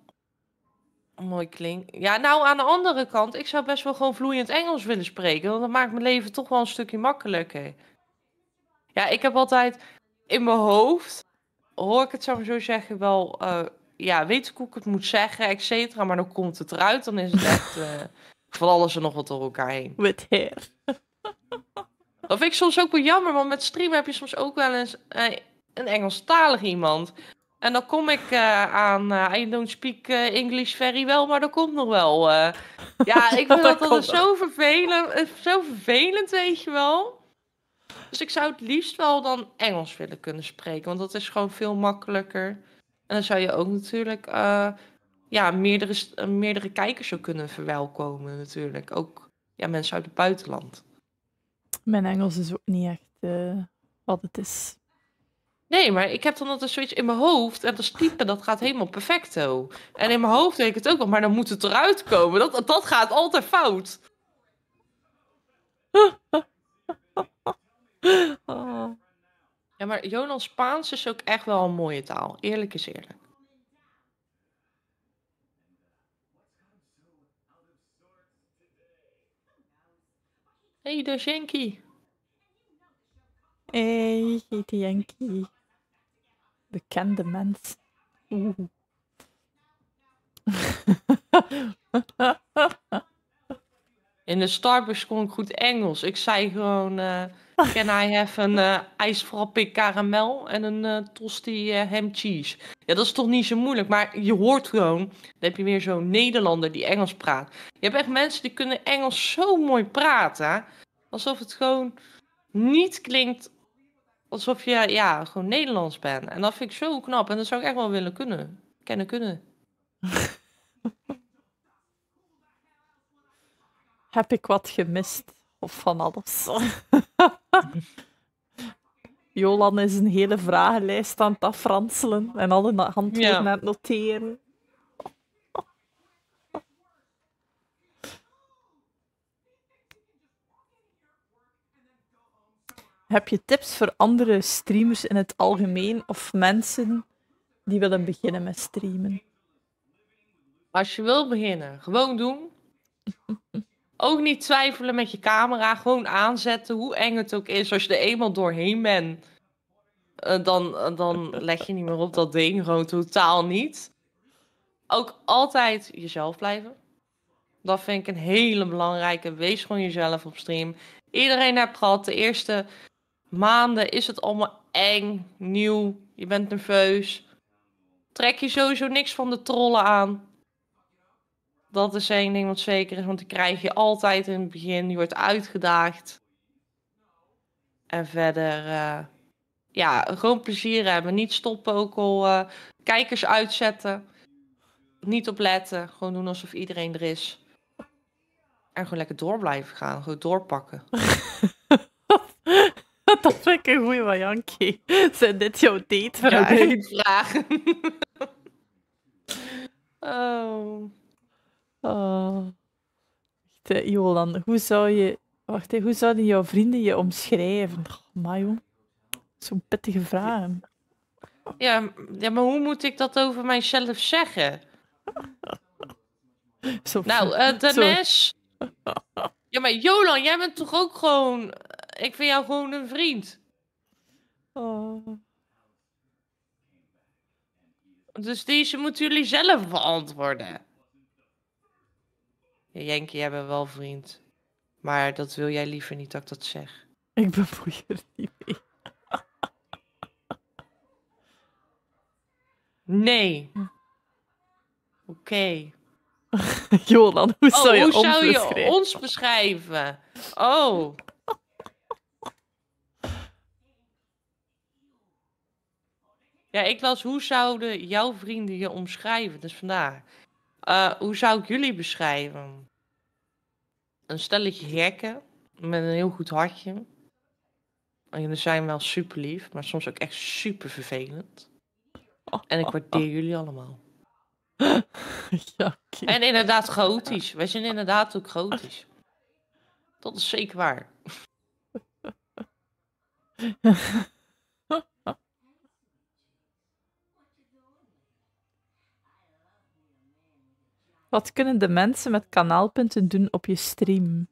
mooi klinkt. Ja, nou, aan de andere kant, ik zou best wel gewoon vloeiend Engels willen spreken. Want dat maakt mijn leven toch wel een stukje makkelijker. Ja, ik heb altijd in mijn hoofd, hoor ik het zou zo zeggen, wel eh, ja, weet ik hoe ik het moet zeggen, et cetera. Maar dan komt het eruit, dan is het echt eh, van alles en nog wat door elkaar heen. Met her. dat vind ik soms ook wel jammer, want met streamen heb je soms ook wel eens eh, een Engelstalig iemand. En dan kom ik eh, aan I don't speak English very well, maar dat komt nog wel. ja, ik vind dat, dat zo vervelend, zo vervelend, weet je wel. Dus ik zou het liefst wel dan Engels willen kunnen spreken, want dat is gewoon veel makkelijker. En dan zou je ook natuurlijk eh, ja, meerdere, eh, meerdere kijkers zou kunnen verwelkomen natuurlijk. Ook ja, mensen uit het buitenland. Mijn Engels is ook niet echt eh, wat het is. Nee, maar ik heb dan altijd zoiets in mijn hoofd. En dat typen, dat gaat helemaal perfecto. En in mijn hoofd denk ik het ook wel maar dan moet het eruit komen. Dat, dat gaat altijd fout. Ah. Ja, maar Jonas Spaans is ook echt wel een mooie taal. Eerlijk is eerlijk. Hey, de Yankee. Hey, de Yankee. Bekende mens. Oeh. In de Starbucks kon ik goed Engels. Ik zei gewoon... Eh, Can I have eh, een uh, ijsfrappé karamel en een eh, tosti eh, ham cheese? Ja, dat is toch niet zo moeilijk. Maar je hoort gewoon, dan heb je weer zo'n Nederlander die Engels praat. Je hebt echt mensen die kunnen Engels zo mooi praten. Alsof het gewoon niet klinkt alsof je ja, gewoon Nederlands bent. En dat vind ik zo knap. En dat zou ik echt wel willen kunnen. Kennen kunnen. heb ik wat gemist? Of van alles. Jolan is een hele vragenlijst aan het afranselen en alle een aan het noteren. Heb je tips voor andere streamers in het algemeen of mensen die willen beginnen met streamen? Als je wil beginnen, gewoon doen ook niet twijfelen met je camera. Gewoon aanzetten, hoe eng het ook is. Als je er eenmaal doorheen bent, eh, dan, eh, dan leg je niet meer op dat ding. Gewoon totaal niet. Ook altijd jezelf blijven. Dat vind ik een hele belangrijke. Wees gewoon jezelf op stream. Iedereen heeft gehad. De eerste maanden is het allemaal eng, nieuw. Je bent nerveus. Trek je sowieso niks van de trollen aan. Dat is één ding wat zeker is, want die krijg je altijd in het begin, je wordt uitgedaagd. En verder, eh, ja, gewoon plezier hebben. Niet stoppen, ook al eh, kijkers uitzetten. Niet opletten, gewoon doen alsof iedereen er is. En gewoon lekker door blijven gaan, gewoon doorpakken. dat vind ik een goeie van Jankie. Zijn dit jouw vragen? Ja, vragen. Oh. Oh. Jolan, hoe zou je... Wacht, hoe zouden jouw vrienden je omschrijven? Oh, maar jong, zo'n pittige vraag. Ja, ja, maar hoe moet ik dat over mijzelf zeggen? zo, nou, uh, eh, Danesh... Ja, maar Jolan, jij bent toch ook gewoon... Ik vind jou gewoon een vriend. Oh. Dus deze moeten jullie zelf beantwoorden. Jenke, jij bent wel vriend. Maar dat wil jij liever niet dat ik dat zeg. Ik bemoei er niet mee. Nee. Oké. Okay. Jolan, hoe oh, zou, je, hoe zou je ons beschrijven? Oh. Ja, ik las hoe zouden jouw vrienden je omschrijven? Dus vandaar. Eh, hoe zou ik jullie beschrijven? Een stelletje gekken met een heel goed hartje. En jullie zijn wel super lief, maar soms ook echt super vervelend. En ik waardeer jullie allemaal. en inderdaad chaotisch. Wij zijn inderdaad ook chaotisch. Dat is zeker waar. Wat kunnen de mensen met kanaalpunten doen op je stream?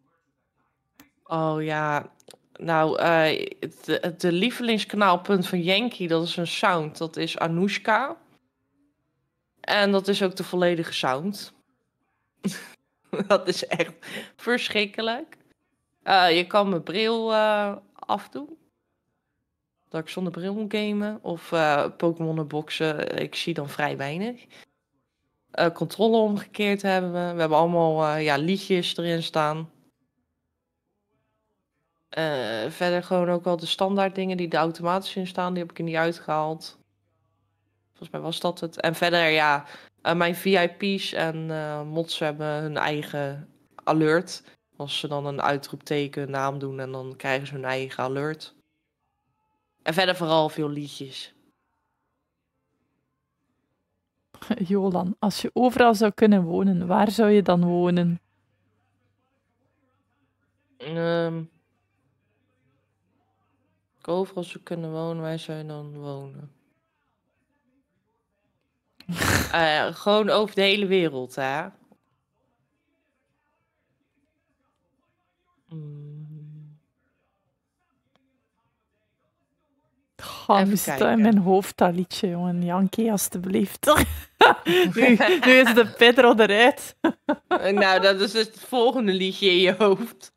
Oh ja, nou, uh, de, de lievelingskanaalpunt van Yankee, dat is een sound. Dat is Anoushka. En dat is ook de volledige sound. dat is echt verschrikkelijk. Eh, je kan mijn bril eh, afdoen. Dat ik zonder bril moet gamen. Of Pokémon boxen. Ik zie dan vrij weinig. Eh, controle omgekeerd hebben we. We hebben allemaal eh, ja, liedjes erin staan. Eh, verder gewoon ook wel de standaard dingen die er automatisch in staan. Die heb ik er niet uitgehaald. Volgens mij was dat het. En verder, ja, mijn VIP's en mods hebben hun eigen alert. Als ze dan een uitroepteken, naam doen en dan krijgen ze hun eigen alert. En verder vooral veel liedjes. Jolan, als je overal zou kunnen wonen, waar zou je dan wonen? Um, ik overal zou kunnen wonen, waar zou je dan wonen? Eh, gewoon over de hele wereld, hè? Mm. in mijn hoofd dat jongen. Janke, alstublieft. nu, is is de Pedro eruit. Eh, nou, dat is het volgende liedje in je hoofd.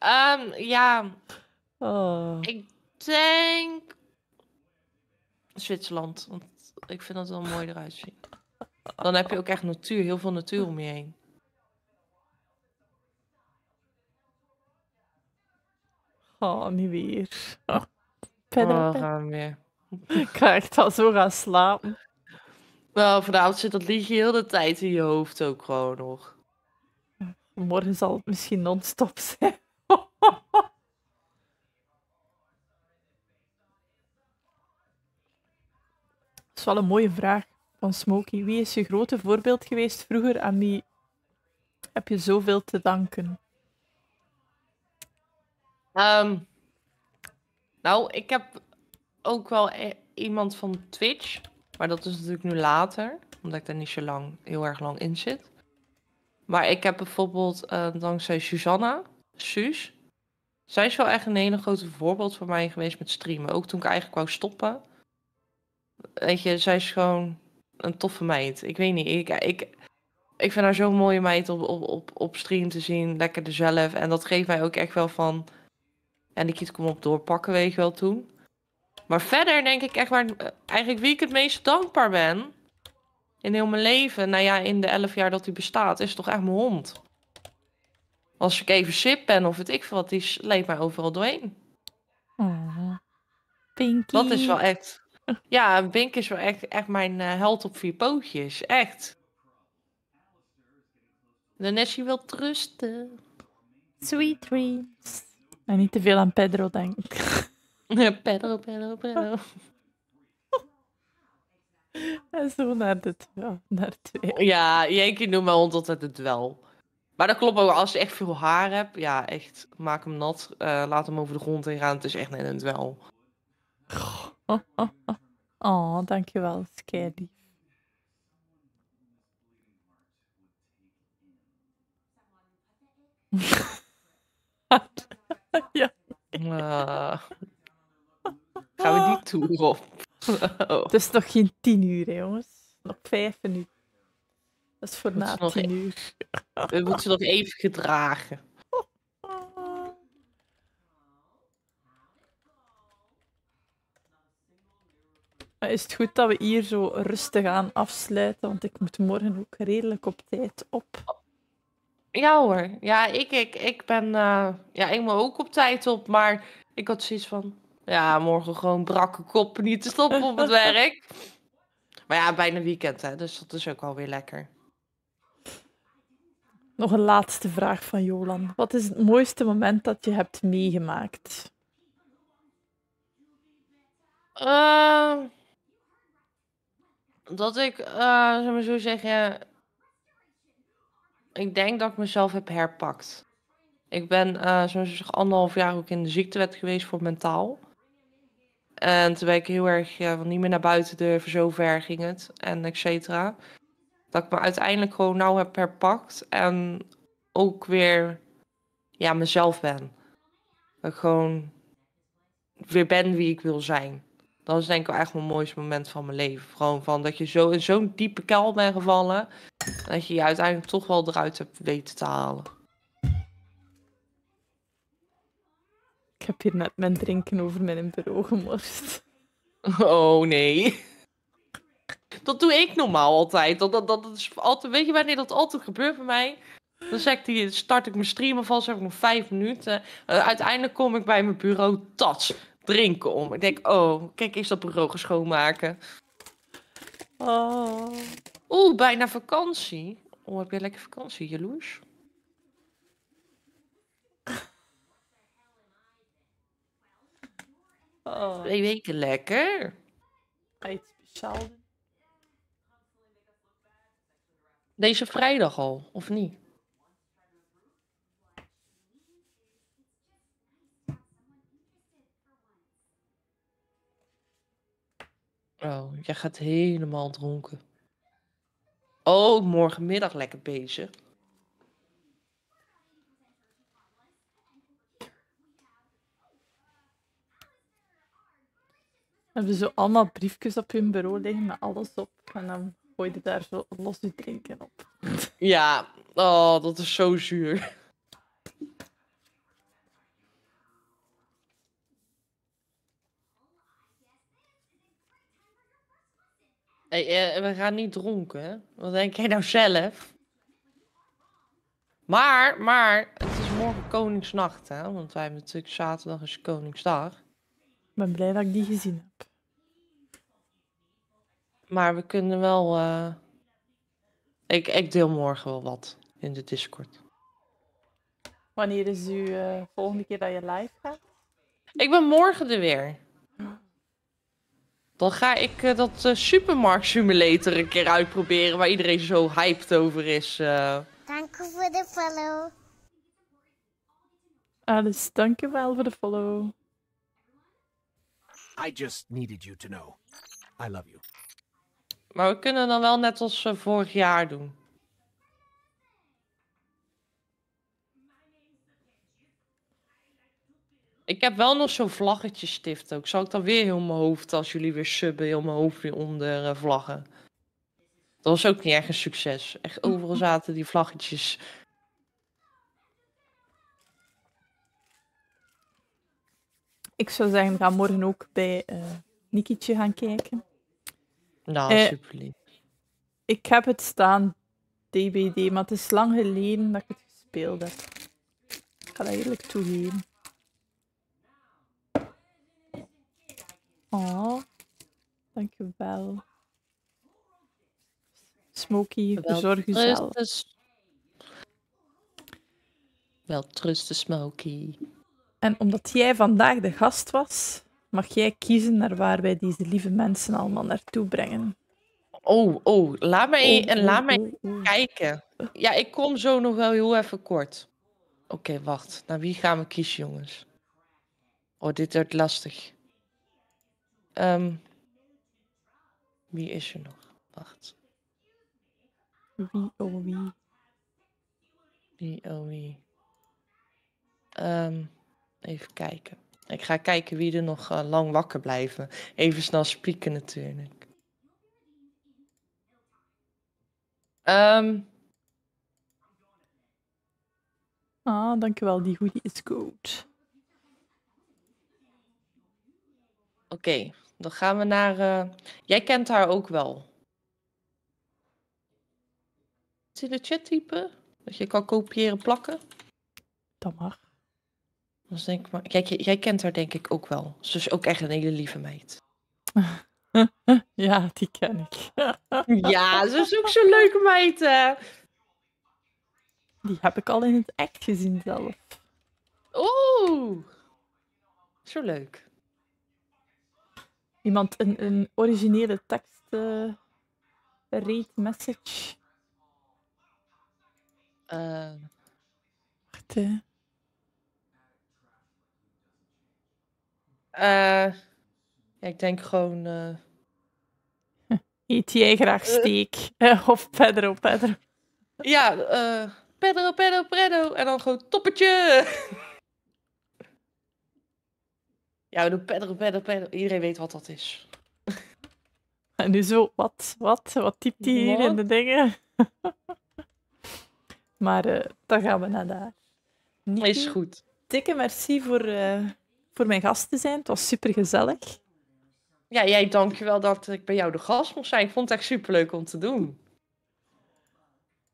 Um, ja. Oh. Ik denk. Zwitserland. Want ik vind dat wel mooi eruit zien. Dan heb je ook echt natuur, heel veel natuur om je heen. Oh, niet weer. Oh. Pedro, oh, Ik ga echt al zo gaan slapen. Nou, vanavond zit dat liedje heel de tijd in je hoofd ook gewoon nog. Morgen zal het misschien non-stop zijn. Dat is wel een mooie vraag van Smokey. Wie is je grote voorbeeld geweest vroeger? Aan wie heb je zoveel te danken? Ehm, nou, ik heb ook wel e-, iemand van Twitch. Maar dat is natuurlijk nu later, omdat ik daar niet zo lang, heel erg lang in zit. Maar ik heb bijvoorbeeld eh, dankzij Susanna, Suus. Zij is wel echt een hele grote voorbeeld voor mij geweest met streamen. Ook toen ik eigenlijk wou stoppen. Weet je, zij is gewoon een toffe meid. Ik weet niet, ik, ik, ik vind haar zo'n mooie meid op, op, op, stream te zien. Lekker er zelf. En dat geeft mij ook echt wel van... En ik kiet kom op doorpakken, weet je wel, toen. Maar verder denk ik echt waar, eh, eigenlijk wie ik het meest dankbaar ben in heel mijn leven, nou ja, in de elf jaar dat hij bestaat, is toch echt mijn hond. Als ik even sip ben of het ik veel wat, die leeft mij overal doorheen. Oh, Pinky. Dat is wel echt... Ja, Bink is wel echt, echt mijn eh, held op vier pootjes. Echt. De is wil trusten. Sweet dreams. En niet te veel aan Pedro, denk ik. pedro, pedro, pedro. En zo naar de Naar twee. Ja, Yankee noemt mijn hond altijd de dwel. Maar dat klopt ook, als je echt veel haar hebt, ja, echt, maak hem nat. Eh, laat hem over de grond heen gaan, het is echt net een dwel. Oh, dankjewel. dankjewel, Scary. ja. Eh, Gaan we die ah. tour op? Oh. Het is nog geen tien uur, hè, jongens. Nog vijf minuten. Dat is voor na tien e- uur. We moeten nog even gedragen. is het goed dat we hier zo rustig aan afsluiten? Want ik moet morgen ook redelijk op tijd op. Ja hoor. Ja, ik, ik, ik ben... Eh, ja, ik moet ook op tijd op. Maar ik had zoiets van... Ja, morgen gewoon brakke kop niet te stoppen op het werk. Maar ja, bijna weekend, hè, dus dat is ook wel weer lekker. Nog een laatste vraag van Jolan. Wat is het mooiste moment dat je hebt meegemaakt? Ehm, dat ik, uh, eh, zou maar zo zeggen, ik denk dat ik mezelf heb herpakt. Ik ben uh, eh, zo'n anderhalf jaar ook in de ziektewet geweest voor mentaal. En toen ben ik heel erg van niet meer naar buiten durven, zo ver ging het. En et cetera. Dat ik me uiteindelijk gewoon nauw heb herpakt. En ook weer ja, mezelf ben. Dat ik gewoon weer ben wie ik wil zijn. Dat is denk ik wel echt mijn mooiste moment van mijn leven. Gewoon van dat je zo in zo'n diepe kuil bent gevallen. dat je je uiteindelijk toch wel eruit hebt weten te halen. heb hier net mijn drinken over mijn bureau gemorst. Oh nee. Dat doe ik normaal altijd. Dat, dat, dat is altijd, weet je wanneer dat altijd gebeurt bij mij? Dan zeg ik start ik mijn stream alvast, heb ik nog vijf minuten. Eh, uiteindelijk kom ik bij mijn bureau tas drinken om. Ik denk, oh, kijk is dat bureau geschoonmaken? Oh. Oeh, bijna vakantie. Oh, heb je lekker vakantie, jaloers? Oh. Twee weken lekker. Ga iets doen? Deze vrijdag al, of niet? Oh, jij gaat helemaal dronken. Oh, morgenmiddag lekker bezig. hebben zo allemaal briefjes op hun bureau liggen met alles op. En dan gooi je daar zo los die drinken op. Ja, oh, dat is zo zuur. Hey, eh, we gaan niet dronken, Wat denk jij nou zelf? Maar, maar, het is morgen Koningsnacht, hè? Want wij hebben natuurlijk zaterdag is Koningsdag ben blij dat ik die gezien heb. Maar we kunnen wel. Eh, ik, ik deel morgen wel wat in de Discord. Wanneer is u uh, eh, volgende keer dat je live gaat? Ik ben morgen er weer. Dan ga ik eh, dat supermarkt simulator een keer uitproberen waar iedereen zo hyped over is. Dank u voor de follow. Alles, dank je wel voor de follow. I just needed you to know. I love you. Maar we kunnen dan wel net als eh, vorig jaar doen. Ik heb wel nog zo'n vlaggetje stift ook. Zal ik dan weer heel mijn hoofd, als jullie weer subben, heel mijn hoofd weer onder eh, vlaggen? Dat was ook niet echt een succes. Echt overal zaten die vlaggetjes. ik zou zeggen, ga morgen ook bij uh, gaan kijken. Nou, eh, super. superlief. Ik heb het staan, DBD, maar het is lang geleden dat ik het gespeeld heb. Ik ga dat eerlijk toegeven. Oh, dankjewel. Smokey, verzorg jezelf. Wel trusten, Smokey. En omdat jij vandaag de gast was, mag jij kiezen naar waar wij deze lieve mensen allemaal naartoe brengen. Oh, oh, laat mij, oh, laat oh, mij oh, oh. kijken. Ja, ik kom zo nog wel heel even kort. Oké, wacht. Naar wie gaan we kiezen, jongens? Oh, dit wordt lastig. Ehm, wie is er nog? Wacht. Wie, oh, wie? Wie, oh, wie? Um, Even kijken. Ik ga kijken wie er nog eh, lang wakker blijven. Even snel spieken natuurlijk. Ehm. Ah, dankjewel. Die goedie is goed. Oké, dan gaan we naar... Eh, jij kent haar ook wel. Is in de chat typen? Dat je kan kopiëren plakken? Dat mag. Dus denk ik, maar, kijk, jij, kent haar denk ik ook wel. Ze is ook echt een hele lieve meid. ja, die ken ik. ja, ze is ook zo'n leuke meid. Hè? Die heb ik al in het act gezien zelf. Oeh, zo leuk. Iemand een, een originele tekst uh, read message. eh Wacht, hè. Eh, ja, ik denk gewoon. ETA eh, e graag eh. steek. of Pedro, Pedro. Ja, eh. Pedro, Pedro, Pedro. En dan gewoon toppetje. ja, we doen Pedro, Pedro, Pedro. Iedereen weet wat dat is. en nu zo, wat, wat, wat typt hij hier in de dingen? maar dan gaan we naar daar. Is goed. Dikke merci voor, voor mijn gast te zijn. Het was super gezellig. Ja, jij dankjewel dat ik bij jou de gast mocht zijn. Ik vond het echt superleuk om te doen.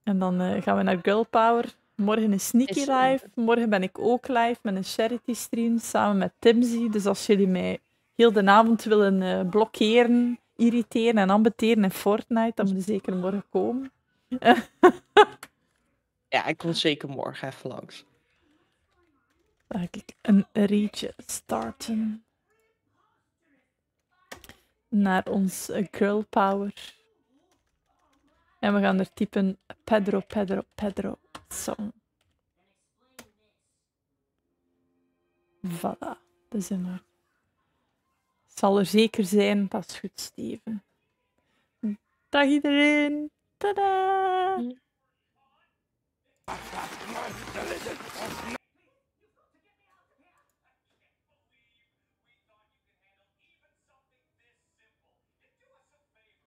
En dan eh, gaan we naar Girl Power. Morgen is Sneaky live. Morgen ben ik ook live met een charity stream samen met Timzy. Dus als jullie mij heel de avond willen eh, blokkeren, irriteren en ambeteren in Fortnite, dan moet je zeker morgen komen. ja, ik kom zeker morgen even langs. Laat ik een rietje starten. Naar ons eh, girl power. En we gaan er typen Pedro, Pedro, Pedro song. Voilà, de zimmer. Zal er zeker zijn, pas goed, Steven. Dag iedereen! Tada! Mm.